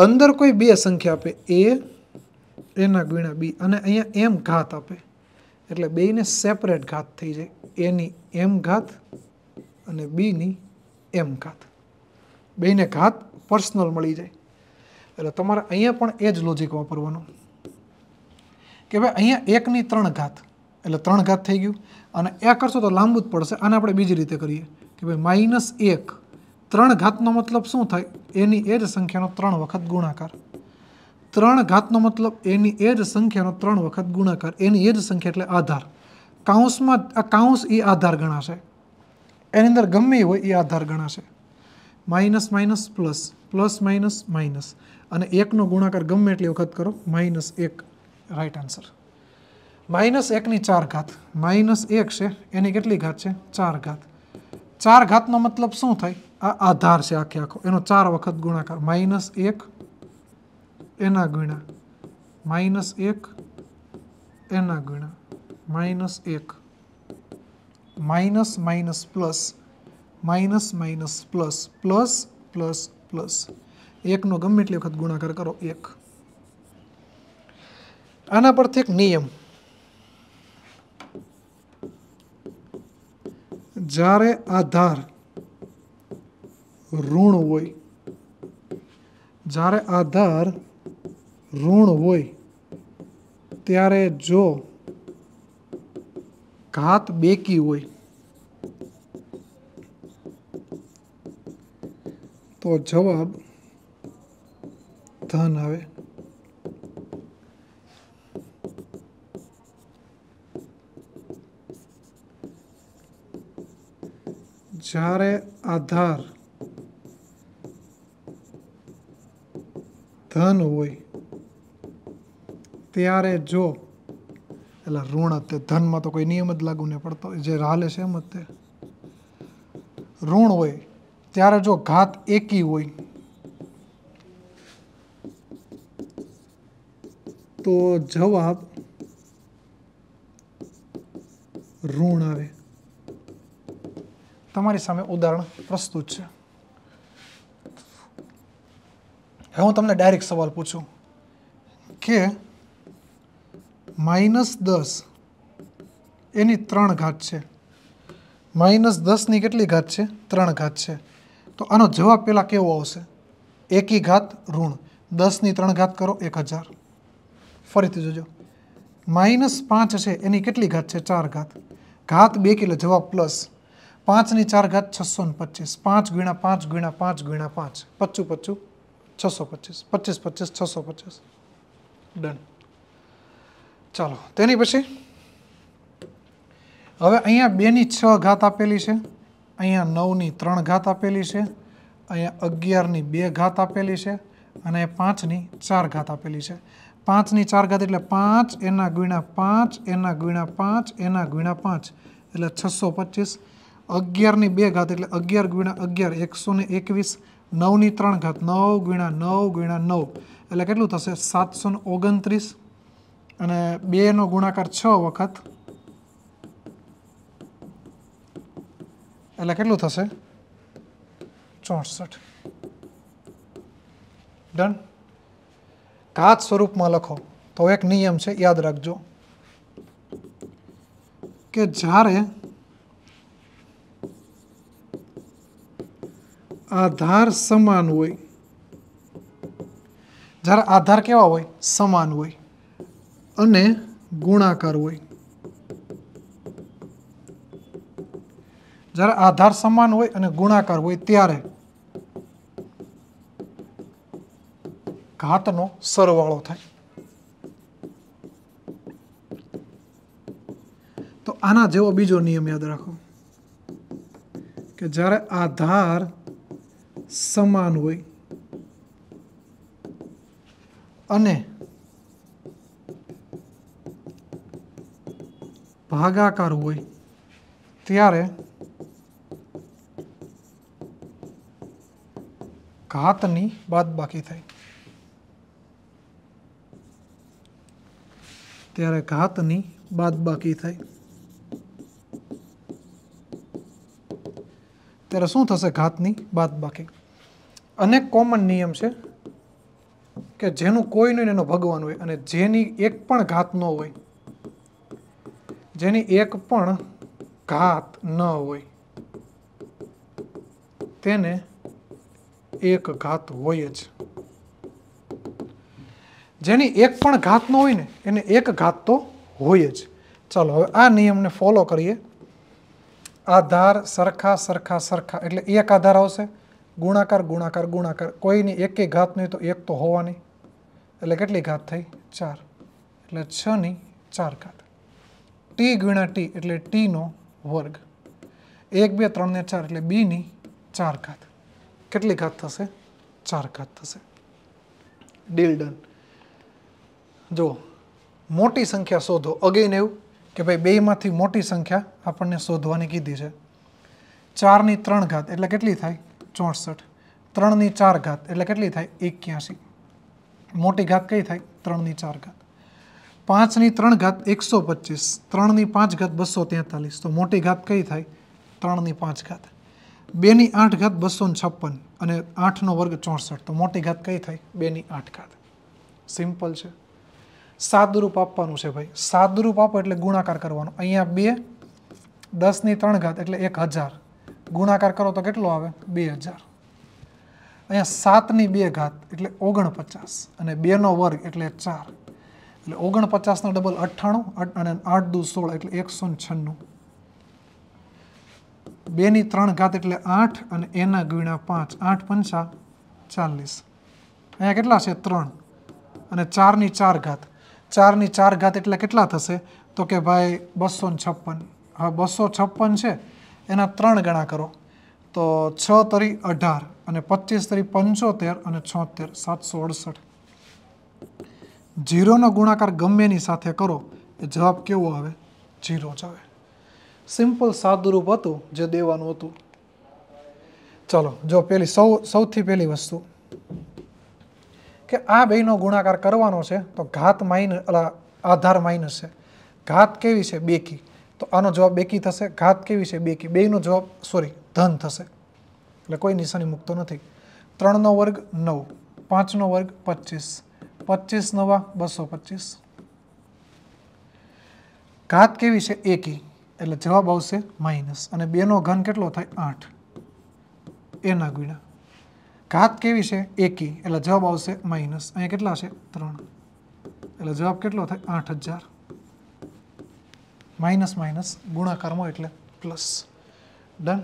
અંદર કોઈ બે સંખ્યા આપે એ એના ગુણા બી અને અહીંયા એમ ઘાત આપે એટલે બેયને સેપરેટ ઘાત થઈ જાય એની એમ ઘાત અને બીની એમ ઘાત બેને ઘાત પર્સનલ મળી જાય એટલે તમારે અહીંયા પણ એ જ લોજિક વાપરવાનું કે ભાઈ અહીંયા એકની ત્રણ ઘાત એટલે ત્રણ ઘાત થઈ ગયું અને એ કરશો તો લાંબુ જ પડશે આને આપણે બીજી રીતે કરીએ કે ભાઈ માઇનસ એક ત્રણ ઘાતનો મતલબ શું થાય એની એ જ સંખ્યાનો ત્રણ વખત ગુણાકાર ત્રણ ઘાતનો મતલબ એની એ જ સંખ્યાનો ત્રણ વખત ગુણાકાર એની એ જ સંખ્યા એટલે આધાર કાઉન્સમાં આ કાઉન્સ એ આધાર ગણાશે એની અંદર ગમે હોય એ આધાર ગણાશે minus minus plus plus minus minus અને એકનો ગુણાકાર ગમે એટલી વખત કરો માઇનસ એક રાઈટ આન્સર માઇનસ એકની ચાર ઘાત માઇનસ એક છે એની કેટલી ઘાત છે ચાર ઘાત ચાર ઘાતનો મતલબ શું થાય આ આધાર છે આખે આખો એનો ચાર વખત ગુણાકાર માઇનસ એક એના ગુણ્યા માઇનસ એક એના ગુણ્યા માઇનસ એક minus minus plus minus minus plus plus plus plus एक नो गम इतने वक्त गुणाकार करो एक आना पर एक नियम जारे आधार ऋण हो जारे आधार ऋण हो तेरे जो घात बेकी हो तो जवाब धन आए जारे आधार धन हो तेरे जो એટલે ઋણ તે ધનમાં તો કોઈ નિયમ જ લાગુ નહીં પડતો જે હાલે છે એમ જ ઋણ હોય ત્યારે જો ઘાત એકી હોય તો જવાબ ઋણ આવે તમારી સામે ઉદાહરણ પ્રસ્તુત છે હવે હું તમને ડાયરેક્ટ સવાલ પૂછું કે માઇનસ દસ એની ત્રણ ઘાત છે માઇનસ દસની કેટલી ઘાત છે ત્રણ ઘાત છે તો આનો જવાબ પહેલાં કેવો આવશે એકી ઘાત ઋણ દસની ત્રણ ઘાત કરો એક હજાર ફરીથી જોજો માઇનસ પાંચ છે એની કેટલી ઘાત છે ચાર ઘાત ઘાત બે કિલો જવાબ પ્લસ પાંચની ચાર ઘાત છસો ને પચીસ પાંચ ગુણ્યા પાંચ ગુણ્યા પાંચ ગુણ્યા પાંચ પચું પચું છસો પચીસ પચીસ પચીસ છસો પચીસ ડન ચાલો તેની પછી હવે અહીંયા બેની છ ઘાત આપેલી છે અહીંયા નવની ત્રણ ઘાત આપેલી છે અહીંયા અગિયારની બે ઘાત આપેલી છે અને પાંચની ચાર ઘાત આપેલી છે પાંચની ચાર ઘાત એટલે પાંચ એના ગુણ્યા પાંચ એના ગુણ્યા પાંચ એના ગુણ્યા પાંચ એટલે છસો પચીસ અગિયારની બે ઘાત એટલે અગિયાર ગુણ્યા અગિયાર એકસો ને એકવીસ નવની ત્રણ ઘાત નવ ગુણ્યા નવ ગુણ્યા નવ એટલે કેટલું થશે સાતસો ઓગણત્રીસ અને બેનો ગુણાકાર છ વખત એટલે કેટલું થશે ચોસઠ ડન કાચ સ્વરૂપમાં લખો તો એક નિયમ છે યાદ રાખજો કે જ્યારે આધાર સમાન હોય જ્યારે આધાર કેવા હોય સમાન હોય અને ગુણાકાર હોય જ્યારે આધાર સમાન હોય અને ગુણાકાર હોય ત્યારે ઘાતનો સરવાળો થાય તો આના જેવો બીજો નિયમ યાદ રાખો કે જ્યારે આધાર સમાન હોય અને ભાગાકાર હોય ત્યારે ઘાતની બાદબાકી થાય ત્યારે ઘાતની બાદબાકી થાય ત્યારે શું થશે ઘાતની બાદબાકી અનેક કોમન નિયમ છે કે જેનું કોઈ નહીં એનો ભગવાન હોય અને જેની એક પણ ઘાત ન હોય જેની એક પણ ઘાત ન હોય તેને એક ઘાત હોય જ જેની એક પણ ઘાત ન હોય ને એને એક ઘાત તો હોય જ ચાલો હવે આ નિયમને ફોલો કરીએ આધાર સરખા સરખા સરખા એટલે એક આધાર આવશે ગુણાકાર ગુણાકાર ગુણાકાર કોઈની એકે ઘાત નહીં તો એક તો હોવાની એટલે કેટલી ઘાત થઈ ચાર એટલે છ છની ચાર ઘાત ટી ગુણ્યા ટી એટલે ટીનો વર્ગ એક બે ત્રણ ને ચાર એટલે બીની ચાર ઘાત કેટલી ઘાત થશે ચાર ઘાત થશે ડીલ ડન જો મોટી સંખ્યા શોધો અગેન એવું કે ભાઈ બેમાંથી મોટી સંખ્યા આપણને શોધવાની કીધી છે ચારની ત્રણ ઘાત એટલે કેટલી થાય ચોસઠ ત્રણની ચાર ઘાત એટલે કેટલી થાય એક્યાસી મોટી ઘાત કઈ થાય ત્રણની ચાર ઘાત પાંચની ત્રણ ઘાત એકસો પચીસ ત્રણની પાંચ ઘાત બસો તેતાલીસ તો મોટી ઘાત કઈ થાય ત્રણની પાંચ ઘાત બેની આઠ ઘાત બસો છપ્પન અને આઠનો વર્ગ ચોસઠ તો મોટી ઘાત કઈ થાય બેની આઠ ઘાત સિમ્પલ છે સાદુરૂપ આપવાનું છે ભાઈ સાદુરૂપ આપો એટલે ગુણાકાર કરવાનો અહીંયા બે દસની ત્રણ ઘાત એટલે એક હજાર ગુણાકાર કરો તો કેટલો આવે બે હજાર અહીંયા સાતની બે ઘાત એટલે ઓગણપચાસ અને બેનો વર્ગ એટલે ચાર એટલે ઓગણપચાસના ડબલ અઠ્ઠાણું અને આઠ દુ સોળ એટલે એકસો છન્નું બેની ત્રણ ઘાત એટલે આઠ અને એના ગુણા પાંચ આઠ પંચા ચાલીસ અહીંયા કેટલા છે ત્રણ અને ચારની ચાર ઘાત ચારની ચાર ઘાત એટલે કેટલા થશે તો કે ભાઈ બસો ને છપ્પન હા બસો છપ્પન છે એના ત્રણ ગણા કરો તો છ તરી અઢાર અને પચીસ તરી પંચોતેર અને છોતેર સાતસો અડસઠ જીરોનો ગુણાકાર ગમે એની સાથે કરો એ જવાબ કેવો આવે જીરો જ આવે સિમ્પલ સાદુરૂપ હતું જે દેવાનું હતું ચલો જો પેલી સૌ સૌથી પહેલી વસ્તુ કે આ બેનો ગુણાકાર કરવાનો છે તો ઘાત માઇન આધાર માઇનસ છે ઘાત કેવી છે બેકી તો આનો જવાબ બેકી થશે ઘાત કેવી છે બેકી બેનો જવાબ સોરી ધન થશે એટલે કોઈ નિશાની મૂકતો નથી ત્રણનો વર્ગ નવ પાંચનો વર્ગ પચીસ પચીસ નવા બસો પચીસ ઘાત કેવી છે એકી એટલે જવાબ આવશે માઇનસ અને બેનો ઘન કેટલો થાય આઠ એના ગુણા ઘાત કેવી છે એકી એટલે જવાબ આવશે માઇનસ અહીંયા કેટલા છે ત્રણ એટલે જવાબ કેટલો થાય આઠ હજાર માઇનસ માઇનસ ગુણાકારમાં એટલે પ્લસ ડન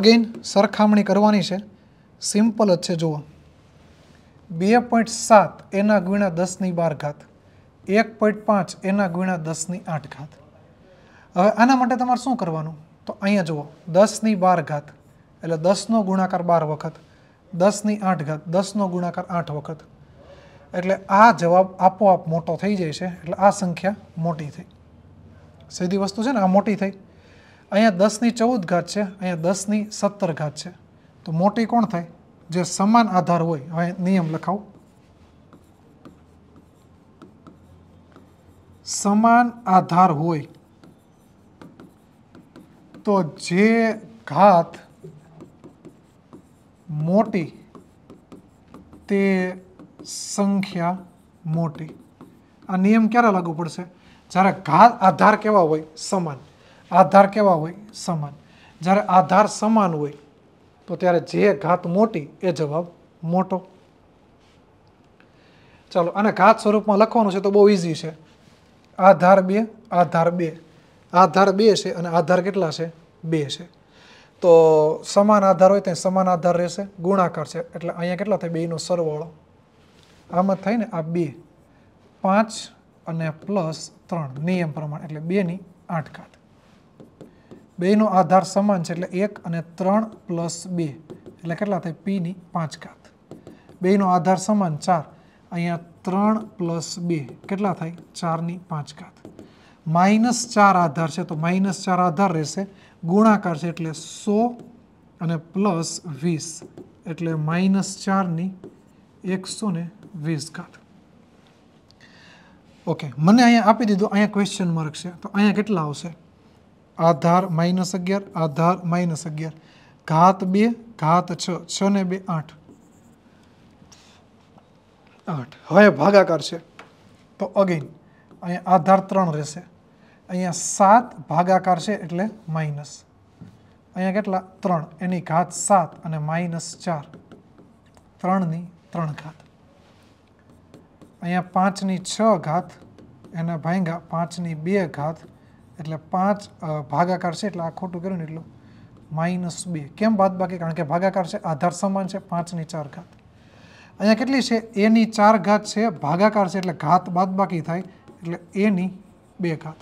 અગેન સરખામણી કરવાની છે સિમ્પલ જ છે જુઓ બે પોઈન્ટ સાત એના ગુણ્યા દસની બાર ઘાત એક પોઈન્ટ પાંચ એના ગુણ્યા દસની આઠ ઘાત હવે આના માટે તમારે શું કરવાનું તો અહીંયા જુઓ દસની બાર ઘાત એટલે દસનો ગુણાકાર બાર વખત દસની આઠ ઘાત દસનો ગુણાકાર આઠ વખત એટલે આ જવાબ આપોઆપ મોટો થઈ જાય છે એટલે આ સંખ્યા મોટી થઈ સીધી વસ્તુ છે ને આ મોટી થઈ અહીંયા દસની ચૌદ ઘાત છે અહીંયા દસની સત્તર ઘાત છે તો મોટી કોણ થાય જે સમાન આધાર હોય હવે નિયમ લખાવો સમાન આધાર હોય તો જે ઘાત મોટી તે સંખ્યા મોટી આ નિયમ ક્યારે લાગુ પડશે જ્યારે ઘાત આધાર કેવા હોય સમાન આધાર કેવા હોય સમાન જ્યારે આધાર સમાન હોય તો ત્યારે જે ઘાત મોટી એ જવાબ મોટો ચાલો આને ઘાત સ્વરૂપમાં લખવાનું છે તો બહુ ઇઝી છે આધાર બે આધાર બે આધાર બે છે અને આધાર કેટલા છે બે છે તો સમાન આધાર હોય ત્યાં સમાન આધાર રહેશે ગુણાકાર છે એટલે અહીંયા કેટલા થાય બેનો સરવાળો આમાં થાય ને આ બે પાંચ અને પ્લસ ત્રણ નિયમ પ્રમાણે એટલે બેની આઠ ઘાત બેનો આધાર સમાન છે એટલે એક અને ત્રણ પ્લસ બે એટલે કેટલા થાય પીની પાંચ ઘાત બેનો આધાર સમાન ચાર અહીંયા ત્રણ પ્લસ બે કેટલા થાય ચારની પાંચ ઘાત માઇનસ ચાર આધાર છે તો માઇનસ ચાર આધાર રહેશે ગુણાકાર છે એટલે સો અને પ્લસ વીસ એટલે માઇનસ ચારની એકસો ને વીસ ઘાત ઓકે મને અહીંયા આપી દીધું અહીંયા ક્વેશ્ચન માર્ક છે તો અહીંયા કેટલા આવશે આધાર માઇનસ અગિયાર આધાર માઇનસ અગિયાર ઘાત બે ઘાત છ છ ને બે આઠ આઠ હવે ભાગાકાર છે તો અગેન અહીંયા આધાર ત્રણ રહેશે અહીંયા સાત ભાગાકાર છે એટલે માઇનસ અહીંયા કેટલા ત્રણ એની ઘાત સાત અને માઇનસ ચાર ત્રણની ત્રણ ઘાત અહીંયા પાંચની છ ઘાત એના ભાંગા પાંચની બે ઘાત એટલે પાંચ ભાગાકાર છે એટલે આ ખોટું કર્યું ને એટલું માઇનસ બે કેમ બાદ બાકી કારણ કે ભાગાકાર છે આધાર સમાન છે પાંચની ચાર ઘાત અહીંયા કેટલી છે એની ચાર ઘાત છે ભાગાકાર છે એટલે ઘાત બાદ બાકી થાય એટલે એની બે ઘાત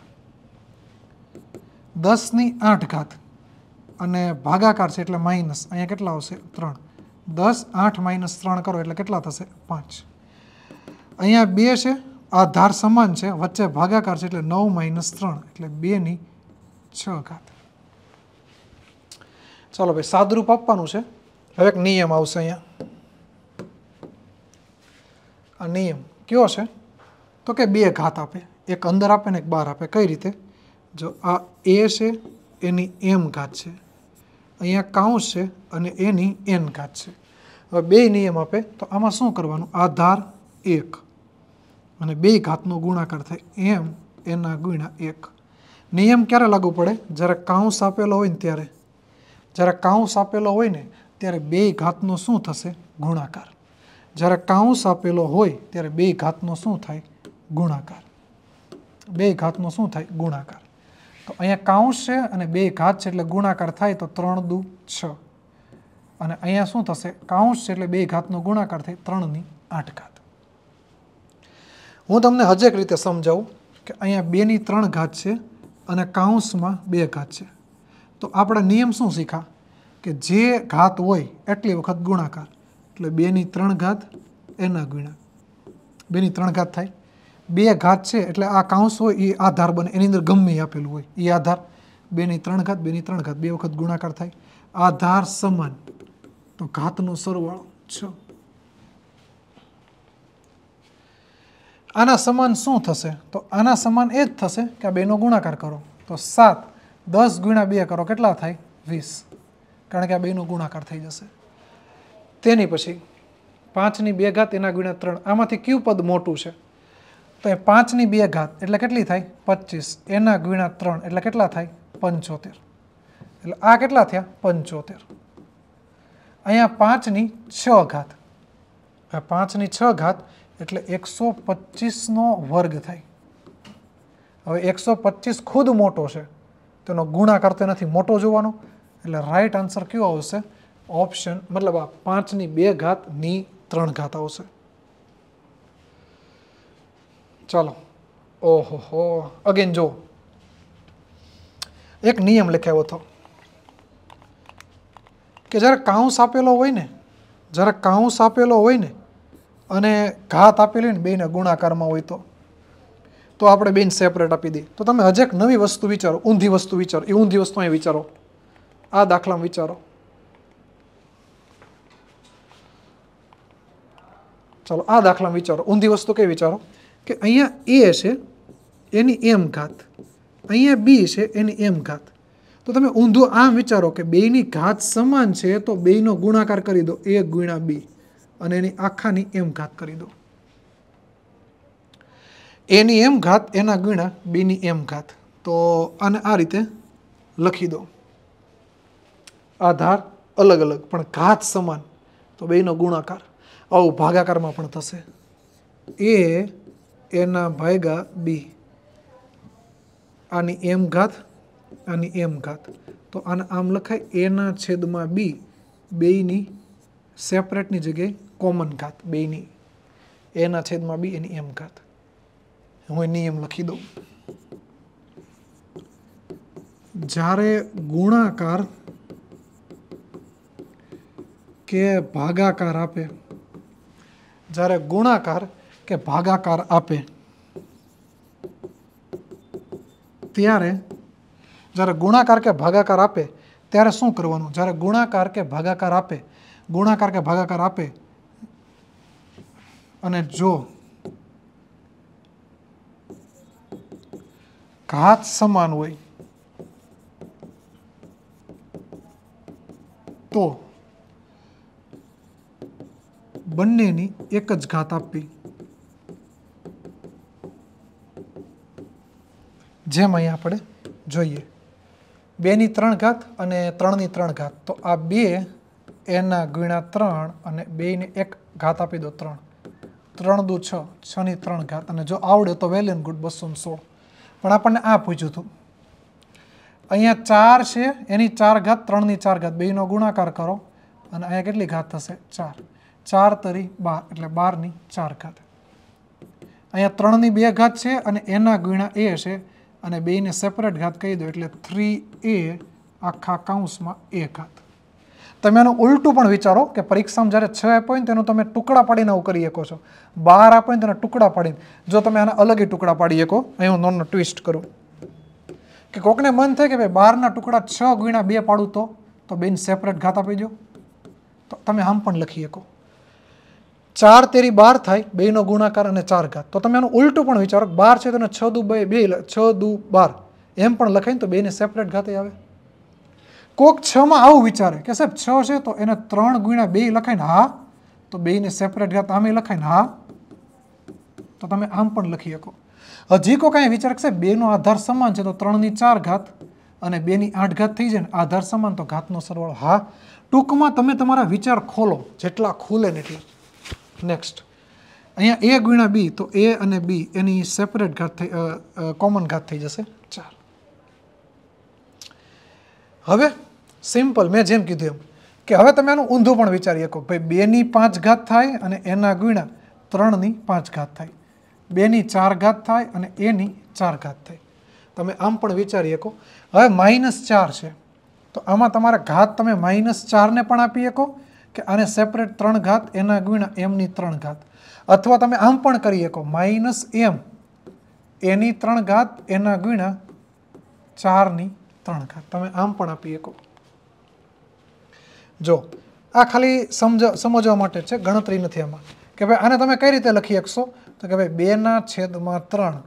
દસની આઠ ઘાત અને ભાગાકાર છે એટલે માઇનસ અહીંયા કેટલા આવશે ત્રણ દસ આઠ માઇનસ ત્રણ કરો એટલે કેટલા થશે પાંચ અહીંયા બે છે આ ધાર સમાન છે વચ્ચે ભાગાકાર છે એટલે નવ માઇનસ ત્રણ એટલે બેની છ ઘાત ચાલો ભાઈ સાદરૂપ આપવાનું છે હવે એક નિયમ આવશે અહીંયા આ નિયમ કયો છે તો કે બે ઘાત આપે એક અંદર આપે ને એક બહાર આપે કઈ રીતે જો આ એ છે એની એમ ઘાત છે અહીંયા કાઉન્સ છે અને એની એન ઘાત છે હવે બે નિયમ આપે તો આમાં શું કરવાનું આ ધાર એક અને બે ઘાતનો ગુણાકાર થાય એમ એના ગુણ્યા એક નિયમ ક્યારે લાગુ પડે જ્યારે કાઉન્સ આપેલો હોય ને ત્યારે જ્યારે કાઉન્સ આપેલો હોય ને ત્યારે બે ઘાતનો શું થશે ગુણાકાર જ્યારે કાઉન્સ આપેલો હોય ત્યારે બે ઘાતનો શું થાય ગુણાકાર બે ઘાતનો શું થાય ગુણાકાર તો અહીંયા કાઉન્સ છે અને બે ઘાત છે એટલે ગુણાકાર થાય તો ત્રણ દુ છ અને અહીંયા શું થશે કાઉન્સ છે એટલે બે ઘાતનો ગુણાકાર થાય ત્રણની આઠ ઘાત હું તમને હજેક રીતે સમજાવું કે અહીંયા બેની ત્રણ ઘાત છે અને કાઉન્સમાં બે ઘાત છે તો આપણા નિયમ શું શીખા કે જે ઘાત હોય એટલી વખત ગુણાકાર એટલે બેની ત્રણ ઘાત એના ગુણા બેની ત્રણ ઘાત થાય બે ઘાત છે એટલે આ કાઉન્સ હોય એ આધાર બને એની અંદર ગમે આપેલું હોય એ આધાર બેની ત્રણ ઘાત બેની ત્રણ ઘાત બે વખત ગુણાકાર થાય આધાર સમાન તો ઘાતનો સરવાળો છ આના સમાન શું થશે તો આના સમાન એ જ થશે કે આ બેનો ગુણાકાર કરો તો સાત દસ ગુણ્યા બે કરો કેટલા થાય વીસ કારણ કે આ બેનો ગુણાકાર થઈ જશે તેની પછી પાંચની બે ઘાત એના ગુણ્યા ત્રણ આમાંથી કયું પદ મોટું છે તો એ પાંચની બે ઘાત એટલે કેટલી થાય પચીસ એના ગુણ્યા ત્રણ એટલે કેટલા થાય પંચોતેર એટલે આ કેટલા થયા પંચોતેર અહીંયા પાંચની છ ઘાત પાંચની છ ઘાત એટલે એકસો પચીસનો વર્ગ થાય હવે એકસો પચીસ ખુદ મોટો છે તેનો ગુણાકાર તો નથી મોટો જોવાનો એટલે રાઈટ આન્સર કયો આવશે ઓપ્શન મતલબ આ પાંચની બે ઘાત ની ત્રણ ઘાત આવશે ચાલો ઓહો હો અગેન જો એક નિયમ લખાયો હતો કે જ્યારે કાઉન્સ આપેલો હોય ને જ્યારે કાઉન્સ આપેલો હોય ને અને ઘાત આપેલી ને બેના ગુણાકારમાં હોય તો તો આપણે બેન સેપરેટ આપી દઈએ તો તમે હજેક નવી વસ્તુ વિચારો ઊંધી વસ્તુ વિચારો એ ઊંધી વસ્તુ અહીં વિચારો આ દાખલામાં વિચારો ચાલો આ દાખલામાં વિચારો ઊંધી વસ્તુ કઈ વિચારો કે અહીંયા એ છે એની એમ ઘાત અહીંયા બી છે એની એમ ઘાત તો તમે ઊંધું આમ વિચારો કે બેની ઘાત સમાન છે તો બેનો ગુણાકાર કરી દો એ ગુણ્યા બી અને એની આખાની એમ ઘાત કરી દો એની એમ ઘાત એના ગીણા બીની એમ ઘાત તો આને આ રીતે લખી દો આધાર અલગ અલગ પણ ઘાત સમાન તો બેનો ગુણાકાર આવું ભાગાકારમાં પણ થશે એ એના ભાગ્યા બી આની એમ ઘાત આની એમ ઘાત તો આને આમ લખાય એના છેદમાં બી બેયની સેપરેટની જગ્યાએ કોમન ઘાત બેની એના છેદમાં બી એની એમ ઘાત હું એની એમ લખી દઉં જ્યારે ગુણાકાર કે ભાગાકાર આપે જ્યારે ગુણાકાર કે ભાગાકાર આપે ત્યારે જ્યારે ગુણાકાર કે ભાગાકાર આપે ત્યારે શું કરવાનું જ્યારે ગુણાકાર કે ભાગાકાર આપે ગુણાકાર કે ભાગાકાર આપે અને જો ઘાત સમાન હોય તો બંનેની એક જ ઘાત આપવી જેમ અહીં આપણે જોઈએ બેની ત્રણ ઘાત અને ત્રણની ત્રણ ઘાત તો આ બે એના ગુણ્યા ત્રણ અને બેને એક ઘાત આપી દો ત્રણ ત્રણ દુ છ છની ત્રણ ઘાત અને જો આવડે તો વેલ એન્ડ ગુડ બસો સોળ પણ આપણને આ પૂછ્યું હતું અહીંયા ચાર છે એની ચાર ઘાત ત્રણની ચાર ઘાત બેનો ગુણાકાર કરો અને અહીંયા કેટલી ઘાત થશે ચાર ચાર તરી બાર એટલે બારની ચાર ઘાત અહીંયા ત્રણની બે ઘાત છે અને એના ગુણા એ છે અને બેને સેપરેટ ઘાત કહી દો એટલે થ્રી એ આખા કાઉન્સમાં એ ઘાત તમે એનું ઉલટું પણ વિચારો કે પરીક્ષામાં જ્યારે છ એપોઇન્ટ તેનું તમે ટુકડા પાડીને આવું કરી શકો છો બાર આપોઇન્ટ તેના ટુકડા પાડીને જો તમે આના અલગ ટુકડા પાડી શકો અહીં હું નોનનો ટ્વિસ્ટ કરું કે કોકને મન થાય કે ભાઈ બારના ટુકડા છ ગુણ્યા બે પાડું તો તો બેન સેપરેટ ઘાત આપી દો તો તમે આમ પણ લખી શકો ચાર તેરી બાર થાય બેનો ગુણાકાર અને ચાર ઘાત તો તમે આનું ઉલટું પણ વિચારો બાર છે તો છ દુ બે બે છ દુ બાર એમ પણ લખાય તો બેને સેપરેટ ઘાતે આવે કોક છમાં આવું વિચારે કે સાહેબ છ છે તો એને ત્રણ ગુણ્યા બે લખાય ને હા તો બેને સેપરેટ ઘાત આમે લખાય ને હા તો તમે આમ પણ લખી શકો હજી કોઈ કાંઈ વિચાર છે બેનો આધાર સમાન છે તો ત્રણની ચાર ઘાત અને બેની આઠ ઘાત થઈ જાય ને આધાર સમાન તો ઘાતનો સરવાળો હા ટૂંકમાં તમે તમારા વિચાર ખોલો જેટલા ખોલે ને એટલા નેક્સ્ટ અહીંયા એ ગુણ્યા બી તો એ અને બી એની સેપરેટ ઘાત થઈ કોમન ઘાત થઈ જશે હવે સિમ્પલ મેં જેમ કીધું એમ કે હવે તમે આનું ઊંધું પણ વિચારી શકો ભાઈ બેની પાંચ ઘાત થાય અને એના ગુણ્યા ત્રણની પાંચ ઘાત થાય બેની ચાર ઘાત થાય અને એની ચાર ઘાત થાય તમે આમ પણ વિચારી શકો હવે માઇનસ ચાર છે તો આમાં તમારે ઘાત તમે માઇનસ ચારને પણ આપી શકો કે આને સેપરેટ ત્રણ ઘાત એના ગુણા એમની ત્રણ ઘાત અથવા તમે આમ પણ કરી શકો માઇનસ એમ એની ત્રણ ઘાત એના ગુણા ચારની ત્રણ ઘાત તમે આમ પણ આપી શકો જો આ ખાલી સમજ સમજવા માટે છે ગણતરી નથી આમાં કે ભાઈ આને તમે કઈ રીતે લખી શકશો તો કે ભાઈ બેના છેદમાં ત્રણ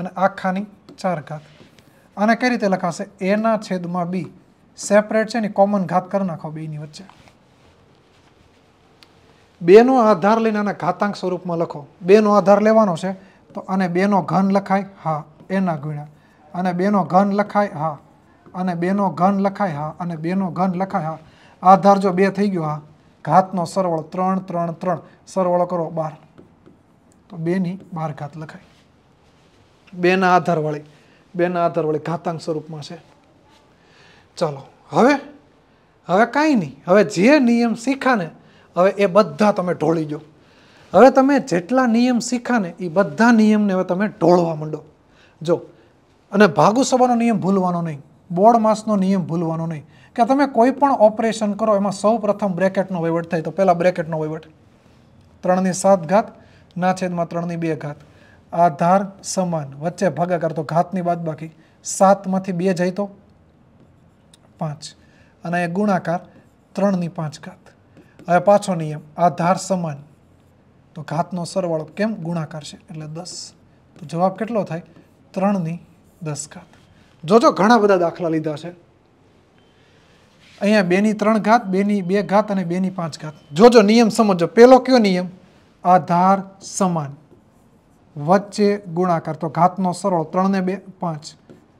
અને આખાની ચાર ઘાત આને કઈ રીતે લખાશે એના છેદમાં બી સેપરેટ છે ને કોમન ઘાત કરી નાખો બેની વચ્ચે બેનો આધાર લઈને આના ઘાતાંક સ્વરૂપમાં લખો બેનો આધાર લેવાનો છે તો આને બેનો ઘન લખાય હા એના ગુણ્યા અને બેનો ઘન લખાય હા અને બેનો ઘન લખાય હા અને બેનો ઘન લખાય હા આધાર જો બે થઈ ગયો હા ઘાતનો સરવાળો ત્રણ ત્રણ ત્રણ સરવાળો કરો બાર તો બેની બાર ઘાત લખાય બેના આધારવાળી બેના આધારવાળી ઘાતાંક સ્વરૂપમાં છે ચાલો હવે હવે કાંઈ નહીં હવે જે નિયમ શીખાને હવે એ બધા તમે ઢોળી દો હવે તમે જેટલા નિયમ શીખાને એ બધા નિયમને હવે તમે ઢોળવા માંડો જો અને ભાગુ સભાનો નિયમ ભૂલવાનો નહીં બોર્ડ માસનો નિયમ ભૂલવાનો નહીં કે તમે કોઈ પણ ઓપરેશન કરો એમાં સૌ પ્રથમ બ્રેકેટનો વહીવટ થાય તો પહેલાં બ્રેકેટનો વહીવટ ત્રણની સાત ઘાત ના છેદમાં ત્રણની બે ઘાત આ ધાર સમાન વચ્ચે ભાગાકાર તો ઘાતની બાદ બાકી સાતમાંથી બે જાય તો પાંચ અને એ ગુણાકાર ત્રણની પાંચ ઘાત હવે પાછો નિયમ આ ધાર સમાન તો ઘાતનો સરવાળો કેમ ગુણાકાર છે એટલે દસ તો જવાબ કેટલો થાય ત્રણની દસ ઘાત જોજો ઘણા બધા દાખલા લીધા છે અહીંયા બેની ત્રણ ઘાત બેની બે ઘાત અને બેની પાંચ ઘાત જોજો નિયમ સમજો પહેલો કયો નિયમ આધાર સમાન વચ્ચે ગુણાકાર તો ઘાતનો સરળ ત્રણને બે પાંચ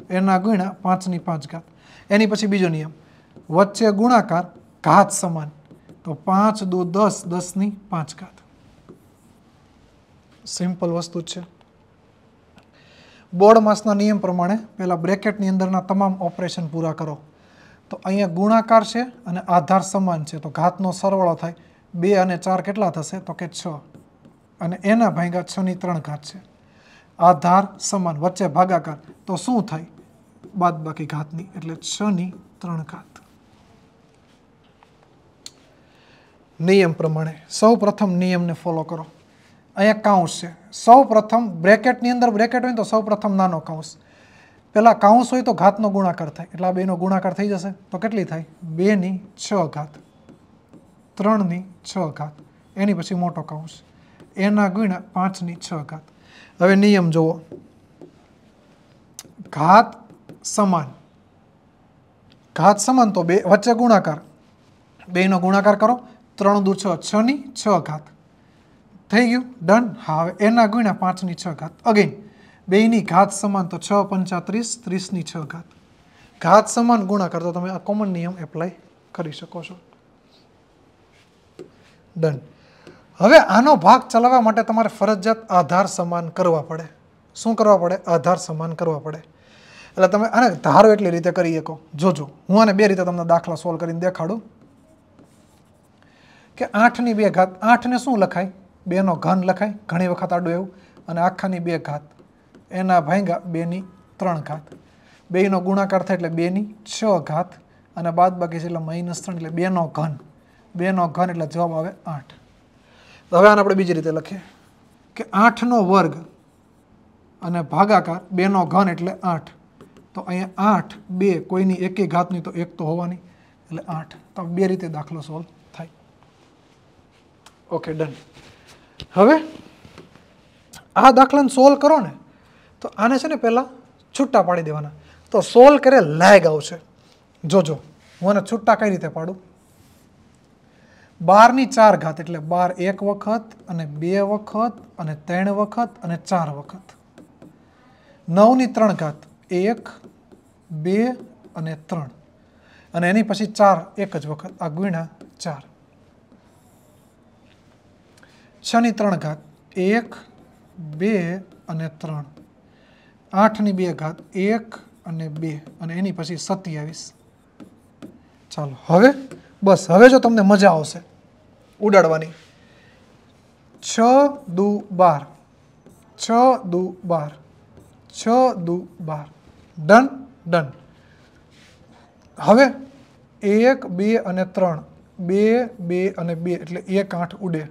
એના ગુણ્યા પાંચની પાંચ ઘાત એની પછી બીજો નિયમ વચ્ચે ગુણાકાર ઘાત સમાન તો પાંચ દુ દસ દસની પાંચ ઘાત સિમ્પલ વસ્તુ છે બોર્ડ માસના નિયમ પ્રમાણે પહેલાં બ્રેકેટની અંદરના તમામ ઓપરેશન પૂરા કરો તો અહીંયા ગુણાકાર છે અને આધાર સમાન છે તો ઘાતનો સરવાળો થાય બે અને ચાર કેટલા થશે તો કે છ અને એના ભાંગા છની ત્રણ ઘાત છે આધાર સમાન વચ્ચે ભાગાકાર તો શું થાય બાદ બાકી ઘાતની એટલે છની ત્રણ ઘાત નિયમ પ્રમાણે સૌ પ્રથમ નિયમને ફોલો કરો અહીંયા કાઉન્સ છે સૌ પ્રથમ બ્રેકેટની અંદર બ્રેકેટ હોય તો સૌ પ્રથમ નાનો કાઉન્સ પહેલાં કાઉન્સ હોય તો ઘાતનો ગુણાકાર થાય એટલે આ બેનો ગુણાકાર થઈ જશે તો કેટલી થાય બેની છ ઘાત ત્રણની છ ઘાત એની પછી મોટો કાઉન્સ એના ગુણ્યા પાંચની છ ઘાત હવે નિયમ જુઓ ઘાત સમાન ઘાત સમાન તો બે વચ્ચે ગુણાકાર બેનો ગુણાકાર કરો ત્રણ દુ છ છની છ ઘાત થઈ ગયું ડન હા હવે એના ગુણ્યા પાંચની છ ઘાત અગેન બેની ઘાત સમાન તો છ પંચાત્રીસ ત્રીસની છ ઘાત ઘાત સમાન ગુણાકાર તો તમે આ કોમન નિયમ એપ્લાય કરી શકો છો ડન હવે આનો ભાગ ચલાવવા માટે તમારે ફરજિયાત આધાર સમાન કરવા પડે શું કરવા પડે આધાર સમાન કરવા પડે એટલે તમે આને ધારો એટલી રીતે કરી શકો જોજો હું આને બે રીતે તમને દાખલા સોલ્વ કરીને દેખાડું કે આઠની બે ઘાત આઠને શું લખાય બેનો ઘન લખાય ઘણી વખત આડું એવું અને આખાની બે ઘાત એના ભાંગા બેની ત્રણ ઘાત બેનો ગુણાકાર થાય એટલે બેની છ ઘાત અને બાદ બાકી છે એટલે માઇનસ ત્રણ એટલે બેનો ઘન બેનો ઘન એટલે જવાબ આવે આઠ તો હવે આને આપણે બીજી રીતે લખીએ કે આઠનો વર્ગ અને ભાગાકાર બેનો ઘન એટલે આઠ તો અહીંયા આઠ બે કોઈની એકે ઘાતની તો એક તો હોવાની એટલે આઠ તો બે રીતે દાખલો સોલ્વ થાય ઓકે ડન હવે આ દાખલાને સોલ્વ કરો ને તો આને છે ને પહેલાં છૂટા પાડી દેવાના તો સોલ્વ કરે લેગ આવશે જોજો હું આને છૂટા કઈ રીતે પાડું બારની ચાર ઘાત એટલે બાર એક વખત અને બે વખત અને ત્રણ વખત અને ચાર વખત નવની ત્રણ ઘાત એક બે અને ત્રણ અને એની પછી ચાર એક જ વખત આ ગુણ્યા ચાર છની ત્રણ ઘાત એક બે અને ત્રણ આઠની બે ઘાત એક અને બે અને એની પછી સત્યાવીસ ચાલો હવે બસ હવે જો તમને મજા આવશે ઉડાડવાની છ દુ બાર છ દુ બાર છ દુ બાર ડન ડન હવે એક બે અને ત્રણ બે બે અને બે એટલે એક આઠ ઉડે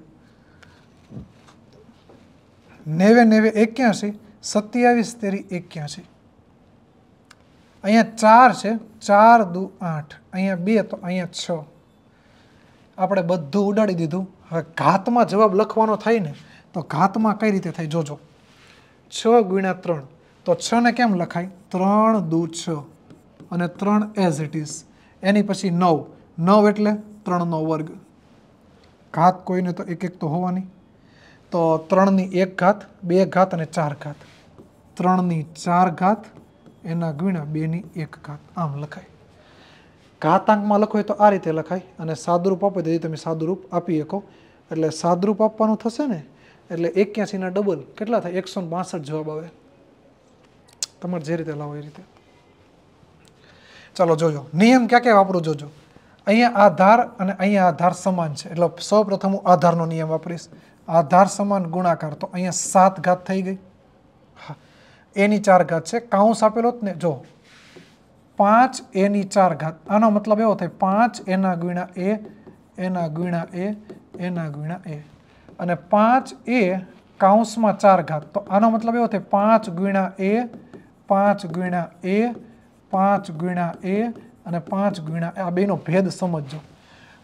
નેવે નેવે એક્યાસી સત્યાવીસ તેરી એક્યાસી અહીંયા ચાર છે ચાર દુ આઠ અહીંયા બે તો અહીંયા છ આપણે બધું ઉડાડી દીધું હવે ઘાતમાં જવાબ લખવાનો થાય ને તો ઘાતમાં કઈ રીતે થાય જોજો છ ગુણ્યા ત્રણ તો છને કેમ લખાય ત્રણ દુ છ અને ત્રણ એઝ ઇટ ઇઝ એની પછી નવ નવ એટલે ત્રણનો વર્ગ ઘાત કોઈને તો એક એક તો હોવાની તો ત્રણની એક ઘાત બે ઘાત અને ચાર ઘાત ત્રણની ચાર ઘાત એના ગુણ્યા બેની એક ઘાત આમ લખાય ઘાતાંકમાં લખો તો આ રીતે લખાય અને સાદુરૂપ આપો તેથી તમે સાદુરૂપ આપી શકો એટલે સાદુરૂપ આપવાનું થશે ને એટલે એક્યાસીના ડબલ કેટલા થાય એકસો બાસઠ જવાબ આવે તમારે જે રીતે લાવો એ રીતે ચાલો જોજો નિયમ ક્યાં ક્યાં વાપરો જોજો અહીંયા આધાર અને અહીંયા આધાર સમાન છે એટલે સૌ પ્રથમ હું આધારનો નિયમ વાપરીશ આધાર સમાન ગુણાકાર તો અહીંયા સાત ઘાત થઈ ગઈ હા એની ચાર ઘાત છે કાઉન્સ આપેલો જ ને જો પાંચ એની ચાર ઘાત આનો મતલબ એવો થાય પાંચ એના ગુણ્યા એ એના ગુણા એ એના ગુણ્યા એ અને પાંચ એ કાઉન્સમાં ચાર ઘાત તો આનો મતલબ એવો થાય પાંચ ગુણા એ પાંચ ગુણ્યા એ પાંચ ગુણ્યા એ અને પાંચ ગુણ્યા આ બેનો ભેદ સમજો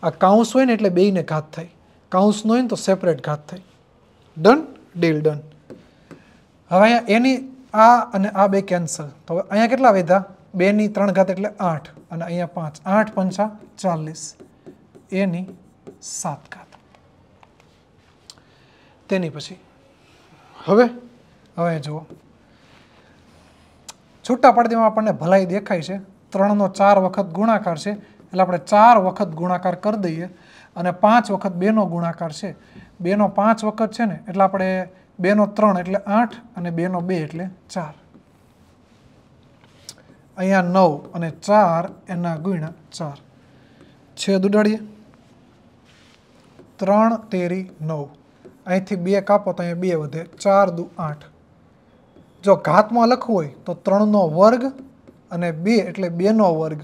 આ કાઉન્સ હોય ને એટલે બેયને ઘાત થાય કાઉન્સનો હોય ને તો સેપરેટ ઘાત થઈ ડન ડીલ ડન હવે અહીંયા એની આ અને આ બે કેન્સલ તો હવે અહીંયા કેટલા વેધા બેની ત્રણ ઘાત એટલે આઠ અને અહીંયા પાંચ આઠ પંચા ચાલીસ એની સાત ઘાત તેની પછી હવે હવે જુઓ છૂટા પડતીમાં આપણને ભલાઈ દેખાય છે ત્રણનો ચાર વખત ગુણાકાર છે એટલે આપણે ચાર વખત ગુણાકાર કરી દઈએ અને પાંચ વખત બેનો ગુણાકાર છે બેનો પાંચ વખત છે ને એટલે આપણે બેનો ત્રણ એટલે આઠ અને બેનો બે એટલે ચાર અહીંયા નવ અને ચાર એના ગુણ્યા ચાર છેદ ઉડાડીએ ત્રણ તેરી નવ અહીંથી બે કાપો તો અહીંયા બે વધે ચાર દુ આઠ જો ઘાતમાં લખવું હોય તો ત્રણનો વર્ગ અને બે એટલે બેનો વર્ગ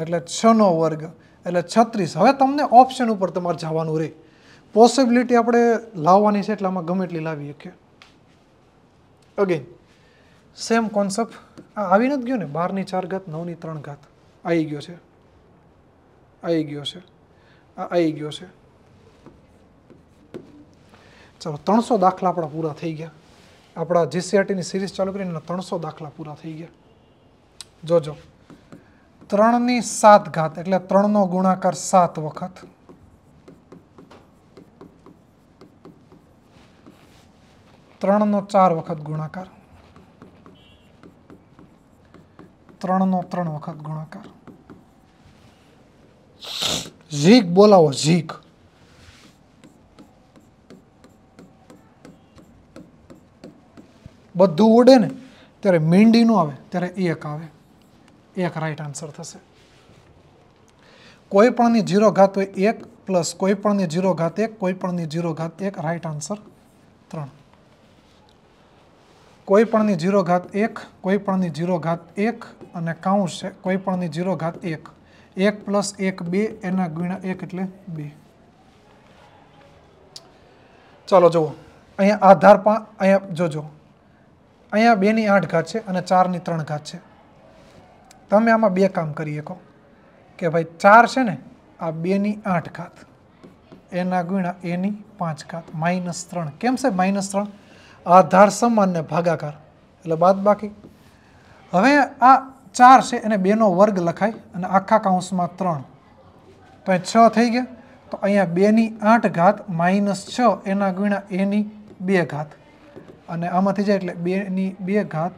એટલે છનો વર્ગ એટલે છત્રીસ હવે તમને ઓપ્શન ઉપર તમારે જવાનું રહે પોસિબિલિટી આપણે લાવવાની છે એટલે આમાં ગમે એટલી લાવી શકીએ અગેન સેમ કોન્સેપ્ટ આ આવી નથી ગયો ને બારની ચાર ઘાત નવની ત્રણ ઘાત આવી ગયો છે આવી ગયો છે આ આવી ગયો છે ચાલો ત્રણસો દાખલા આપણા પૂરા થઈ ગયા આપણા જીસીઆરટીની સિરીઝ ચાલુ કરીને ત્રણસો દાખલા પૂરા થઈ ગયા જોજો ત્રણની સાત ઘાત એટલે ત્રણનો ગુણાકાર સાત વખત ત્રણનો ચાર વખત ગુણાકાર ત્રણનો ત્રણ વખત ગુણાકાર ઝીક બોલાવો ઝીક બધું ઉડે ને ત્યારે મીંડી મીંડીનું આવે ત્યારે એક આવે એક રાઈટ આન્સર થશે કોઈપણની જીરો ઘાત હોય એક પ્લસ કોઈપણની જીરો ઘાત એક કોઈપણની જીરો ઘાત એક રાઈટ આન્સર ત્રણ કોઈપણની જીરો ઘાત એક કોઈપણની જીરો ઘાત એક અને કાઉન્સ છે કોઈપણની જીરો ઘાત એક એક પ્લસ એક બે એના ગુણા એક એટલે બે ચાલો જુઓ અહીંયા આધાર પણ અહીંયા જોજો અહીંયા બેની આઠ ઘાત છે અને ચારની ત્રણ ઘાત છે તમે આમાં બે કામ કરી શકો કે ભાઈ ચાર છે ને આ બેની આઠ ઘાત એના ગુણ્યા એની પાંચ ખાત માઇનસ ત્રણ કેમ છે માઇનસ ત્રણ આધાર સમાનને ભાગાકાર એટલે બાદ બાકી હવે આ ચાર છે એને બેનો વર્ગ લખાય અને આખા કાઉન્સમાં ત્રણ તો છ થઈ ગયા તો અહીંયા બેની આઠ ઘાત માઇનસ છ એના ગુણ્યા એની બે ઘાત અને આમાંથી જાય એટલે બેની બે ઘાત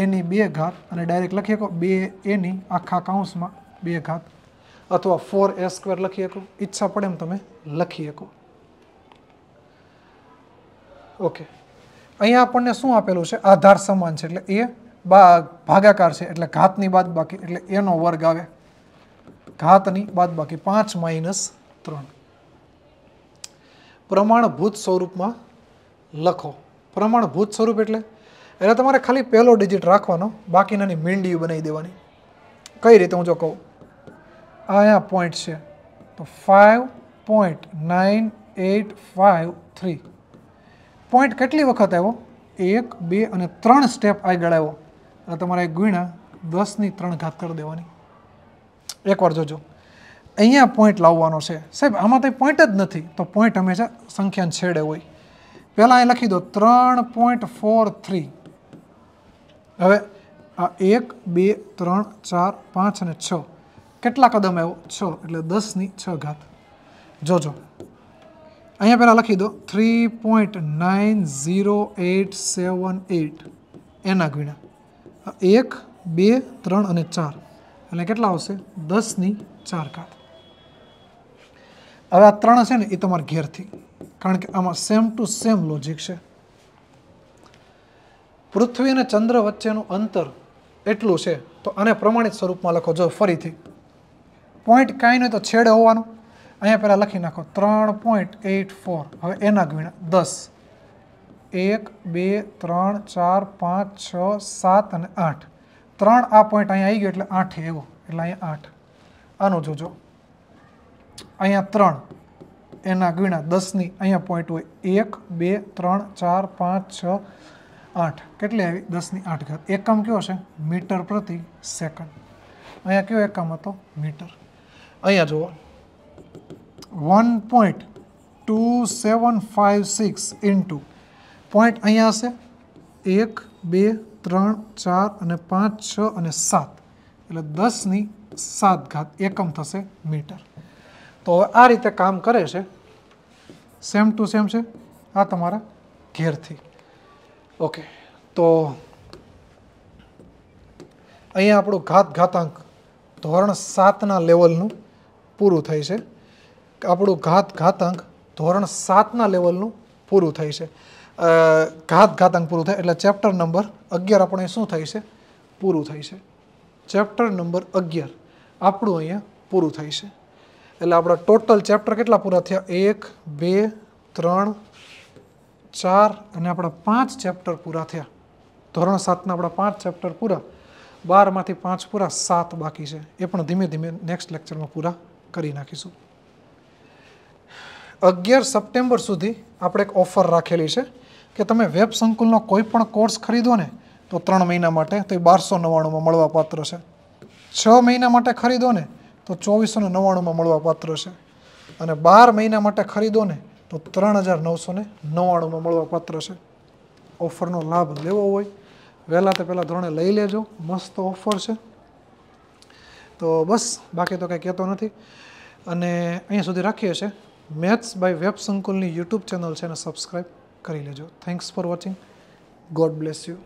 એની બે ઘાત અને ડાયરેક્ટ લખી શકો બે એની આખા કાઉન્સમાં બે ઘાત અથવા ફોર એ સ્ક્વેર લખી શકો ઈચ્છા પડે એમ તમે લખી શકો ઓકે અહીંયા આપણને શું આપેલું છે આધાર સમાન છે એટલે એ ભાગાકાર છે એટલે ઘાતની બાદ બાકી એટલે એનો વર્ગ આવે ઘાતની બાદ બાકી પાંચ માઇનસ ત્રણ પ્રમાણભૂત સ્વરૂપમાં લખો પ્રમાણભૂત સ્વરૂપ એટલે એટલે તમારે ખાલી પહેલો ડિજિટ રાખવાનો બાકીનાની મીંડી બનાવી દેવાની કઈ રીતે હું જો કહું આ અહીંયા પોઈન્ટ છે તો five point nine eight five three point કેટલી વખત આવ્યો એક બે અને ત્રણ સ્ટેપ આગળ આવ્યો એટલે તમારે ગુણ્યા દસની ત્રણ ઘાત કરી દેવાની એકવાર જોજો અહીંયા પોઈન્ટ લાવવાનો છે સાહેબ આમાં તો પોઈન્ટ જ નથી તો પોઈન્ટ હંમેશા સંખ્યાને છેડે હોય પહેલાં અહીં લખી દો ત્રણ પોઈન્ટ ફોર થ્રી હવે આ એક બે ત્રણ ચાર પાંચ અને છ કેટલા કદમ આવ્યો છ એટલે દસની છ ઘાત જોજો અહીંયા પહેલાં લખી દો three point nine zero eight seven eight એના ગુણ્યા એક બે ત્રણ અને ચાર એટલે કેટલા આવશે દસની ચાર ઘાત હવે આ ત્રણ છે ને એ તમારા ઘેરથી કારણ કે આમાં સેમ ટુ સેમ લોજિક છે પૃથ્વી અને ચંદ્ર વચ્ચેનું અંતર એટલું છે તો આને પ્રમાણિત સ્વરૂપમાં લખો જો ફરીથી પોઈન્ટ કાંઈ નહીં તો છેડે હોવાનું અહીંયા પહેલાં લખી નાખો ત્રણ પોઈન્ટ એઇટ ફોર હવે એના ગુણ્યા દસ એક બે ત્રણ ચાર પાંચ છ સાત અને આઠ ત્રણ આ પોઈન્ટ અહીંયા આવી ગયો એટલે આઠ એવો એટલે અહીંયા આઠ આનું જોજો અહીંયા ત્રણ એના ગુણ્યા દસની અહીંયા પોઈન્ટ હોય એક બે ત્રણ ચાર પાંચ છ આઠ કેટલી આવી દસની આઠ ઘાત એકમ કયો છે મીટર પ્રતિ સેકન્ડ અહીંયા કયો એકમ હતો મીટર અહીંયા જુઓ one point two seven five six into point અહીંયા હશે એક બે ત્રણ ચાર અને પાંચ છ અને સાત એટલે દસની સાત ઘાત એકમ થશે મીટર તો હવે આ રીતે કામ કરે છે સેમ ટુ સેમ છે આ તમારા ઘેરથી ઓકે તો અહીંયા આપણું ઘાત ઘાતાંક ધોરણ સાતના લેવલનું પૂરું થઈ છે આપણું ઘાત ઘાતાંક ધોરણ સાતના લેવલનું પૂરું થઈ છે ઘાત ઘાતાંક પૂરું થાય એટલે ચેપ્ટર નંબર અગિયાર આપણે શું થઈ છે પૂરું થઈ છે ચેપ્ટર નંબર અગિયાર આપણું અહીંયા પૂરું થાય છે એટલે આપણા ટોટલ ચેપ્ટર કેટલા પૂરા થયા એક બે ત્રણ ચાર અને આપણા પાંચ ચેપ્ટર પૂરા થયા ધોરણ સાતના આપણા પાંચ ચેપ્ટર પૂરા બારમાંથી પાંચ પૂરા સાત બાકી છે એ પણ ધીમે ધીમે નેક્સ્ટ લેક્ચરમાં પૂરા કરી નાખીશું અગિયાર સપ્ટેમ્બર સુધી આપણે એક ઓફર રાખેલી છે કે તમે વેબ સંકુલનો કોઈ પણ કોર્સ ખરીદો ને તો ત્રણ મહિના માટે તો એ બારસો નવ્વાણુંમાં મળવાપાત્ર છે છ મહિના માટે ખરીદો ને તો ચોવીસો ને નવ્વાણુંમાં મળવાપાત્ર છે અને બાર મહિના માટે ખરીદો ને તો ત્રણ હજાર નવસો ને નવ્વાણુંમાં મળવાપાત્ર છે ઓફરનો લાભ લેવો હોય વહેલા તે પહેલાં ધોરણે લઈ લેજો મસ્ત ઓફર છે તો બસ બાકી તો કાંઈ કહેતો નથી અને અહીંયા સુધી રાખીએ છીએ મેથ્સ બાય વેબ સંકુલની યુટ્યુબ ચેનલ છે એને સબસ્ક્રાઈબ કરી લેજો thanks for watching God bless you